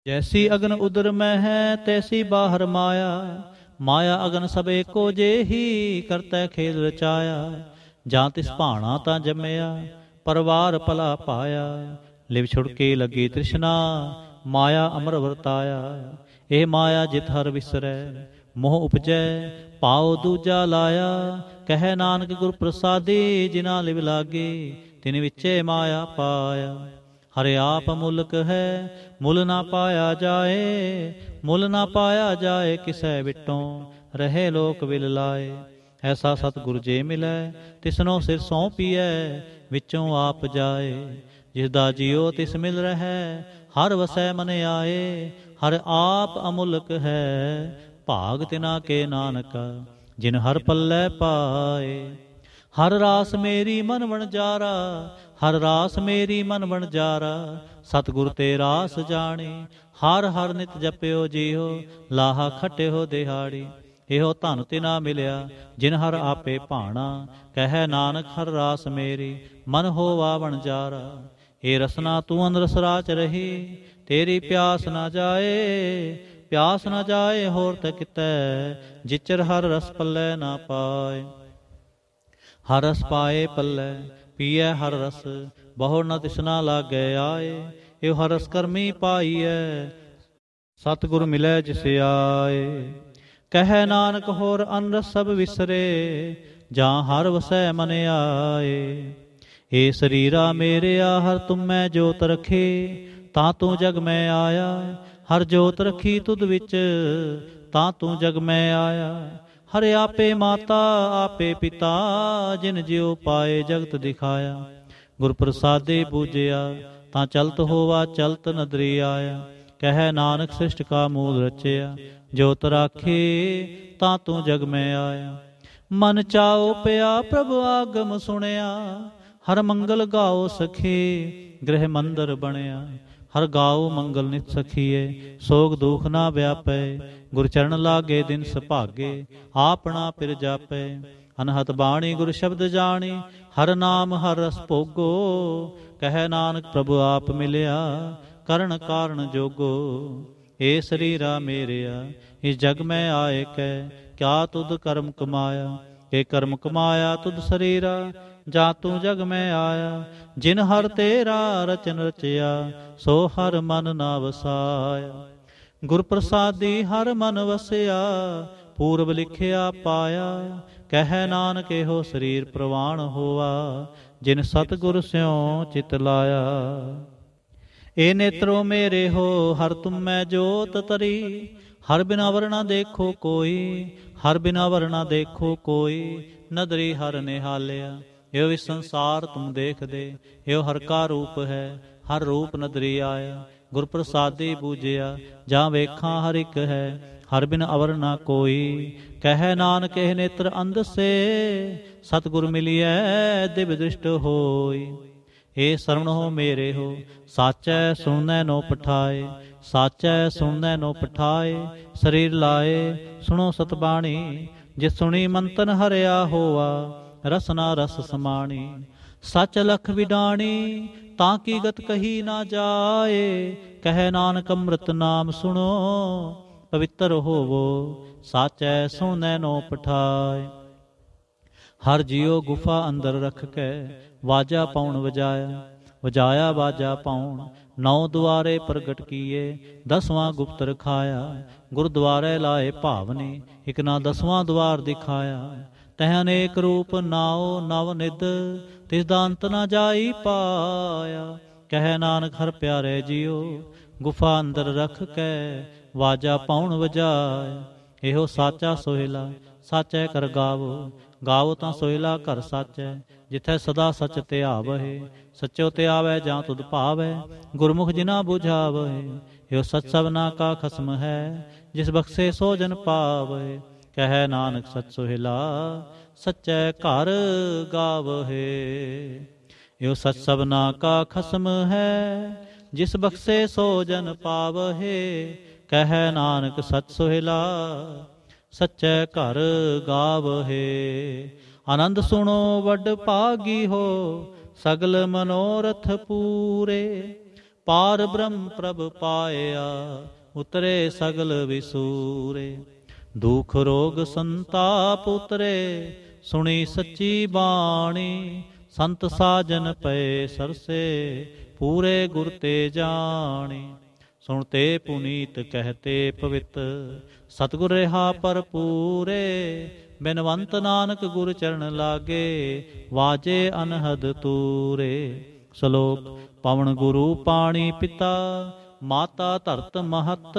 A: ਜੈਸੀ ਅਗਨ ਉਦਰ ਮੈਂ ਹੈ ਤੈਸੀ ਬਾਹਰ ਮਾਇਆ ਮਾਇਆ ਅਗਨ ਸਭੇ ਕੋ ਜੇਹੀ ਕਰਤਾ ਖੇਲ ਰਚਾਇਆ ਜਾਂ ਤਿਸ ਭਾਣਾ ਤਾਂ ਜੰਮਿਆ ਪਰਵਾਰ ਪਲਾ ਪਾਇਆ ਲਿਵ ਛੁੜਕੇ ਲੱਗੀ ਤ੍ਰਿਸ਼ਨਾ ਮਾਇਆ ਅਮਰ ਵਰਤਾਇਆ ਇਹ ਮਾਇਆ ਜਿਤ ਹਰ ਵਿਸਰੈ ਮੋਹ ਉਪਜੈ ਪਾਉ ਦੂਜਾ ਲਾਇਆ ਕਹੈ ਨਾਨਕ ਗੁਰ ਪ੍ਰਸਾਦੇ ਜਿਨਾ ਲਿਵ ਲਾਗੇ ਤਿਨ ਵਿੱਚੇ ਮਾਇਆ ਪਾਇਆ ਹਰਿ ਆਪ ਮੁਲਕ ਹੈ ਮੁਲ ਨਾ ਪਾਇਆ ਜਾਏ ਮੁਲ ਨਾ ਪਾਇਆ ਜਾਏ ਕਿਸੈ ਵਿਟੋਂ ਰਹੇ ਲੋਕ ਵਿਲ ਲਾਏ ਐਸਾ ਸਤਿਗੁਰ ਜੇ ਮਿਲੈ ਤਿਸਨੋ ਸਿਰ ਸੌ ਪੀਐ ਵਿੱਚੋਂ ਆਪ ਜਾਏ ਜਿਸ ਦਾ ਜਿਉ ਤਿਸ ਮਿਲ ਰਹਿ ਹਰ ਵਸੈ ਮਨ ਆਏ ਹਰ ਆਪ ਅਮੁਲਕ ਹੈ ਭਾਗ ਤਿਨਾ ਕੇ ਨਾਨਕ ਜਿਨ ਹਰ ਪੱਲੇ ਪਾਏ ਹਰ ਰਾਸ ਮੇਰੀ ਮਨ ਵਣਜਾਰਾ ਹਰ ਰਾਸ ਮੇਰੀ ਮਨ ਵਣਜਾਰਾ ਸਤਗੁਰ ਤੇ ਰਾਸ ਜਾਣੇ ਹਰ ਹਰ ਨਿਤ ਜਪਿਓ ਜੀਓ ਲਾਹਾ ਖਟਿਓ ਦਿਹਾੜੀ ਇਹੋ ਧਨ ਤੇ ਨਾ ਮਿਲਿਆ ਜਿਨ ਹਰ ਆਪੇ ਭਾਣਾ ਕਹੈ ਨਾਨਕ ਹਰ ਰਾਸ ਮੇਰੀ ਮਨ ਹੋਵਾ ਵਣਜਾਰਾ ਏ ਰਸਨਾ ਤੂੰ ਅੰਦਰ ਸਰਾਚ ਰਹੀ ਤੇਰੀ ਪਿਆਸ ਨਾ ਜਾਏ ਪਿਆਸ ਨਾ ਜਾਏ ਹੋਰ ਤੇ ਕਿਤੇ ਜਿਚਰ ਹਰ ਰਸ ਪੱਲੇ ਨਾ ਪਾਏ ਹਰ ਰਸ ਪਾਏ ਪੱਲੇ ਪੀਏ ਹਰ ਰਸ ਬਹੁ ਨ ਤਿਸਨਾ ਲਾਗੈ ਆਏ ਇਹ ਹਰ ਰਸ ਕਰਮੀ ਪਾਈਐ ਸਤਿਗੁਰ ਮਿਲੈ ਜਿਸ ਆਏ ਕਹਿ ਨਾਨਕ ਹੋਰ ਅਨਰਸ ਸਭ ਵਿਸਰੇ ਜਾਂ ਹਰ ਵਸੈ ਮਨ ਆਏ ਏ ਸਰੀਰਾ ਮੇਰੇ ਹਰ ਤੁਮੈ ਜੋਤ ਰਖੇ ਤਾਂ ਤੂੰ ਜਗ ਮੈਂ ਆਇਆ ਹਰ ਜੋਤ ਰਖੀ ਤੁਧ ਵਿੱਚ ਤਾਂ ਤੂੰ ਜਗ ਮੈਂ ਆਇਆ ਹਰ ਆਪੇ ਮਾਤਾ ਆਪੇ ਪਿਤਾ ਜਿਨ ਜਿਉ ਪਾਏ ਜਗਤ ਦਿਖਾਇਆ ਗੁਰ ਪ੍ਰਸਾਦੇ ਬੂਝਿਆ ਤਾਂ ਚਲਤ ਹੋਵਾ ਚਲਤ ਨਦਰੀ ਆਇਆ ਕਹਿ ਨਾਨਕ ਸ੍ਰਿਸ਼ਟ ਕਾ ਮੂਲ ਰਚਿਆ ਜੋਤ ਰਾਖੇ ਤਾਂ ਤੂੰ ਜਗ ਮੈਂ ਆਇਆ ਮਨ ਚਾਉ ਪਿਆ ਪ੍ਰਭ ਆਗਮ ਸੁਣਿਆ ਹਰ ਮੰਗਲ ਗਾਓ ਸਖੇ ਗ੍ਰਹਿ ਮੰਦਰ ਬਣਿਆ ਹਰ ਗਾਉ ਮੰਗਲ ਨਿਤ ਸਖੀਏ ਸੋਗ ਦੁਖ ਨਾ ਵਿਆਪੈ ਗੁਰ ਚਰਨ ਲਾਗੇ ਦਿਨ ਸੁਭਾਗੇ ਆਪਣਾ ਪਿਰ ਜਾਪੈ ਅਨਹਤ ਬਾਣੀ ਗੁਰ ਸ਼ਬਦ ਜਾਣੀ ਹਰ ਨਾਮ ਹਰ ਰਸ ਭੋਗੋ ਕਹਿ ਨਾਨਕ ਪ੍ਰਭ ਆਪ ਮਿਲਿਆ ਕਰਨ ਕਾਰਨ ਜੋਗੋ ਏ ਸਰੀਰਾ ਮੇਰਿਆ ਇਸ ਜਗ ਮੈਂ ਆਏ ਕੈ ਕਿਆ ਤੁਧ ਕਰਮ ਕਮਾਇਆ ਏ ਕਰਮ ਕਮਾਇਆ ਤੁਧ ਸਰੀਰਾ ਜਾ ਤੂੰ ਜਗ ਮੈਂ ਆਇਆ ਜਿਨ ਹਰ ਤੇਰਾ ਰਚਨ ਰਚਿਆ ਸੋ ਹਰ ਮਨ ਨਾ ਵਸਾਇਆ ਗੁਰ ਪ੍ਰਸਾਦੀ ਹਰ ਮਨ ਵਸਿਆ ਪੂਰਬ ਲਿਖਿਆ ਪਾਇਆ ਕਹਿ ਨਾਨਕ ਇਹੋ ਸਰੀਰ ਪ੍ਰਵਾਣ ਹੋਆ ਜਿਨ ਸਤਗੁਰ ਸਿਉ ਚਿਤ ਲਾਇਆ ਏ ਨੇਤਰੋ ਮੇਰੇ ਹੋ ਹਰ ਤੁਮੈ ਜੋਤ ਤਰੀ ਹਰ ਬਿਨਾ ਵਰਣਾ ਦੇਖੋ ਕੋਈ ਹਰ ਬਿਨਾ ਵਰਣਾ ਦੇਖੋ ਕੋਈ ਨਦਰੀ ਹਰ ਨਿਹਾਲਿਆ ਇਹ ਵੀ ਸੰਸਾਰ ਤੁਮ ਦੇਖਦੇ ਇਹ ਹਰ ਕਾ ਰੂਪ ਹੈ ਹਰ ਰੂਪ ਨਦਰੀ ਆਏ ਗੁਰ ਪ੍ਰਸਾਦੇ ਬੂਝਿਆ ਜਾਂ ਵੇਖਾਂ ਹਰ ਇੱਕ ਹੈ ਹਰ ਬਿਨ ਅਵਰ ਨਾ ਕੋਈ ਕਹਿ ਨਾਨਕ ਇਹ ਨੇਤਰ ਅੰਧ ਸੇ ਸਤਗੁਰ ਮਿਲਿਐ ਦਿਵ ਦ੍ਰਿਸ਼ਟ ਹੋਈ ਏ ਸਰਵਣ ਹੋ ਮੇਰੇ ਹੋ ਸਾਚੈ ਸੁਣੈ ਨੋ ਪਠਾਏ ਸਾਚੈ ਸੁਣੈ ਨੋ ਪਠਾਏ ਸਰੀਰ ਲਾਏ ਸੁਣੋ ਸਤਬਾਣੀ ਜੇ ਸੁਣੀ ਮੰਤਨ ਹਰਿਆ ਹੋਆ ਰਸਨਾ ਰਸ ਸਮਾਣੀ ਸਚ ਲਖ ਵਿਡਾਣੀ ਤਾਂ ਕੀ ਗਤ ਕਹੀ ਨਾ ਜਾਏ ਕਹਿ ਨਾਨਕ ਅੰਮ੍ਰਿਤ ਨਾਮ ਸੁਣੋ ਪਵਿੱਤਰ ਹੋਵੋ ਸਾਚੈ ਸੁਣੈ ਨੋ ਪਠਾਏ ਹਰ ਜਿਉ ਗੁਫਾ ਅੰਦਰ ਰਖ ਕੇ ਵਾਜਾ ਪਾਉਣ ਵਜਾਇਆ ਵਜਾਇਆ ਵਾਜਾ ਪਾਉਣ ਨੌ ਦੁਆਰੇ ਪ੍ਰਗਟ ਕੀਏ ਦਸਵਾਂ ਗੁਪਤ ਰਖਾਇਆ ਗੁਰਦੁਆਰੇ ਲਾਏ ਭਾਵਨੇ ਇਕ ਨਾ ਦਸਵਾਂ ਦੁਆਰ ਦਿਖਾਇਆ ਤਹ ਅਨੇਕ ਰੂਪ ਨਾਉ ਨਵ ਨਿਦ ਤਿਸ ਦਾ ਅੰਤ ਨਾ ਜਾਈ ਪਾਇਆ ਕਹਿ ਨਾਨਕ ਹਰ ਪਿਆਰੇ ਜਿਉ ਗੁਫਾ ਅੰਦਰ ਰਖ ਕੇ ਵਾਜਾ ਪਾਉਣ ਵਜਾਇ ਇਹੋ ਸਾਚਾ ਸੋਹਿਲਾ ਸਾਚੈ ਕਰ ਗਾਵੋ ਗਾਵੋ ਤਾਂ ਸੋਹਿਲਾ ਘਰ ਸਾਚੈ ਜਿਥੈ ਸਦਾ ਸਚ ਧਿਆਵਹਿ ਸਚੋ ਧਿਆਵੈ ਜਾਂ ਤੁਧ ਭਾਵੈ ਗੁਰਮੁਖ ਜਿਨਾ 부ਝਾਵਹਿ ਇਹੋ ਸਤ ਸਭਨਾ ਕਾ ਖਸਮ ਹੈ ਜਿਸ ਬਖਸ਼ੇ ਸੋ ਜਨ ਪਾਵੈ ਕਹੈ ਨਾਨਕ ਸਤ ਸੁਹਿਲਾ ਸਚੈ ਘਰ ਗਾਵਹਿ ਇਹੋ ਸਤ ਸਬਨਾ ਕਾ ਖਸਮ ਹੈ ਜਿਸ ਬਖਸੇ ਸੋ ਜਨ ਪਾਵਹਿ ਕਹੈ ਨਾਨਕ ਸਤ ਸੁਹਿਲਾ ਸਚੈ ਘਰ ਗਾਵਹਿ ਆਨੰਦ ਸੁਣੋ ਵੱਡ ਭਾਗੀ ਹੋ ਸਗਲ ਮਨੋਰਥ ਪੂਰੇ ਪਾਰ ਬ੍ਰਹਮ ਪ੍ਰਭ ਪਾਇਆ ਉਤਰੇ ਸਗਲ ਵਿਸੂਰੇ ਦੁਖ ਰੋਗ ਸੰਤਾਪ ਉਤਰੇ ਸੁਣੀ ਸੱਚੀ ਬਾਣੀ ਸੰਤ ਸਾਜਨ ਪਏ ਸਰਸੇ ਪੂਰੇ ਗੁਰ ਤੇ ਜਾਣੇ ਸੁਣਤੇ ਪੁਨੀਤ ਕਹਤੇ ਪਵਿੱਤ ਸਤਗੁਰ ਰਹਾ ਪਰਪੂਰੇ ਬਿਨਵੰਤ ਨਾਨਕ ਗੁਰ ਚਰਨ ਲਾਗੇ ਵਾਜੇ ਅਨਹਦ ਤੂਰੇ ਸ਼ਲੋਕ ਪਵਨ ਗੁਰੂ ਪਾਣੀ ਪਿਤਾ ਮਾਤਾ ਧਰਤ ਮਹਤ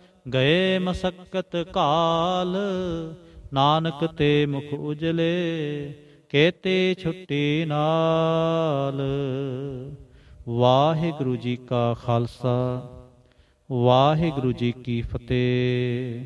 A: ਗਏ ਮਸਕਤ ਕਾਲ ਨਾਨਕ ਤੇ ਮੁਖ ਉਜਲੇ ਕੇਤੇ ਛੁੱਟੀ ਨਾਲ ਵਾਹਿਗੁਰੂ ਜੀ ਕਾ ਖਾਲਸਾ ਵਾਹਿਗੁਰੂ ਜੀ ਕੀ ਫਤਿਹ